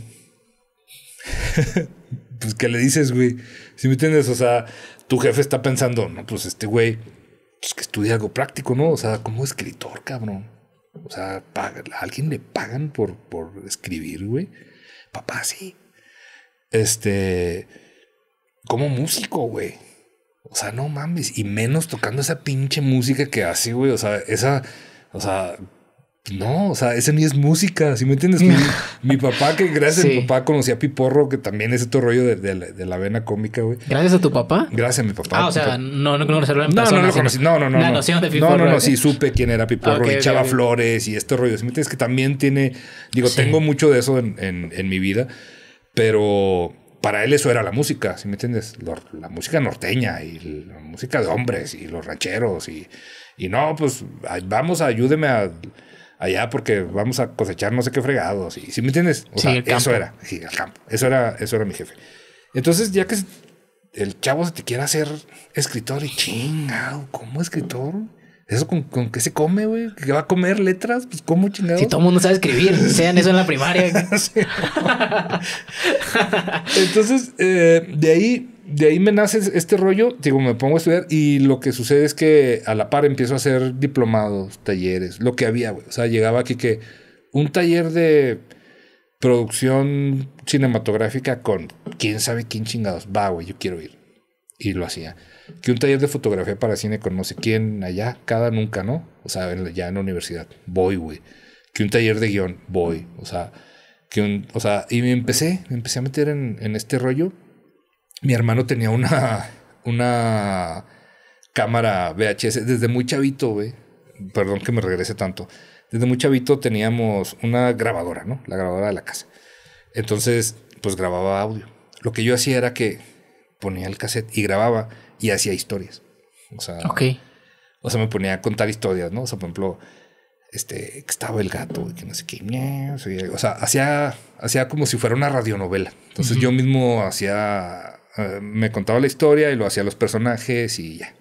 Speaker 2: pues, ¿qué le dices, güey? Si me entiendes, o sea, tu jefe está pensando, no, pues este güey, pues que estudie algo práctico, ¿no? O sea, como escritor, cabrón. O sea, ¿a alguien le pagan por, por escribir, güey? Papá, sí. Este, como músico, güey. O sea, no mames. Y menos tocando esa pinche música que hace, güey. O sea, esa, o sea, no, o sea, ese ni es música, si me entiendes? mi, papá, que gracias a mi papá conocía a Piporro, que también es otro rollo de, de, la vena cómica, güey.
Speaker 1: ¿Gracias a tu papá?
Speaker 2: Gracias a mi papá. Ah, o sea,
Speaker 1: no, no, no, no, no, No, no, no. no. No, no, sí,
Speaker 2: supe quién era Piporro echaba y Flores y este rollo. Si me entiendes? Que también tiene, digo, tengo mucho de eso en, en, mi vida, pero para él eso era la música, si me entiendes? La, música norteña y la música de hombres y los rancheros y, y no, pues vamos, ayúdeme a allá porque vamos a cosechar no sé qué fregados. Y, si me entiendes? O eso era, el campo. Eso era, eso era mi jefe. Entonces, ya que el chavo se te quiera hacer escritor y chingado, ¿cómo escritor? ¿Eso con, con qué se come, güey? ¿Qué va a comer letras?
Speaker 1: Pues, ¿cómo chingado? Si todo el mundo sabe escribir, sean eso en la primaria.
Speaker 2: Entonces, eh, de ahí de ahí me nace este rollo, digo, me pongo a estudiar y lo que sucede es que a la par empiezo a hacer diplomados, talleres, lo que había, güey. O sea, llegaba aquí que un taller de producción cinematográfica con quién sabe quién chingados. Va, güey, yo quiero ir. Y lo hacía. Que un taller de fotografía para cine con no sé quién allá, cada nunca, ¿no? O sea, ya en la universidad. Voy, güey. Que un taller de guión, voy. O sea, que o sea, y me empecé, me empecé a meter en este rollo mi hermano tenía una, una cámara VHS desde muy chavito, Perdón que me regrese tanto. Desde muy chavito teníamos una grabadora, ¿no? La grabadora de la casa. Entonces, pues grababa audio. Lo que yo hacía era que ponía el cassette y grababa y hacía historias. O sea, o sea, me ponía a contar historias, ¿no? O sea, por ejemplo, este, que estaba el gato y que no sé qué. O sea, hacía, hacía como si fuera una radionovela. Entonces yo mismo hacía eh, me contaba la historia y lo hacía los personajes y ya.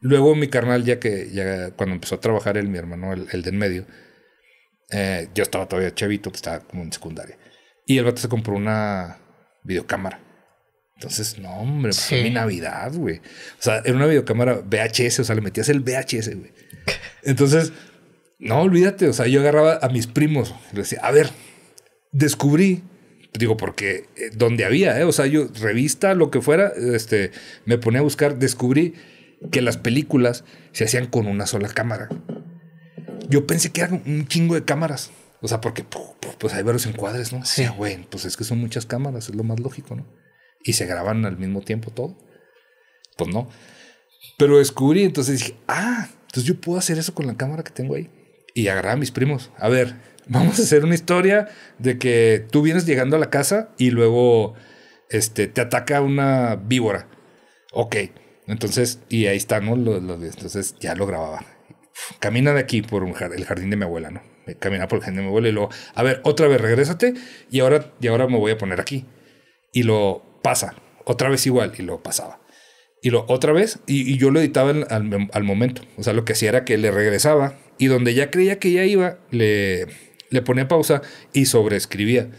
Speaker 2: Luego mi carnal, ya que ya cuando empezó a trabajar él, mi hermano, el, de en medio, eh, yo estaba todavía chevito pues, estaba como en secundaria. Y el vato se compró una videocámara. Entonces, no, hombre, pues, mi Navidad, güey. O sea, era una videocámara VHS, o sea, le metías el VHS, güey. Entonces, no, olvídate, o sea, yo agarraba a mis primos, Y les decía, a ver, descubrí Digo, porque eh, donde había, eh, o sea, yo revista, lo que fuera, este, me ponía a buscar, descubrí que las películas se hacían con una sola cámara. Yo pensé que eran un chingo de cámaras. O sea, porque pues hay varios encuadres, ¿no? Sí, güey, pues es que son muchas cámaras, es lo más lógico, ¿no? Y se graban al mismo tiempo todo. Pues no. Pero descubrí, entonces dije, ah, entonces yo puedo hacer eso con la cámara que tengo ahí. Y agarraba a mis primos. A ver, Vamos a hacer una historia de que tú vienes llegando a la casa y luego este, te ataca una víbora. Ok. Entonces, y ahí estamos, ¿no? entonces ya lo grababa. Camina de aquí por el jardín de mi abuela, ¿no? Camina por el jardín de mi abuela y luego, a ver, otra vez regrésate y ahora, y ahora me voy a poner aquí. Y lo pasa, otra vez igual, y lo pasaba. Y lo otra vez, y, yo lo editaba al, al momento. O sea, lo que hacía era que le regresaba y donde ya creía que ya iba, le, le ponía pausa y sobreescribía.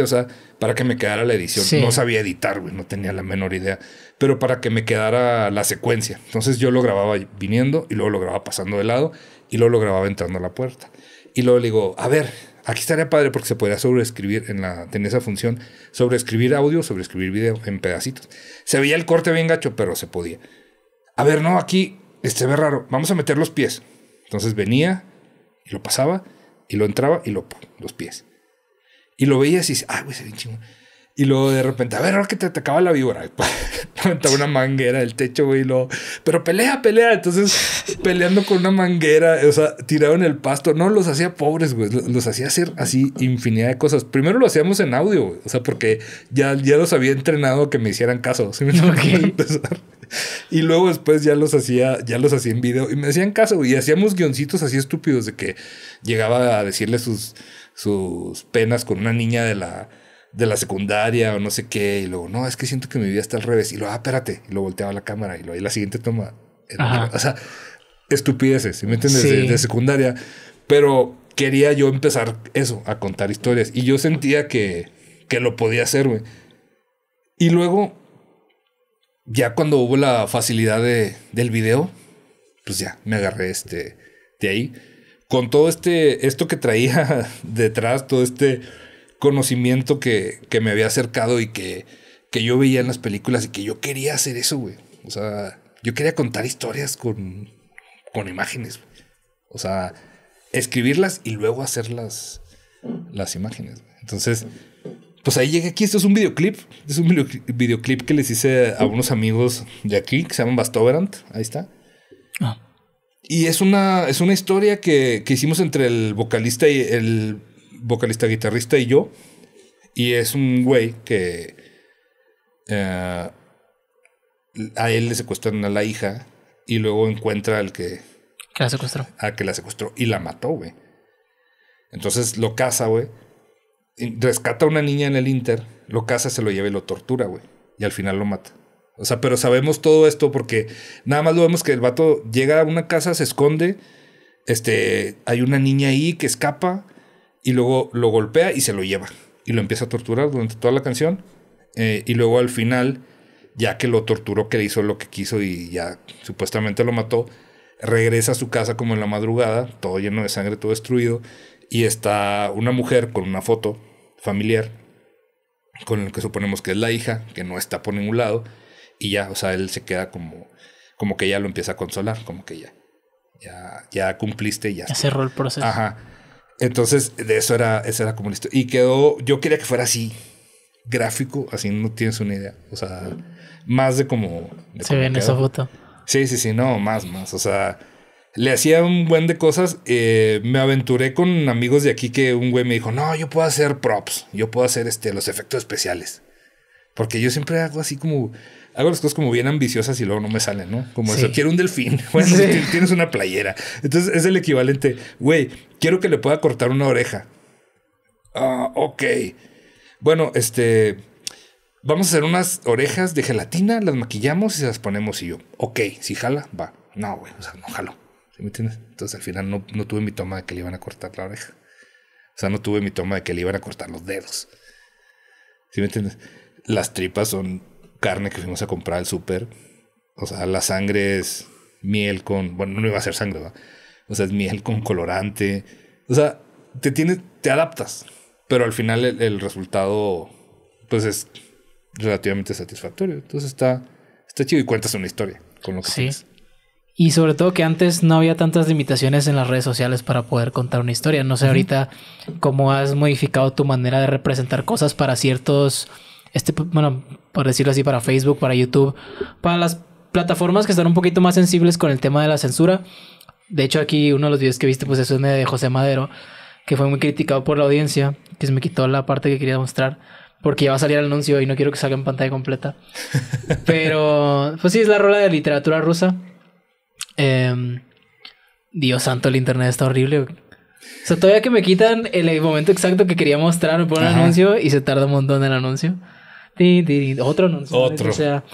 Speaker 2: O sea, para que me quedara la edición. No sabía editar, güey, no tenía la menor idea. Pero para que me quedara la secuencia. Entonces yo lo grababa viniendo y luego lo grababa pasando de lado y luego lo grababa entrando a la puerta. Y luego le digo, a ver, aquí estaría padre porque se podría sobreescribir en la tenía esa función, sobreescribir audio, sobreescribir video en pedacitos. Se veía el corte bien gacho, pero se podía. A ver, no, aquí este ve raro. Vamos a meter los pies. Entonces venía y lo pasaba y lo entraba y lo, los pies. Y lo veías y dices, ah, güey, se ve chingón. Y luego de repente, a ver, ahora que te atacaba la víbora. Pues, Levantaba una manguera del techo, güey. Y luego, pero pelea, pelea. Entonces, peleando con una manguera, o sea, tirado en el pasto. No, los hacía pobres, güey. Los, hacía hacer así infinidad de cosas. Primero lo hacíamos en audio, güey. O sea, porque ya, ya los había entrenado que me hicieran caso. Y luego después ya los hacía, ya los hacía en video. Y me hacían caso, Y hacíamos guioncitos así estúpidos de que llegaba a decirle sus, sus penas con una niña de la de la secundaria o no sé qué. Y luego, no, es que siento que mi vida está al revés. Y luego, ah, espérate. Y lo volteaba la cámara. Y lo ahí la siguiente toma. O sea, estupideces, Si me entiendes? De, secundaria. Pero quería yo empezar eso, a contar historias. Y yo sentía que, que lo podía hacer, güey. Y luego, ya cuando hubo la facilidad del video, pues ya me agarré este, de ahí. Con todo este, esto que traía detrás, todo este conocimiento que, me había acercado y que, yo veía en las películas y que yo quería hacer eso, güey. O sea, yo quería contar historias con, imágenes. O sea, escribirlas y luego hacer las, imágenes. Entonces, pues ahí llegué aquí. Esto es un videoclip. Es un videoclip que les hice a unos amigos de aquí que se llaman Bastoverant. Ahí está. Ah. Y es una, es una historia que hicimos entre el vocalista y el vocalista, guitarrista y yo. Y es un güey que eh, a él le secuestran a la hija y luego encuentra al que... Que la secuestró. que la secuestró y la mató, güey. Entonces lo caza, güey. Rescata a una niña en el Inter, lo caza, se lo lleva y lo tortura, güey. Y al final lo mata. O sea, pero sabemos todo esto porque nada más lo vemos que el vato llega a una casa, se esconde, este, hay una niña ahí que escapa, y luego lo golpea y se lo lleva. Y lo empieza a torturar durante toda la canción. Eh, y luego al final, ya que lo torturó, que hizo lo que quiso y ya supuestamente lo mató, regresa a su casa como en la madrugada, todo lleno de sangre, todo destruido. Y está una mujer con una foto familiar, con el que suponemos que es la hija, que no está por ningún lado. Y ya, o sea, él se queda como, como que ya lo empieza a consolar, como que ya. Ya, ya cumpliste, ya.
Speaker 1: cerró el proceso. Ajá.
Speaker 2: Entonces, de eso era, era como listo. Y quedó, yo quería que fuera así, gráfico, así no tienes una idea. O sea, más de como... Se ve en esa foto. Sí, sí, sí, no, más, más. O sea, le hacía un buen de cosas. Eh, me aventuré con amigos de aquí que un güey me dijo, no, yo puedo hacer props, yo puedo hacer este, los efectos especiales. Porque yo siempre hago así como hago las cosas como bien ambiciosas y luego no me salen, ¿no? Como eso, quiero un delfín. Bueno, tienes una playera. Entonces es el equivalente, güey, quiero que le pueda cortar una oreja. Ah, ok. Bueno, este. Vamos a hacer unas orejas de gelatina, las maquillamos y se las ponemos y yo. Ok, si jala, va. No, güey, o sea, no jalo. ¿Sí me entiendes? Entonces al final no, no tuve mi toma de que le iban a cortar la oreja. O sea, no tuve mi toma de que le iban a cortar los dedos. ¿Sí me entiendes? Las tripas son carne que fuimos a comprar al súper. O sea, la sangre es miel con. Bueno, no iba a ser sangre, ¿verdad? O sea, es miel con colorante. O sea, te tienes, te adaptas. Pero al final el, resultado, pues es relativamente satisfactorio. Entonces está, está chido y cuentas una historia con lo que sí.
Speaker 1: Y sobre todo que antes no había tantas limitaciones en las redes sociales para poder contar una historia. No sé ahorita cómo has modificado tu manera de representar cosas para ciertos este, bueno, por decirlo así, para Facebook, para YouTube, para las plataformas que están un poquito más sensibles con el tema de la censura. De hecho, aquí uno de los videos que viste, pues eso es de José Madero, que fue muy criticado por la audiencia, que se me quitó la parte que quería mostrar, porque ya va a salir el anuncio y no quiero que salga en pantalla completa. Pero, pues sí, es la rola de literatura rusa. Em, Dios santo, el internet está horrible. O sea, todavía que me quitan el momento exacto que quería mostrar, me ponen un anuncio y se tarda un montón el anuncio otro Otro. O sea,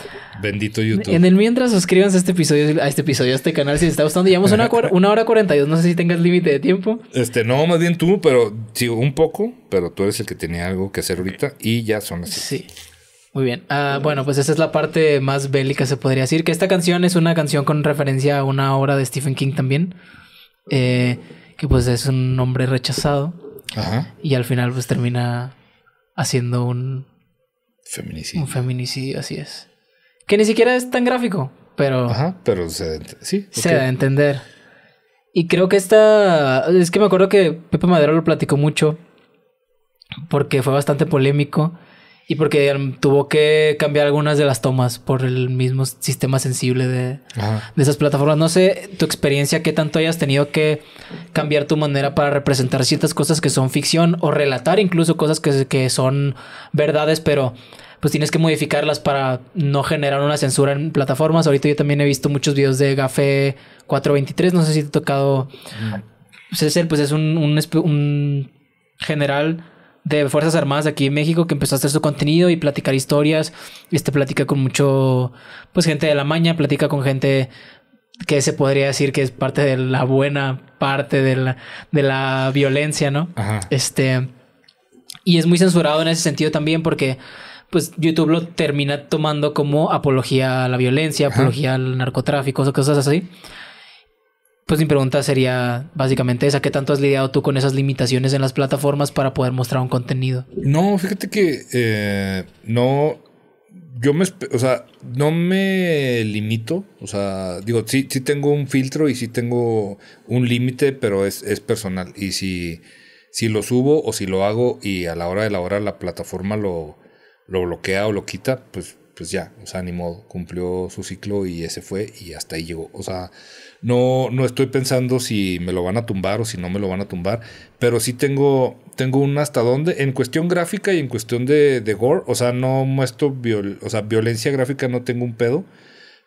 Speaker 2: bendito YouTube. En el
Speaker 1: mientras, suscríbanse a este episodio, a este episodio, a este canal si les está gustando. Llevamos una, una hora dos, No sé si tengas límite de tiempo.
Speaker 2: Este, no, más bien tú, pero sí, un poco, pero tú eres el que tenía algo que hacer ahorita y ya son así.
Speaker 1: Sí. Muy bien. Ah, bueno, pues esa es la parte más bélica, se podría decir. Que esta canción es una canción con referencia a una obra de Stephen King también. Eh, que pues es un hombre rechazado. Ajá. Y al final pues termina haciendo un Feminicidio. Un feminicidio, así es. Que ni siquiera es tan gráfico, pero. Ajá, pero se, sí, se da a entender. Y creo que esta. Es que me acuerdo que Pepe Madero lo platicó mucho. Porque fue bastante polémico. Y porque tuvo que cambiar algunas de las tomas por el mismo sistema sensible de, esas plataformas. No sé tu experiencia, qué tanto hayas tenido que cambiar tu manera para representar ciertas cosas que son ficción o relatar incluso cosas que, son verdades, pero pues tienes que modificarlas para no generar una censura en plataformas. Ahorita yo también he visto muchos videos de Gafe 423, no sé si te ha tocado... Mm. pues es un, un general de Fuerzas Armadas aquí en México que empezó a hacer su contenido y platicar historias. Este platica con mucho, pues gente de la maña, platica con gente que se podría decir que es parte de la buena parte de la, de la violencia, ¿no? Este, y es muy censurado en ese sentido también porque pues YouTube lo termina tomando como apología a la violencia, apología al narcotráfico, cosas así. Pues mi pregunta sería básicamente esa, ¿qué tanto has lidiado tú con esas limitaciones en las plataformas para poder mostrar un contenido?
Speaker 2: No, fíjate que eh, no, yo me, o sea, no me limito, o sea, digo, sí, sí tengo un filtro y sí tengo un límite, pero es, personal. Y si, si lo subo o si lo hago y a la hora de la hora la plataforma lo, bloquea o lo quita, pues, pues ya, o sea, ni modo, cumplió su ciclo y ese fue y hasta ahí llegó. O sea... No, no estoy pensando si me lo van a tumbar o si no me lo van a tumbar, pero sí tengo, tengo un hasta dónde en cuestión gráfica y en cuestión de, gore. O sea, no muestro o sea, violencia gráfica, no tengo un pedo,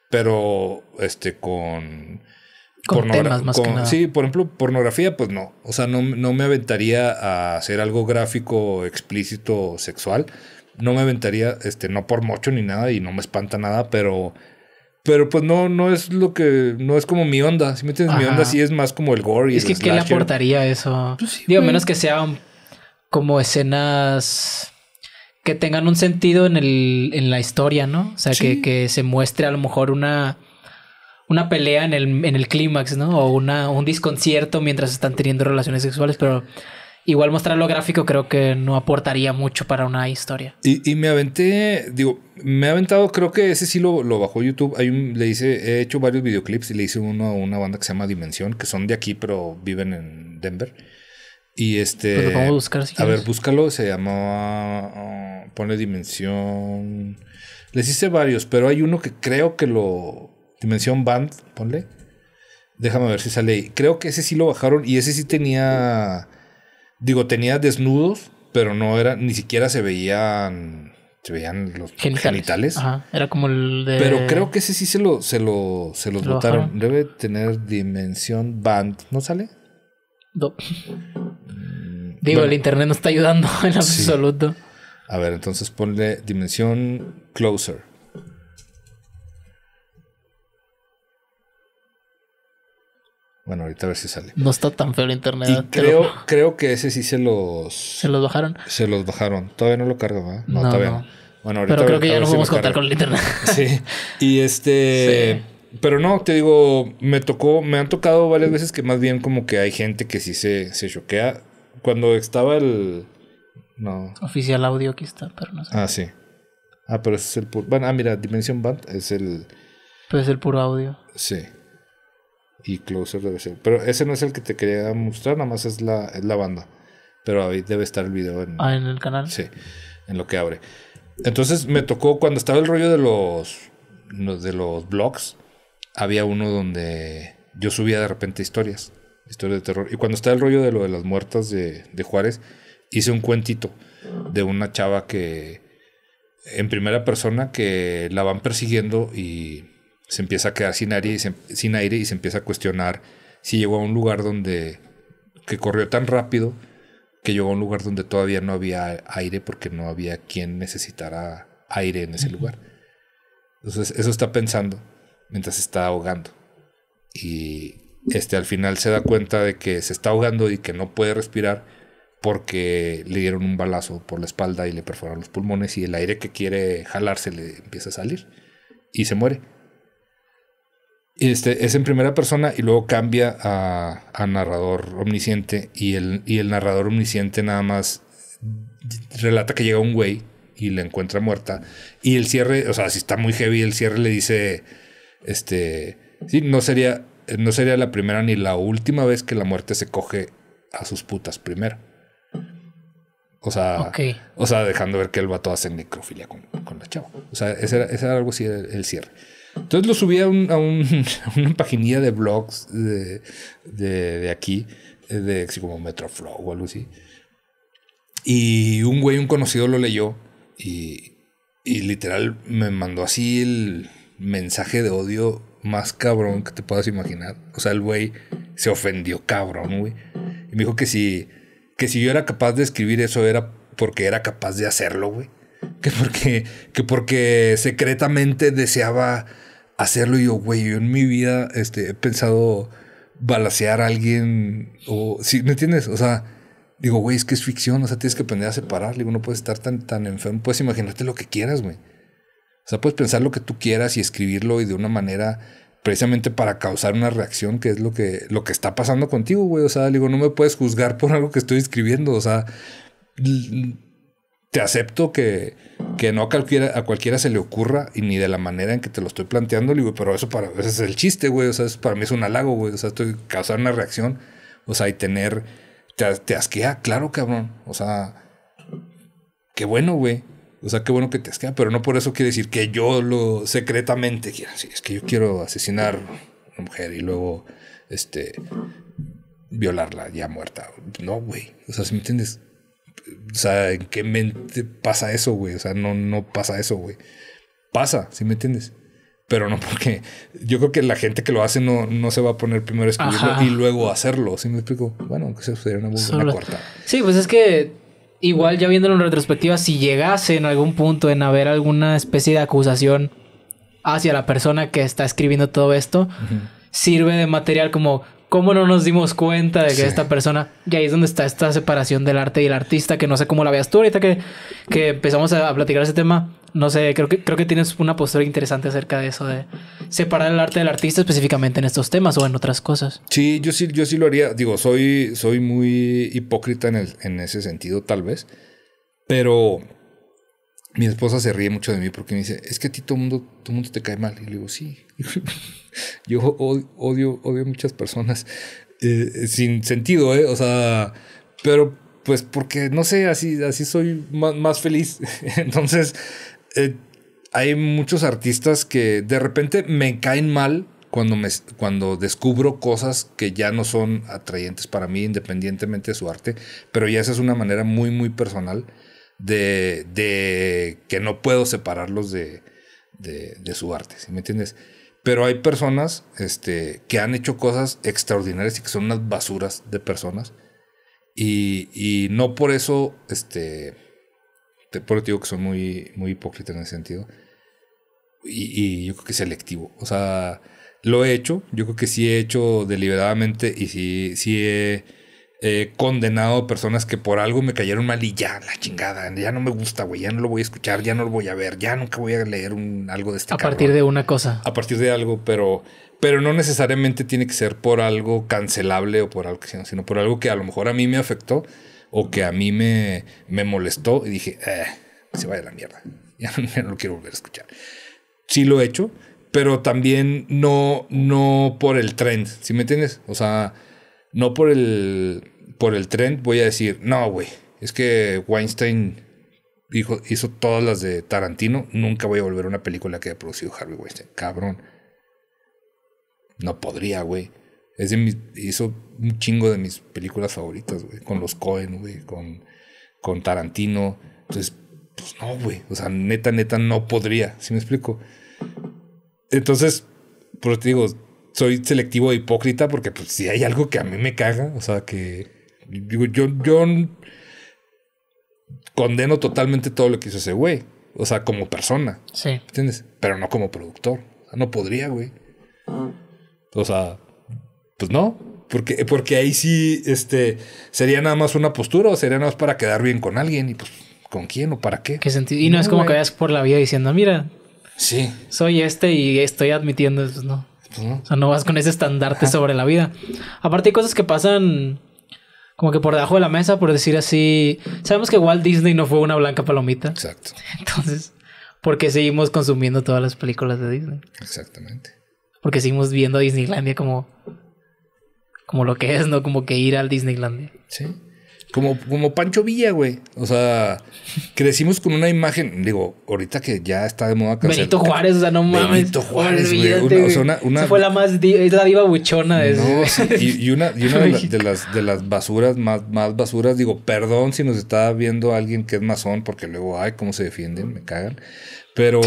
Speaker 2: pero este con. Con temas más que nada. Sí, por ejemplo, pornografía, pues no. O sea, no, me aventaría a hacer algo gráfico, explícito, sexual. No me aventaría, este, no por mocho ni nada y no me espanta nada, pero pero pues no, no es
Speaker 1: lo que,
Speaker 2: no es como mi onda. Si me entiendes, mi onda sí es más como el gore y Es que, ¿qué le aportaría
Speaker 1: eso? Pues Digo, menos que sean como escenas que tengan un sentido en, el, en la historia, ¿no? O sea, que, se muestre a lo mejor una, una pelea en el, en el clímax, ¿no? O una, un disconcierto mientras están teniendo relaciones sexuales, pero igual mostrarlo gráfico creo que no aportaría mucho para una historia.
Speaker 2: Y, me aventé, digo, me ha aventado, creo que ese sí lo, lo bajó YouTube. Hay un, le hice, he hecho varios videoclips y le hice uno a una banda que se llama Dimensión, que son de aquí, pero viven en Denver. Y este. Pues buscar A ver, búscalo. Se llamaba. Ah, pone Dimensión. Les hice varios, pero hay uno que creo que lo. Dimensión Band, ponle. Déjame ver si sale ahí. Creo que ese sí lo bajaron y ese sí tenía Digo, tenía desnudos, pero no era, ni siquiera se veían, se veían los genitales. Ajá, era como el de... Pero creo que ese sí se lo, se lo, se los botaron. Debe tener dimensión band, ¿no sale? No.
Speaker 1: Mm, digo, el internet no está ayudando en absoluto.
Speaker 2: A ver, entonces ponle dimensión closer. Bueno, ahorita a ver si sale.
Speaker 1: No está tan feo el internet. creo,
Speaker 2: creo que ese sí se los. ¿Se los bajaron? Se los bajaron. Todavía no lo cargo, ¿verdad? No, no todavía no. Bueno, ahorita. Pero creo que ya no podemos contar con el internet. Sí. Y este. Pero no, te digo, me tocó, me han tocado varias veces que más bien como que hay gente que sí se, se choquea. Cuando estaba el. No.
Speaker 1: Oficial audio aquí está, pero no sé. Ah, sí.
Speaker 2: Ah, pero ese es el puro. Bueno, ah, mira, dimensión Band es el.
Speaker 1: Pero pues es el puro audio.
Speaker 2: Sí y Closer debe ser. Pero ese no es el que te quería mostrar, nada más es la, es la banda. Pero ahí debe estar el video en, ah, en el canal. Sí, en lo que abre. Entonces me tocó cuando estaba el rollo de los de los blogs, había uno donde yo subía de repente historias, historias de terror. Y cuando estaba el rollo de lo de las muertas de, de Juárez, hice un cuentito de una chava que en primera persona que la van persiguiendo y se empieza a quedar sin aire, y se, empieza a cuestionar si llegó a un lugar donde, que corrió tan rápido, que llegó a un lugar donde todavía no había aire porque no había quien necesitara aire en ese lugar. Entonces, eso está pensando mientras está ahogando. Y este al final se da cuenta de que se está ahogando y que no puede respirar porque le dieron un balazo por la espalda y le perforaron los pulmones y el aire que quiere jalarse le empieza a salir y se muere. Este, es en primera persona y luego cambia a, narrador omnisciente y el, y el narrador omnisciente nada más relata que llega un güey y la encuentra muerta. Y el cierre, o sea, si está muy heavy, el cierre le dice, este, sí, no sería, no sería la primera ni la última vez que la muerte se coge a sus putas primero. O sea, o sea dejando ver que el vato hace necrofilia con, con la chava. O sea, ese era, era algo así el cierre. Entonces lo subí a, una paginilla de blogs de, aquí, eh, de como Metroflow o algo así. Y un güey, un conocido, lo leyó y, y literal me mandó así el mensaje de odio más cabrón que te puedas imaginar. O sea, el güey se ofendió cabrón, güey. Y me dijo que si, que si yo era capaz de escribir eso era porque era capaz de hacerlo, güey que porque, que porque secretamente deseaba hacerlo. Y yo, güey, yo en mi vida este, he pensado balasear a alguien o... si ¿Me entiendes? O sea, digo, güey, es que es ficción. O sea, tienes que aprender a separar. Digo, no puedes estar tan, tan enfermo. Puedes imaginarte lo que quieras, güey. O sea, puedes pensar lo que tú quieras y escribirlo y de una manera precisamente para causar una reacción, que es lo que, lo que está pasando contigo, güey. O sea, digo, no me puedes juzgar por algo que estoy escribiendo. O sea, te acepto que, no a cualquiera, a cualquiera se le ocurra y ni de la manera en que te lo estoy planteando, güey, pero eso para ese es el chiste, güey, o sea, para mí es un halago, güey, o sea, estoy causando una reacción, o sea, y tener, te, asquea, claro, cabrón, o sea, qué bueno, güey, o sea, qué bueno que te asquea, pero no por eso quiere decir que yo lo secretamente quiera, sí, es que yo quiero asesinar a una mujer y luego, este, violarla ya muerta, no, güey, o sea, si me entiendes? O sea, ¿en qué mente pasa eso, güey? O sea, no, no pasa eso, güey. Pasa, si me entiendes? Pero no porque yo creo que la gente que lo hace no, se va a poner primero a escribirlo y luego hacerlo. ¿Sí me explico? Bueno, aunque se sería una buena
Speaker 1: cuarta. Sí, pues es que igual ya viéndolo en retrospectiva, si llegase en algún punto en haber alguna especie de acusación hacia la persona que está escribiendo todo esto, sirve de material como, ¿Cómo no nos dimos cuenta de que esta persona... Y ahí es donde está esta separación del arte y el artista, que no sé cómo la veas tú ahorita que, que empezamos a platicar ese tema. No sé, creo que, creo que tienes una postura interesante acerca de eso, de separar el arte del artista específicamente en estos temas o en otras cosas.
Speaker 2: Sí, yo sí, yo sí lo haría. Digo, soy, soy muy hipócrita en, el, en ese sentido, tal vez. Pero mi esposa se ríe mucho de mí porque me dice, es que a ti todo el mundo, todo mundo te cae mal. Y le digo, sí. Yo odio, odio muchas personas eh, sin sentido, ¿eh? O sea, pero pues porque, no sé, así, así soy más, feliz. Entonces, eh, hay muchos artistas que de repente me caen mal cuando, me, cuando descubro cosas que ya no son atrayentes para mí, independientemente de su arte, pero ya esa es una manera muy, muy personal de, que no puedo separarlos de, su arte, me entiendes? Pero hay personas este, que han hecho cosas extraordinarias y que son unas basuras de personas. Y, no por eso, este, te, por eso digo que son muy, muy hipócrita en ese sentido. Y, yo creo que es selectivo. O sea, lo he hecho. Yo creo que sí he hecho deliberadamente y sí, sí he eh, condenado personas que por algo me cayeron mal y ya, la chingada, ya no me gusta, güey, ya no lo voy a escuchar, ya no lo voy a ver, ya nunca voy a leer un, algo de este. A partir de
Speaker 1: una cosa.
Speaker 2: A partir de algo, pero, pero no necesariamente tiene que ser por algo cancelable o por algo, sino por algo que a lo mejor a mí me afectó o que a mí me, me molestó y dije, eh, se vaya la mierda, ya no, lo quiero volver a escuchar. Sí lo he hecho, pero también no, no por el trend, ¿sí me entiendes? O sea no por el, por el trend voy a decir, no, güey, es que Weinstein hizo todas las de Tarantino, nunca voy a volver a una película que haya producido Harvey Weinstein. Cabrón. No podría, güey. Es de hizo un chingo de mis películas favoritas, güey. Con los Cohen, güey. Con, con Tarantino. Entonces, pues no, güey. O sea, neta, neta, no podría. ¿si me explico? Entonces, pues te digo, soy selectivo e hipócrita porque si pues, hay algo que a mí me caga, o sea que yo, condeno totalmente todo lo que hizo ese güey, o sea, como persona. Sí. ¿Entiendes? Pero no como productor. No podría, güey. Ah. O sea, pues no, porque porque ahí sí este sería nada
Speaker 1: más una postura o sería nada más para quedar bien con alguien y pues con quién o para qué. sentido? Y no, es como que vayas por la vida diciendo, "Mira, Sí. Soy este y estoy admitiendo, eso, pues, no. Pues, o sea, no vas con ese estandarte sobre la vida. Aparte hay cosas que pasan como que por debajo de la mesa, por decir así. Sabemos que Walt Disney no fue una blanca palomita. Exacto. Entonces, ¿por qué seguimos consumiendo todas las películas de Disney? Exactamente. Porque seguimos viendo a Disneylandia como, como lo que es, ¿no? Como que ir al Disneylandia. Sí.
Speaker 2: Como, Pancho Villa, güey. O sea, crecimos con una imagen, digo,
Speaker 1: ahorita que ya está de moda cancelar. Juárez, o sea, no mames. Benito Juárez, güey. o sea, una, Esa fue la más, es la diva buchona de No, y, una, y una de,
Speaker 2: las, de las basuras, más, más basuras, digo, perdón si nos está viendo alguien que es masón, porque luego, ay, cómo se defienden, me cagan. Pero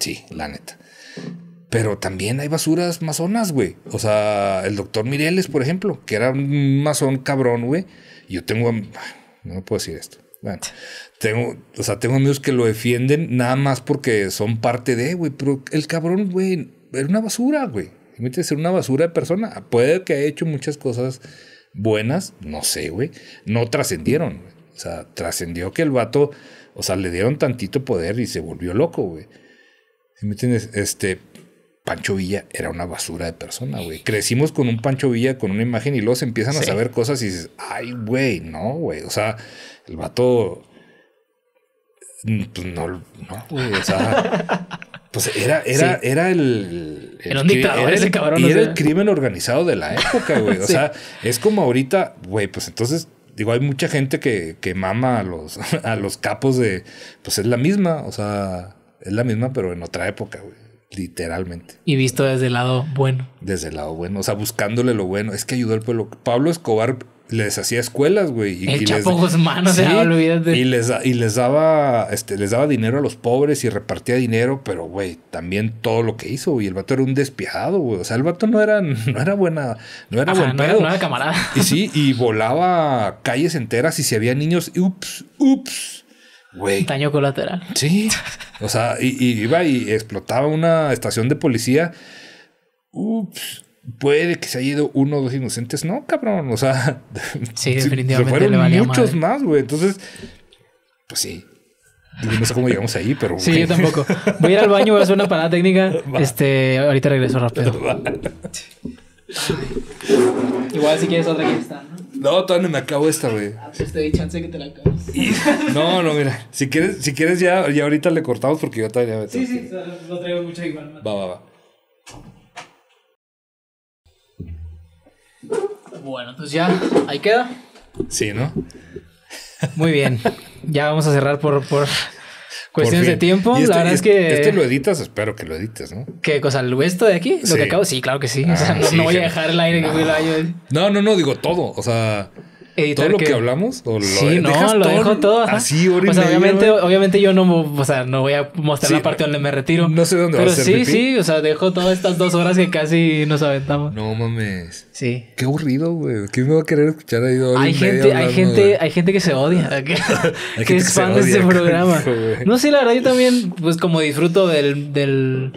Speaker 2: sí, la neta. Pero también hay basuras masonas, güey. O sea, el doctor Mireles, por ejemplo, que era un masón cabrón, güey yo tengo, no puedo decir esto. tengo, o sea, tengo amigos que lo defienden nada más porque son parte de, güey, pero el cabrón, güey, era una basura, güey. entiendes? ser una basura de persona. Puede que haya hecho muchas cosas buenas, no sé, güey. No trascendieron. O sea, trascendió que el vato, o sea, le dieron tantito poder y se volvió loco, güey. ¿Me entiendes? Este, Pancho Villa era una basura de persona, güey. Crecimos con un Pancho Villa, con una imagen y luego se empiezan a saber cosas y dices, ay, güey, no, güey. O sea, el vato. Mm, pues no, güey. O sea, pues era, era, era el. el era cabrón. era el crimen organizado de la época, güey. O sea, es como ahorita, güey, pues entonces digo, hay mucha gente que, mama los, a los capos de, pues es la misma, o sea, es la misma, pero en otra época, güey. Literalmente.
Speaker 1: Y visto desde el lado bueno.
Speaker 2: Desde el lado bueno. O sea, buscándole lo bueno. Es que ayudó al pueblo. Pablo Escobar les hacía escuelas, güey. Y, y les... Y les, y les daba, este, les daba dinero a los pobres y repartía dinero, pero, güey, también todo lo que hizo, Y El vato era un despiadado, güey. O sea, el vato
Speaker 1: no era, no era buena,
Speaker 2: no era camarada. Y sí, y volaba calles enteras y si había niños, ups, ups Güey.
Speaker 1: Daño colateral.
Speaker 2: Sí. O sea, y, iba y explotaba una estación de policía. Ups. Puede que se haya ido uno o dos inocentes. No, cabrón. O sea, sí, definitivamente. Se fueron muchos más, güey. Entonces, pues sí. No sé cómo llegamos ahí, pero. Sí, yo tampoco.
Speaker 1: Voy a ir al baño, voy a hacer una parada técnica. Este, ahorita regreso rápido.
Speaker 2: Igual si quieres otra que está, ¿no? todavía no me acabo esta, güey. Ah,
Speaker 1: pues te di chance que te la acabes.
Speaker 2: No, no, mira. Si quieres, ya, ya ahorita le cortamos porque yo todavía me Sí, sí,
Speaker 1: lo traigo mucho igual. Va, va, va. Bueno, entonces ya, ahí queda. Sí, ¿no? Muy bien. Ya vamos a cerrar por Cuestiones de tiempo, la este verdad es que. Este lo
Speaker 2: editas, espero que lo edites, ¿no?
Speaker 1: ¿Qué cosa? ¿Lo esto de aquí? ¿Lo que acabo? Sí, claro que sí. o ah, sea, no, voy a dejar el aire que fui el año.
Speaker 2: No, no, no, digo todo. O sea, ¿Todo lo que... hablamos?
Speaker 1: ¿O lo sí, no, lo dejo todo. Así, O sea, obviamente, obviamente yo no, o sea, no voy a mostrar la parte donde me retiro. No sé dónde Pero va a sí, pipí. sí, o sea, dejo todas estas dos horas que casi nos aventamos. No mames. Sí.
Speaker 2: Qué aburrido, güey. ¿Quién me va a querer escuchar ahí Hay gente, hay gente,
Speaker 1: hay gente que se odia, que, es fan de este programa. no, sé, la verdad, yo también, pues como disfruto del, del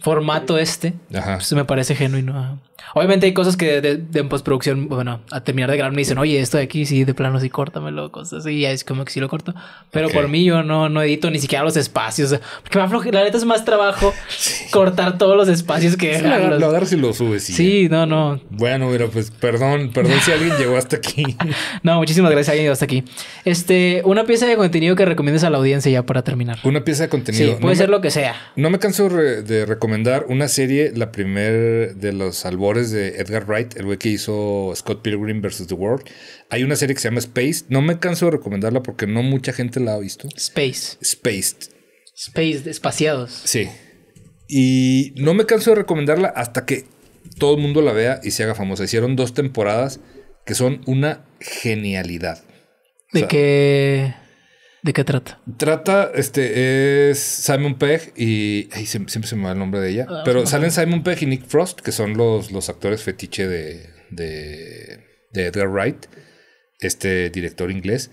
Speaker 1: formato este, Ajá. Pues, me parece genuino. Obviamente hay cosas que de, en postproducción, bueno, a terminar de grabar me dicen, oye, esto de aquí sí, de plano sí, córtamelo, cosas así, y es como que sí lo corto. Pero por mí yo no, no edito ni siquiera los espacios, porque me la neta es más trabajo cortar todos los espacios que... Sí, verdad lo lo subes. Y sí, no, no. Bueno, pero pues perdón, perdón si alguien llegó hasta aquí. no, muchísimas gracias alguien llegó hasta aquí. Este, una pieza de contenido que recomiendes a la audiencia ya para terminar. Una pieza de contenido. Sí, puede ser lo que sea.
Speaker 2: No me canso de recomendar una serie, la primera de los albores de Edgar Wright, el güey que hizo Scott Pilgrim vs. The World. Hay una serie que se llama Space. No me canso de recomendarla porque no mucha gente la ha visto. Space. Space Space, espaciados. Sí. Y no me canso de recomendarla hasta que todo el mundo la vea y se haga famosa. Hicieron dos temporadas que son una genialidad.
Speaker 1: ¿De que... ¿De qué trata? Trata, este, es
Speaker 2: Simon Pegg y... Ay, siempre se me va el nombre de ella. Ah, pero salen Simon Pegg y Nick Frost, que son los, los actores fetiche de, de, de Edgar Wright, este director inglés.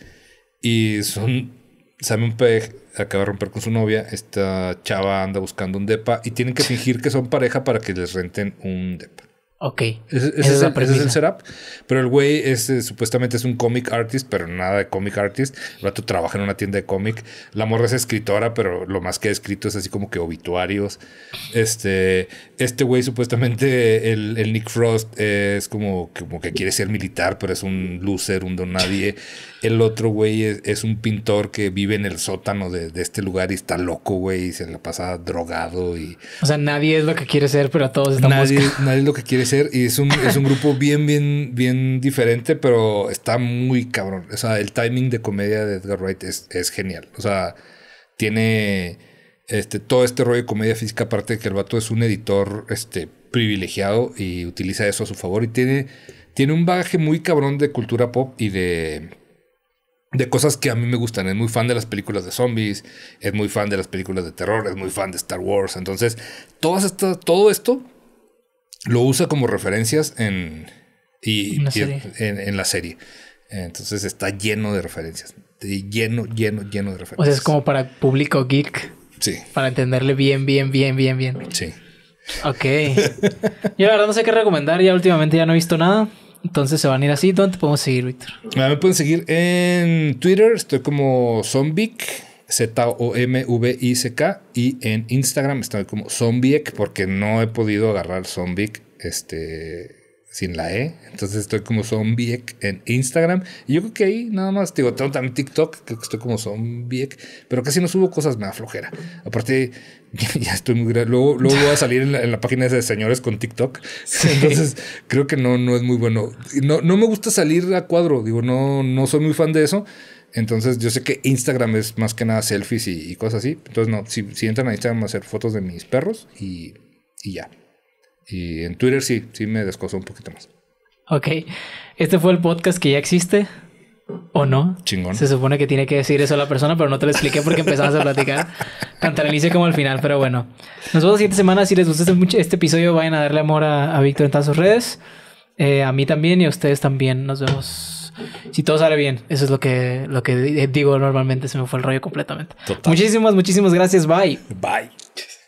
Speaker 2: Y son... Simon Pegg acaba de romper con su novia, esta chava anda buscando un depa y tienen que fingir que son pareja para que les renten un depa. Ok. ese, es el, setup. Pero el güey es, eh, supuestamente es un comic artist, pero nada de comic artist. El rato trabaja en una tienda de cómic. La morra es escritora, pero lo más que ha escrito es así como que obituarios. Este, este güey supuestamente, el, Nick Frost, es como, como que quiere ser militar, pero es un loser, un don nadie. El otro güey es, un pintor que vive en el sótano de, este lugar y está loco, güey, y se la pasa drogado. Y...
Speaker 1: O sea, nadie es lo que quiere ser, pero a todos estamos... Nadie,
Speaker 2: es lo que quiere ser y es un, grupo bien, bien, bien diferente, pero está muy cabrón. O sea, el timing de comedia de Edgar Wright es, genial. O sea, tiene este, todo este rollo de comedia física, aparte de que el vato es un editor este, privilegiado y utiliza eso a su favor. Y tiene, tiene un bagaje muy cabrón de cultura pop y de, de cosas que a mí me gustan. Es muy fan de las películas de zombies, es muy fan de las películas de terror, es muy fan de Star Wars. Entonces, todas estas, todo esto lo usa como referencias en, en, la serie. Entonces está lleno de referencias. Lleno, lleno, lleno de referencias. O es
Speaker 1: como para público geek. Sí. Para entenderle bien, bien, bien, bien, bien. Sí. Ok. Yo la verdad no sé qué recomendar. Ya últimamente ya no he visto nada. Entonces se van a ir así. ¿Dónde podemos seguir, Víctor? Ah, me pueden
Speaker 2: seguir en Twitter. Estoy como Zombic. Z-O-M-V-I-C-K. Y en Instagram estoy como Zombiek, porque no he podido agarrar Zombiek este, sin la E. Entonces estoy como Zombiek en Instagram. Y yo creo que ahí nada más, digo, tengo también TikTok, creo que estoy como Zombiek, pero casi no subo cosas, me aflojera. Aparte, ya, estoy muy grande. Luego, luego, voy a salir en la, página de señores con TikTok. Entonces, creo que no, no es muy bueno. No, no me gusta salir a cuadro, digo, no, no soy muy fan de eso. Entonces, yo sé que Instagram es más que nada selfies y, cosas así. Entonces, no, si, entran a Instagram, a hacer fotos de mis perros y, ya. Y en Twitter sí, sí me descoso un poquito más.
Speaker 1: Ok. Este fue el podcast que ya existe. ¿O no? Chingón. Se supone que tiene que decir eso a la persona, pero no te lo expliqué porque empezamos a platicar tanto al inicio como al final. Pero bueno, nos vemos la siguiente semana. Si les gustó este, este episodio, vayan a darle amor a, Víctor en todas sus redes. Eh, a mí también y a ustedes también. Nos vemos si todo sale bien. Eso es lo que, lo que digo normalmente. Se me fue el rollo completamente. Muchísimas, muchísimas gracias. Bye.
Speaker 2: Bye.